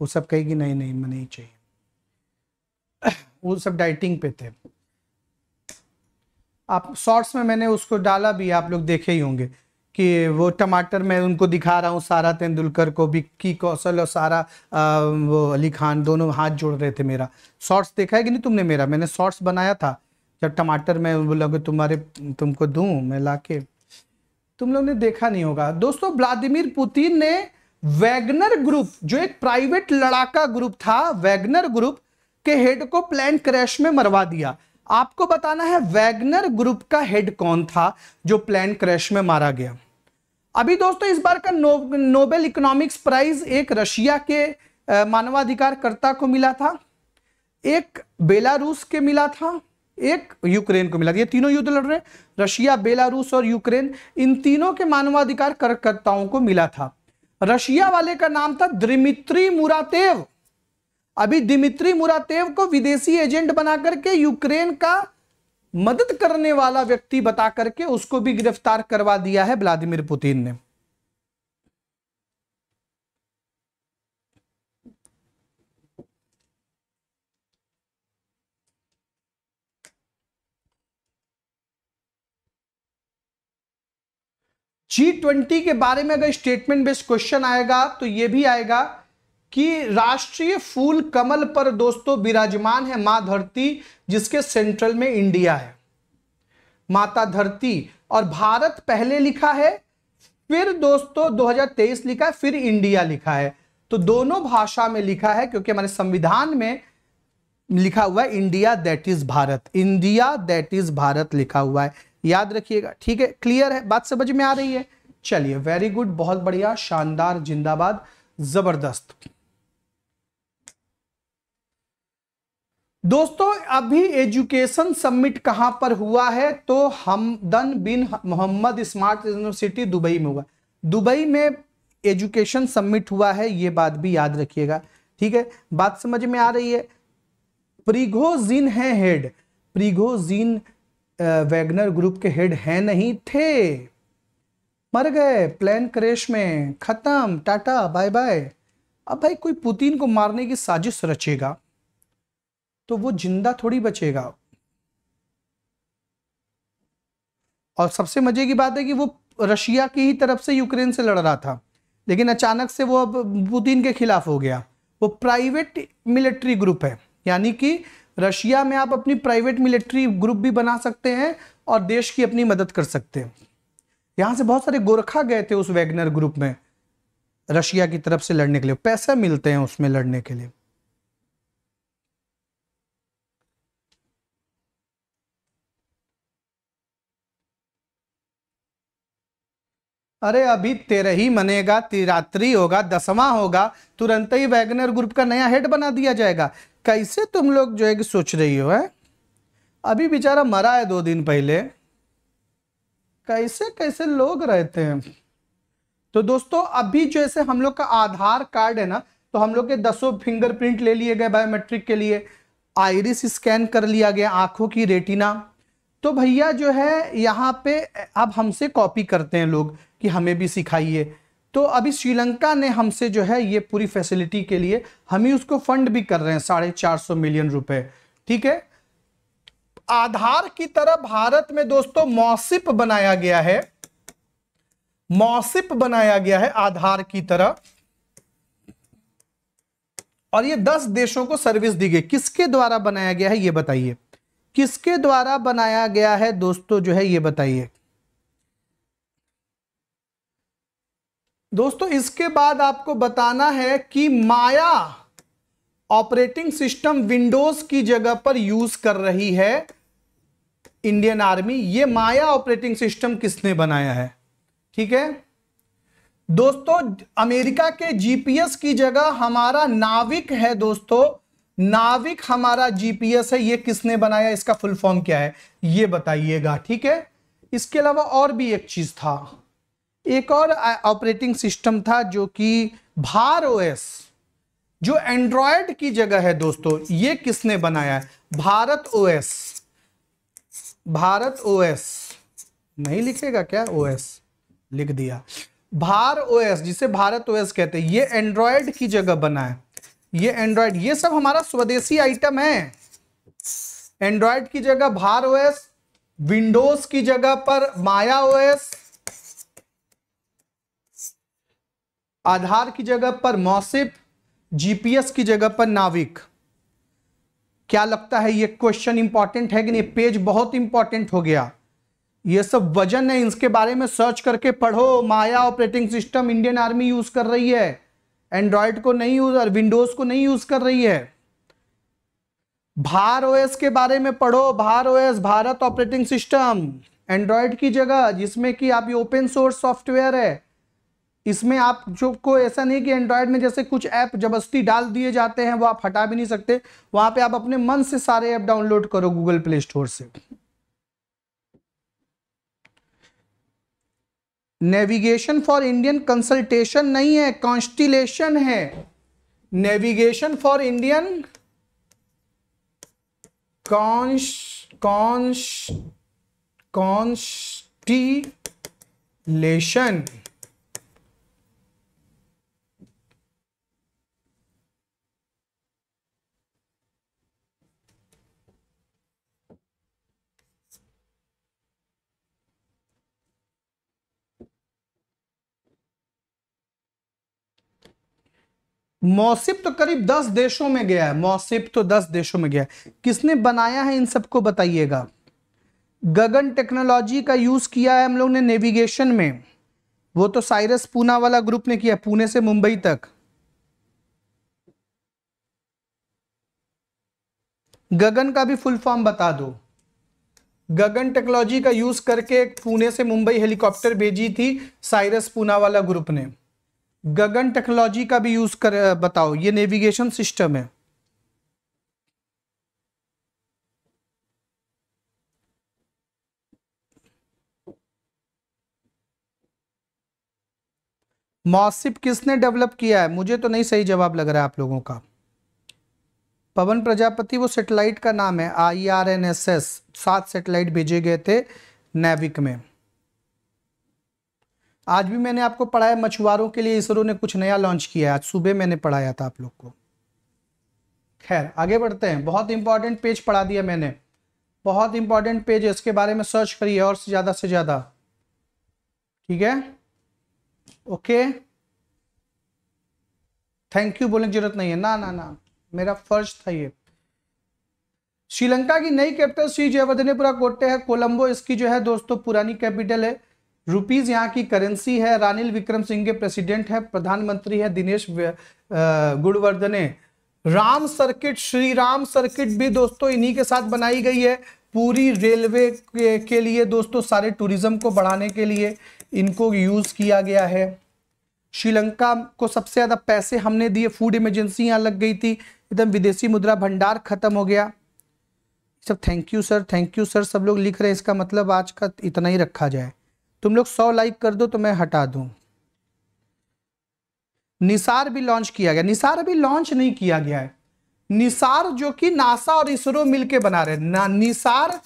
वो सब कहेगी नहीं नहीं नहीं चाहिए वो सब डाइटिंग पे थे आप शॉर्ट्स में मैंने उसको डाला भी आप लोग देखे ही होंगे कि वो टमाटर मैं उनको दिखा रहा हूँ सारा तेंदुलकर को विक्की कौशल और सारा आ, वो अली खान दोनों हाथ जोड़ रहे थे मेरा शॉर्ट्स देखा है कि नहीं तुमने मेरा मैंने शॉर्ट्स बनाया था जब टमाटर मैं बोला तुम्हारे तुमको दूँ मैं ला तुम लोग ने देखा नहीं होगा दोस्तों व्लादिमिर पुतिन ने वैगनर ग्रुप जो एक प्राइवेट लड़ाका ग्रुप था वैगनर ग्रुप के हेड को प्लान क्रैश में मरवा दिया आपको बताना है वैगनर ग्रुप का हेड कौन था जो प्लान क्रैश में मारा गया अभी दोस्तों इस बार का नो, नोबेल इकोनॉमिक्स प्राइज एक रशिया के मानवाधिकारकर्ता को मिला था एक बेलारूस के मिला था एक यूक्रेन को मिला ये तीनों युद्ध लड़ रहे हैं रशिया बेलारूस और यूक्रेन इन तीनों के मानवाधिकार कार्यकर्ताओं को मिला था रशिया वाले का नाम था द्रिमित्री मुरातेव अभी दिमित्री मुरातेव को विदेशी एजेंट बना करके यूक्रेन का मदद करने वाला व्यक्ति बता करके उसको भी गिरफ्तार करवा दिया है व्लादिमिर पुतिन ने जी ट्वेंटी के बारे में अगर स्टेटमेंट बेस्ड क्वेश्चन आएगा तो यह भी आएगा कि राष्ट्रीय फूल कमल पर दोस्तों विराजमान है मां धरती जिसके सेंट्रल में इंडिया है माता धरती और भारत पहले लिखा है फिर दोस्तों 2023 लिखा है फिर इंडिया लिखा है तो दोनों भाषा में लिखा है क्योंकि हमारे संविधान में लिखा हुआ है India that is Bharat India that is Bharat लिखा हुआ है याद रखिएगा ठीक है क्लियर है बात समझ में आ रही है चलिए वेरी गुड बहुत बढ़िया शानदार जिंदाबाद जबरदस्त दोस्तों अभी एजुकेशन समिट कहां पर हुआ है तो Hamdan bin Mohammed Smart University Dubai में हुआ दुबई में एजुकेशन समिट हुआ है ये बात भी याद रखिएगा ठीक है बात समझ में आ रही है प्रिघोजिन है हेड प्रिघोजिन वैगनर ग्रुप के हेड है नहीं थे मर गए प्लान क्रेश में खत्म टाटा बाय बाय अब भाई कोई पुतिन को मारने की साजिश रचेगा तो वो जिंदा थोड़ी बचेगा और सबसे मजे की बात है कि वो रशिया की ही तरफ से यूक्रेन से लड़ रहा था लेकिन अचानक से वो अब पुतिन के खिलाफ हो गया वो प्राइवेट मिलिट्री ग्रुप है यानी कि रशिया में आप अपनी प्राइवेट मिलिट्री ग्रुप भी बना सकते हैं और देश की अपनी मदद कर सकते हैं यहां से बहुत सारे गोरखा गए थे उस वैगनर ग्रुप में रशिया की तरफ से लड़ने के लिए पैसे मिलते हैं उसमें लड़ने के लिए अरे अभी तेरह ही मनेगा तिरात्रि होगा दसवां होगा तुरंत ही वैगनर ग्रुप का नया हेड बना दिया जाएगा कैसे तुम लोग जो है कि सोच रही हो है अभी बेचारा मरा है दो दिन पहले कैसे कैसे लोग रहते हैं तो दोस्तों अभी जैसे हम लोग का आधार कार्ड है ना तो हम लोग के दसों फिंगरप्रिंट ले लिए गए बायोमेट्रिक के लिए आयरिस स्कैन कर लिया गया आंखों की रेटिना तो भैया जो है यहाँ पे अब हमसे कॉपी करते हैं लोग कि हमें भी सिखाइए तो अभी श्रीलंका ने हमसे जो है ये पूरी फैसिलिटी के लिए हम ही उसको फंड भी कर रहे हैं साढ़े चार सौ मिलियन रुपए ठीक है आधार की तरह भारत में दोस्तों मौसिप बनाया गया है मौसिप बनाया गया है आधार की तरह और ये दस देशों को सर्विस दी गई किसके द्वारा बनाया गया है ये बताइए किसके द्वारा बनाया गया है दोस्तों जो है ये बताइए दोस्तों इसके बाद आपको बताना है कि माया ऑपरेटिंग सिस्टम विंडोज की जगह पर यूज कर रही है इंडियन आर्मी ये माया ऑपरेटिंग सिस्टम किसने बनाया है ठीक है दोस्तों अमेरिका के जीपीएस की जगह हमारा नाविक है दोस्तों नाविक हमारा जीपीएस है ये किसने बनाया इसका फुल फॉर्म क्या है ये बताइएगा ठीक है इसके अलावा और भी एक चीज था एक और ऑपरेटिंग सिस्टम था जो कि भार ओएस जो एंड्रॉयड की जगह है दोस्तों ये किसने बनाया है भारत ओएस भारत ओएस नहीं लिखेगा क्या ओएस लिख दिया भार ओएस जिसे भारत ओएस कहते हैं ये एंड्रॉयड की जगह बना है ये एंड्रॉयड ये सब हमारा स्वदेशी आइटम है एंड्रॉयड की जगह भार ओएस विंडोज की जगह पर माया ओएस आधार की जगह पर मौसिफ जीपीएस की जगह पर नाविक क्या लगता है ये क्वेश्चन इंपॉर्टेंट है कि नहीं पेज बहुत इंपॉर्टेंट हो गया ये सब वजन है इसके बारे में सर्च करके पढ़ो Maya operating system Indian Army use कर रही है एंड्रॉयड को नहीं यूज विंडोज को नहीं यूज कर रही है भार ओएस के बारे में पढ़ो BharOS Bharat operating system Android की जगह जिसमें कि आप ये ओपन सोर्स सॉफ्टवेयर है इसमें आप जो को ऐसा नहीं कि एंड्रॉयड में जैसे कुछ ऐप जबरस्ती डाल दिए जाते हैं वो आप हटा भी नहीं सकते वहां पे आप अपने मन से सारे ऐप डाउनलोड करो गूगल प्ले स्टोर से नेविगेशन फॉर इंडियन कंसल्टेशन नहीं है कॉन्स्टिलेशन है navigation for Indian cons cons constellation मौसिप तो करीब दस देशों में गया है मौसिप तो दस देशों में गया है किसने बनाया है इन सबको बताइएगा गगन टेक्नोलॉजी का यूज किया है हम लोग ने नेविगेशन में वो तो साइरस पूना वाला ग्रुप ने किया पुणे से मुंबई तक गगन का भी फुल फॉर्म बता दो गगन टेक्नोलॉजी का यूज करके पुणे से मुंबई हेलीकॉप्टर भेजी थी साइरस पूना वाला ग्रुप ने गगन टेक्नोलॉजी का भी यूज कर बताओ ये नेविगेशन सिस्टम है मौसिप किसने डेवलप किया है मुझे तो नहीं सही जवाब लग रहा है आप लोगों का पवन प्रजापति वो सेटेलाइट का नाम है I R N S S सात सेटेलाइट भेजे गए थे नेविक में आज भी मैंने आपको पढ़ाया मछुआरों के लिए इसरो ने कुछ नया लॉन्च किया है आज सुबह मैंने पढ़ाया था आप लोग को खैर आगे बढ़ते हैं बहुत इंपॉर्टेंट पेज पढ़ा दिया मैंने बहुत इंपॉर्टेंट पेज है इसके बारे में सर्च करिए और ज़्यादा से ज़्यादा ठीक है ओके थैंक यू बोलने की जरूरत नहीं है ना ना ना मेरा फर्ज था ये श्रीलंका की नई कैपिटल श्री जयवर्धनेपुरा कोटे है कोलंबो इसकी जो है दोस्तों पुरानी कैपिटल है रुपीज यहाँ की करेंसी है रानिल विक्रम सिंह के प्रेसिडेंट है प्रधानमंत्री है दिनेश गुड़वर्धने राम सर्किट श्री राम सर्किट भी दोस्तों इन्हीं के साथ बनाई गई है पूरी रेलवे के, के लिए दोस्तों सारे टूरिज्म को बढ़ाने के लिए इनको यूज किया गया है श्रीलंका को सबसे ज्यादा पैसे हमने दिए फूड इमरजेंसी यहाँ लग गई थी एकदम विदेशी मुद्रा भंडार खत्म हो गया सब thank you sir thank you sir सब लोग लिख रहे हैं इसका मतलब आज का इतना ही रखा जाए तुम लोग सौ लाइक कर दो तो मैं हटा दूं निसार भी लॉन्च किया गया निसार अभी लॉन्च नहीं किया गया है निसार जो कि नासा और इसरो मिलके बना रहे हैं ना, निसार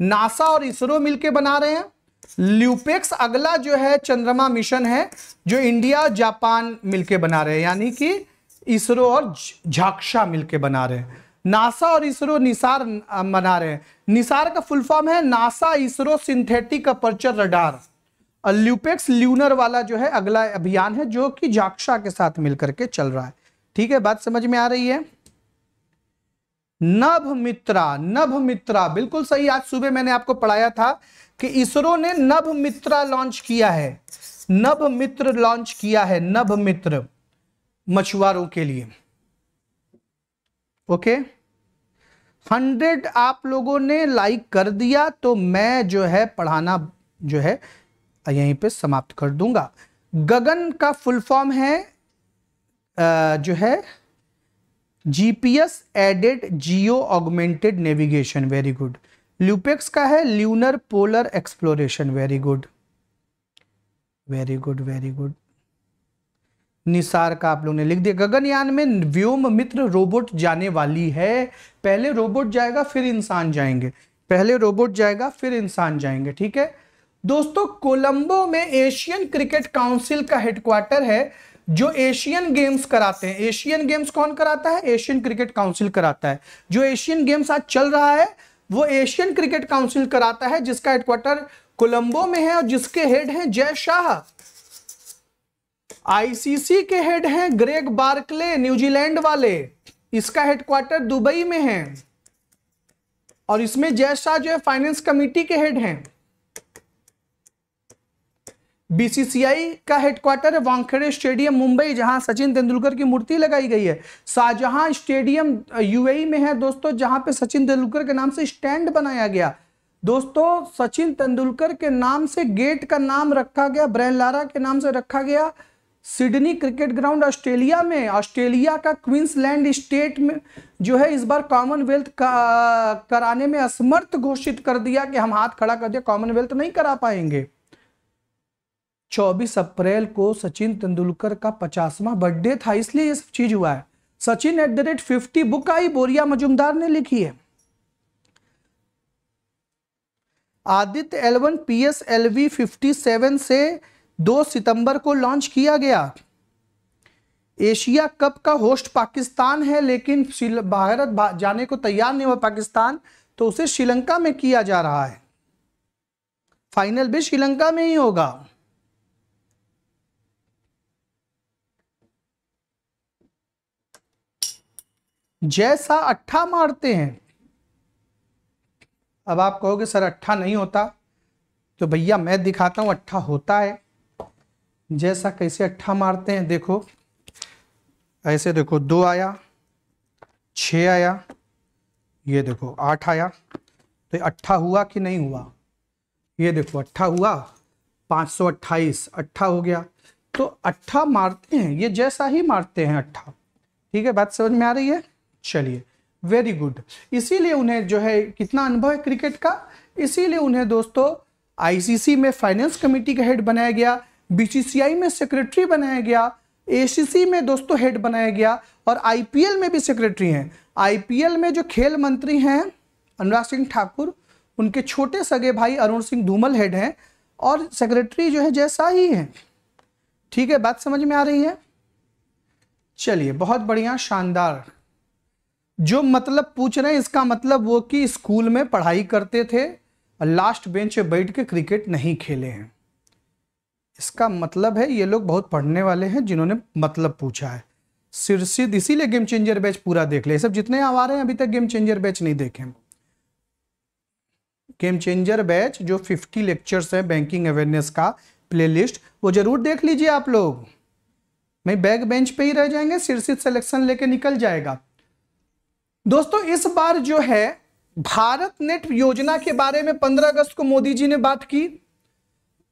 नासा और इसरो मिलके बना रहे हैं ल्यूपेक्स अगला जो है चंद्रमा मिशन है जो इंडिया जापान मिलके बना रहे हैं यानी कि इसरो और झाक्षा मिलके बना रहे हैं नासा और इसरो निसार बना रहे हैं निसार का फुल फॉर्म है NASA ISRO synthetic aperture radar LUPEX lunar वाला जो है अगला अभियान है जो कि जाक्षा के साथ मिलकर के चल रहा है ठीक है बात समझ में आ रही है नभ मित्रा नभ मित्रा बिल्कुल सही आज सुबह मैंने आपको पढ़ाया था कि इसरो ने नभ मित्रा लॉन्च किया है नभ मित्र लॉन्च किया है नभ मित्र मछुआरों के लिए ओके हंड्रेड आप लोगों ने लाइक कर दिया तो मैं जो है पढ़ाना जो है यहीं पे समाप्त कर दूंगा गगन का फुल फॉर्म है जो है GPS aided geo augmented navigation very good LUPEX का है lunar polar exploration very good very good very good NISAR का आप लोगों ने लिख दिया गगनयान में व्योम मित्र रोबोट जाने वाली है पहले रोबोट जाएगा फिर इंसान जाएंगे पहले रोबोट जाएगा फिर इंसान जाएंगे ठीक है दोस्तों कोलंबो में एशियन क्रिकेट काउंसिल का हेडक्वार्टर है जो एशियन गेम्स कराते हैं एशियन गेम्स कौन कराता है एशियन क्रिकेट काउंसिल कराता है जो एशियन गेम्स आज चल रहा है वो एशियन क्रिकेट काउंसिल कराता है जिसका हेडक्वार्टर कोलंबो में है और जिसके हेड हैं जय शाह आईसीसी के हेड हैं ग्रेग बार्कले न्यूजीलैंड वाले इसका हेडक्वार्टर दुबई में है और इसमें जय शाह जो है फाइनेंस कमेटी के हेड हैं बीसीसीआई का हेडक्वार्टर है वानखेड़े स्टेडियम मुंबई जहां सचिन तेंदुलकर की मूर्ति लगाई गई है शाहजहां स्टेडियम यूएई में है दोस्तों जहां पे सचिन तेंदुलकर के नाम से स्टैंड बनाया गया दोस्तों सचिन तेंदुलकर के नाम से गेट का नाम रखा गया ब्रैन लारा के नाम से रखा गया सिडनी क्रिकेट ग्राउंड ऑस्ट्रेलिया में ऑस्ट्रेलिया का क्वींसलैंड स्टेट में जो है इस बार कॉमनवेल्थ का कराने में असमर्थ घोषित कर दिया कि हम हाथ खड़ा कर दिया कॉमनवेल्थ नहीं करा पाएंगे 24 अप्रैल को सचिन तेंदुलकर का पचासवा बर्थडे था इसलिए ये सब चीज हुआ है Sachin at the rate fifty book आई बोरिया मजुमदार ने लिखी है Aditya L one P S L V fifty seven से दो सितंबर को लॉन्च किया गया एशिया कप का होस्ट पाकिस्तान है लेकिन भारत जाने को तैयार नहीं हुआ पाकिस्तान तो उसे श्रीलंका में किया जा रहा है फाइनल भी श्रीलंका में ही होगा जैसा अट्ठा मारते हैं अब आप कहोगे सर अट्ठा नहीं होता तो भैया मैं दिखाता हूं अट्ठा होता है जैसा कैसे अट्ठा मारते हैं देखो ऐसे देखो दो आया छ आया ये देखो आठ आया तो अट्ठा हुआ कि नहीं हुआ ये देखो अट्ठा हुआ पाँच सौ अट्ठाईस अट्ठा हो गया तो अट्ठा मारते हैं ये जैसा ही मारते हैं अट्ठा ठीक है बात समझ में आ रही है चलिए वेरी गुड इसीलिए उन्हें जो है कितना अनुभव है क्रिकेट का इसीलिए उन्हें दोस्तों आईसीसी में फाइनेंस कमेटी का हेड बनाया गया बीसीसीआई में सेक्रेटरी बनाया गया एसीसी में दोस्तों हेड बनाया गया और आईपीएल में भी सेक्रेटरी हैं आईपीएल में जो खेल मंत्री हैं अनुराग सिंह ठाकुर उनके छोटे सगे भाई अरुण सिंह धूमल हेड हैं और सेक्रेटरी जो है जैसा ही है ठीक है बात समझ में आ रही है चलिए बहुत बढ़िया शानदार जो मतलब पूछ रहे हैं इसका मतलब वो कि स्कूल में पढ़ाई करते थे और लास्ट बेंच पे बैठ के क्रिकेट नहीं खेले हैं इसका मतलब है ये लोग बहुत पढ़ने वाले हैं जिन्होंने मतलब पूछा है सिरसिद इसीलिए गेम चेंजर बैच पूरा देख ले सब जितने आ रहे हैं अभी तक गेम चेंजर बैच नहीं देखे गेम चेंजर बैच जो 50 लेक्चर्स है बैंकिंग अवेयरनेस का प्लेलिस्ट वो जरूर देख लीजिए आप लोग मैं बैक बेंच पे ही रह जाएंगे सिरसिद सिलेक्शन लेके निकल जाएगा दोस्तों इस बार जो है भारत नेट योजना के बारे में 15 अगस्त को मोदी जी ने बात की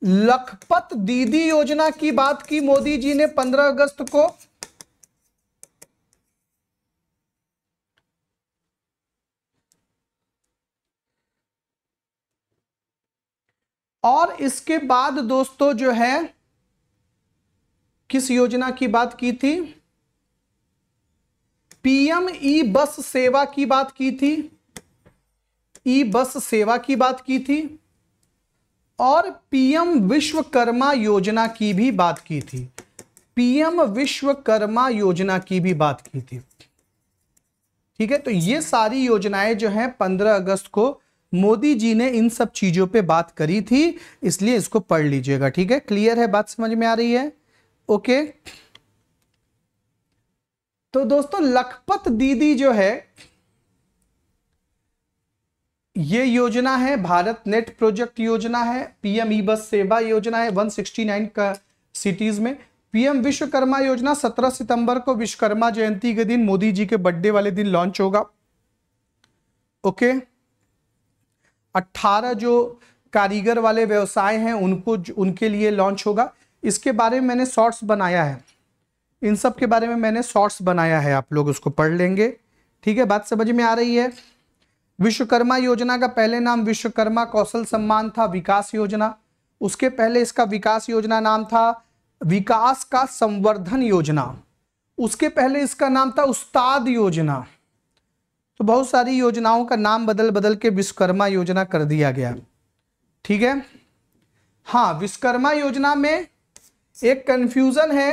लखपत दीदी योजना की बात की मोदी जी ने 15 अगस्त को और इसके बाद दोस्तों जो है किस योजना की बात की थी पीएम ई बस सेवा की बात की थी ई बस सेवा की बात की थी और पीएम विश्वकर्मा योजना की भी बात की थी पीएम विश्वकर्मा योजना की भी बात की थी ठीक है तो ये सारी योजनाएं जो हैं 15 अगस्त को मोदी जी ने इन सब चीजों पे बात करी थी इसलिए इसको पढ़ लीजिएगा ठीक है क्लियर है बात समझ में आ रही है ओके तो दोस्तों लखपत दीदी जो है ये योजना है भारत नेट प्रोजेक्ट योजना है पीएम ई बस सेवा योजना है 169 का सिटीज में पीएम विश्वकर्मा योजना 17 सितंबर को विश्वकर्मा जयंती के दिन मोदी जी के बर्थडे वाले दिन लॉन्च होगा ओके 18 जो कारीगर वाले व्यवसाय हैं उनको उनके लिए लॉन्च होगा इसके बारे में मैंने शॉर्ट्स बनाया है इन सब के बारे में मैंने शॉर्ट्स बनाया है आप लोग उसको पढ़ लेंगे ठीक है बात समझ में आ रही है विश्वकर्मा योजना का पहले नाम विश्वकर्मा कौशल सम्मान था विकास योजना उसके पहले इसका विकास योजना नाम था विकास का संवर्धन योजना उसके पहले इसका नाम था उस्ताद योजना तो बहुत सारी योजनाओं का नाम बदल बदल के विश्वकर्मा योजना कर दिया गया ठीक है हाँ विश्वकर्मा योजना में एक कंफ्यूजन है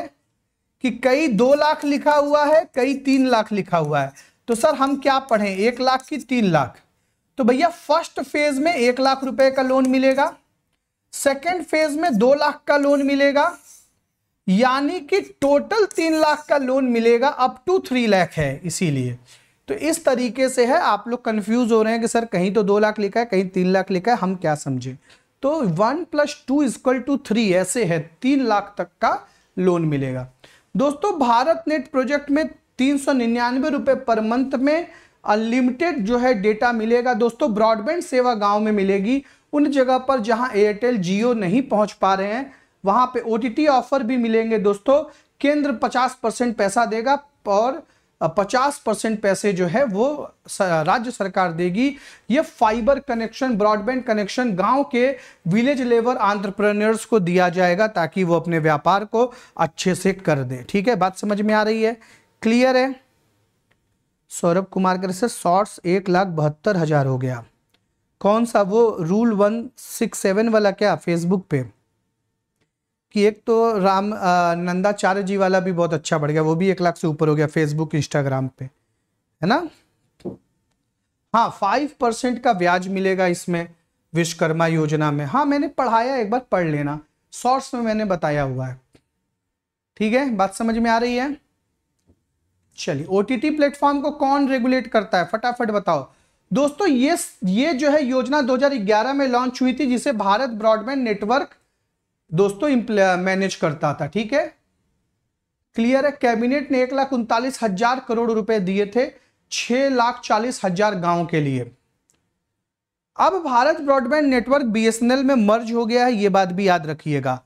कि कई दो लाख लिखा हुआ है कई तीन लाख लिखा हुआ है तो सर हम क्या पढ़ें एक लाख की तीन लाख तो भैया फर्स्ट फेज में एक लाख रुपए का लोन मिलेगा सेकेंड फेज में दो लाख का लोन मिलेगा यानी कि टोटल तीन लाख का लोन मिलेगा अप टू थ्री लाख है इसीलिए तो इस तरीके से है आप लोग कंफ्यूज हो रहे हैं कि सर कहीं तो दो लाख लिखा है कहीं तीन लाख लिखा है हम क्या समझें तो one plus two is equal to three ऐसे है तीन लाख तक का लोन मिलेगा दोस्तों भारत नेट प्रोजेक्ट में तीन सौ निन्यानवे रुपये पर मंथ में अनलिमिटेड जो है डेटा मिलेगा दोस्तों ब्रॉडबैंड सेवा गांव में मिलेगी उन जगह पर जहां एयरटेल जियो नहीं पहुंच पा रहे हैं वहां पे ओ ऑफर भी मिलेंगे दोस्तों केंद्र 50 परसेंट पैसा देगा और 50 परसेंट पैसे जो है वो राज्य सरकार देगी ये फाइबर कनेक्शन ब्रॉडबैंड कनेक्शन गांव के विलेज लेवल आंट्रप्रनर्स को दिया जाएगा ताकि वो अपने व्यापार को अच्छे से कर दें ठीक है बात समझ में आ रही है क्लियर है सौरभ कुमार कर सर शॉर्ट्स एक लाख बहत्तर हजार हो गया कौन सा वो रूल वन सिक्स सेवन वाला क्या फेसबुक पे कि एक तो राम नंदाचार्य जी वाला भी बहुत अच्छा बढ़ गया वो भी एक लाख से ऊपर हो गया फेसबुक इंस्टाग्राम पे है ना हाँ फाइव परसेंट का ब्याज मिलेगा इसमें विश्वकर्मा योजना में हाँ मैंने पढ़ाया एक बार पढ़ लेना सोर्स में मैंने बताया हुआ है ठीक है बात समझ में आ रही है चलिए ओ टी प्लेटफॉर्म को कौन रेगुलेट करता है फटाफट बताओ दोस्तों ये ये जो है योजना 2011 में लॉन्च हुई थी जिसे भारत ब्रॉडबैंड नेटवर्क दोस्तों मैनेज करता था ठीक है क्लियर है कैबिनेट ने एक लाख उनतालीस हजार करोड़ रुपए दिए थे छह लाख चालीस हजार गांव के लिए अब भारत ब्रॉडबैंड नेटवर्क बीएसएनएल में मर्ज हो गया है यह बात भी याद रखिएगा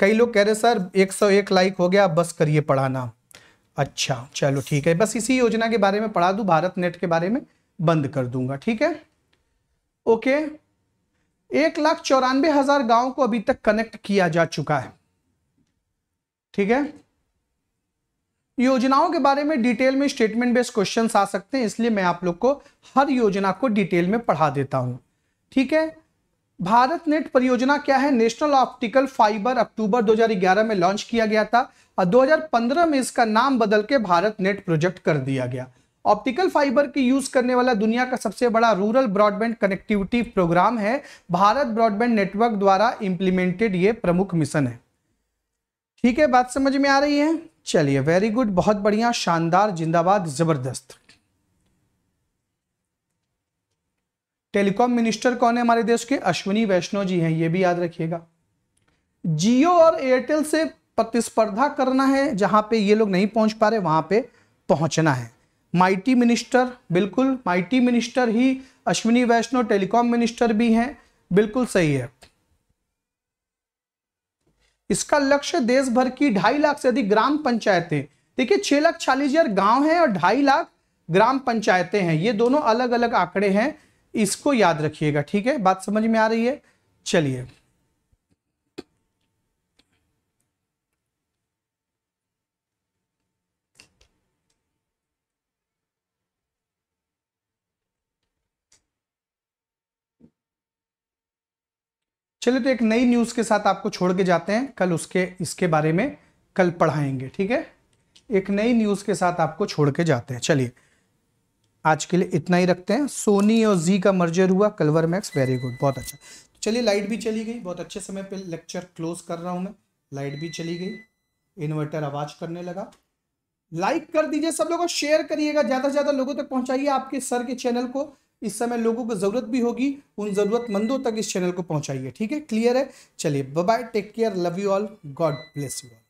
कई लोग कह रहे सर 101 लाइक हो गया बस करिए पढ़ाना अच्छा चलो ठीक है बस इसी योजना के बारे में पढ़ा दू भारत नेट के बारे में बंद कर दूंगा ठीक है ओके एक लाख चौरानवे हजार गांव को अभी तक कनेक्ट किया जा चुका है ठीक है योजनाओं के बारे में डिटेल में स्टेटमेंट बेस्ड क्वेश्चन आ सकते हैं इसलिए मैं आप लोग को हर योजना को डिटेल में पढ़ा देता हूं ठीक है भारत नेट परियोजना क्या है नेशनल ऑप्टिकल फाइबर अक्टूबर 2011 में लॉन्च किया गया था और 2015 में इसका नाम बदल के भारत नेट प्रोजेक्ट कर दिया गया ऑप्टिकल फाइबर की यूज करने वाला दुनिया का सबसे बड़ा रूरल ब्रॉडबैंड कनेक्टिविटी प्रोग्राम है भारत ब्रॉडबैंड नेटवर्क द्वारा इंप्लीमेंटेड ये प्रमुख मिशन है ठीक है बात समझ में आ रही है चलिए वेरी गुड बहुत बढ़िया शानदार जिंदाबाद जबरदस्त टेलीकॉम मिनिस्टर कौन है हमारे देश के अश्विनी वैष्णव जी हैं ये भी याद रखिएगा जियो और एयरटेल से प्रतिस्पर्धा करना है जहां पे ये लोग नहीं पहुंच पा रहे वहां पे पहुंचना है माइटी मिनिस्टर बिल्कुल माइटी मिनिस्टर ही अश्विनी वैष्णव टेलीकॉम मिनिस्टर भी हैं बिल्कुल सही है इसका लक्ष्य देश भर की ढाई लाख से अधिक ग्राम पंचायतें देखिए छह लाख चालीस हजार गांव हैं और ढाई लाख ग्राम पंचायतें हैं ये दोनों अलग अलग आंकड़े हैं इसको याद रखिएगा ठीक है बात समझ में आ रही है चलिए चलिए तो एक नई न्यूज़ के साथ आपको छोड़ के जाते हैं कल उसके इसके बारे में कल पढ़ाएंगे ठीक है एक नई न्यूज़ के साथ आपको छोड़ के जाते हैं चलिए आज के लिए इतना ही रखते हैं सोनी और जी का मर्जर हुआ कलवर मैक्स वेरी गुड बहुत अच्छा चलिए लाइट भी चली गई बहुत अच्छे समय पे लेक्चर क्लोज कर रहा हूं मैं लाइट भी चली गई इन्वर्टर आवाज़ करने लगा लाइक कर दीजिए सब लोग शेयर करिएगा ज़्यादा से ज़्यादा लोगों तक पहुंचाइए आपके सर के चैनल को इस समय लोगों को ज़रूरत भी होगी उन ज़रूरतमंदों तक इस चैनल को पहुंचाइए ठीक है क्लियर है चलिए bye take care love you all God bless you all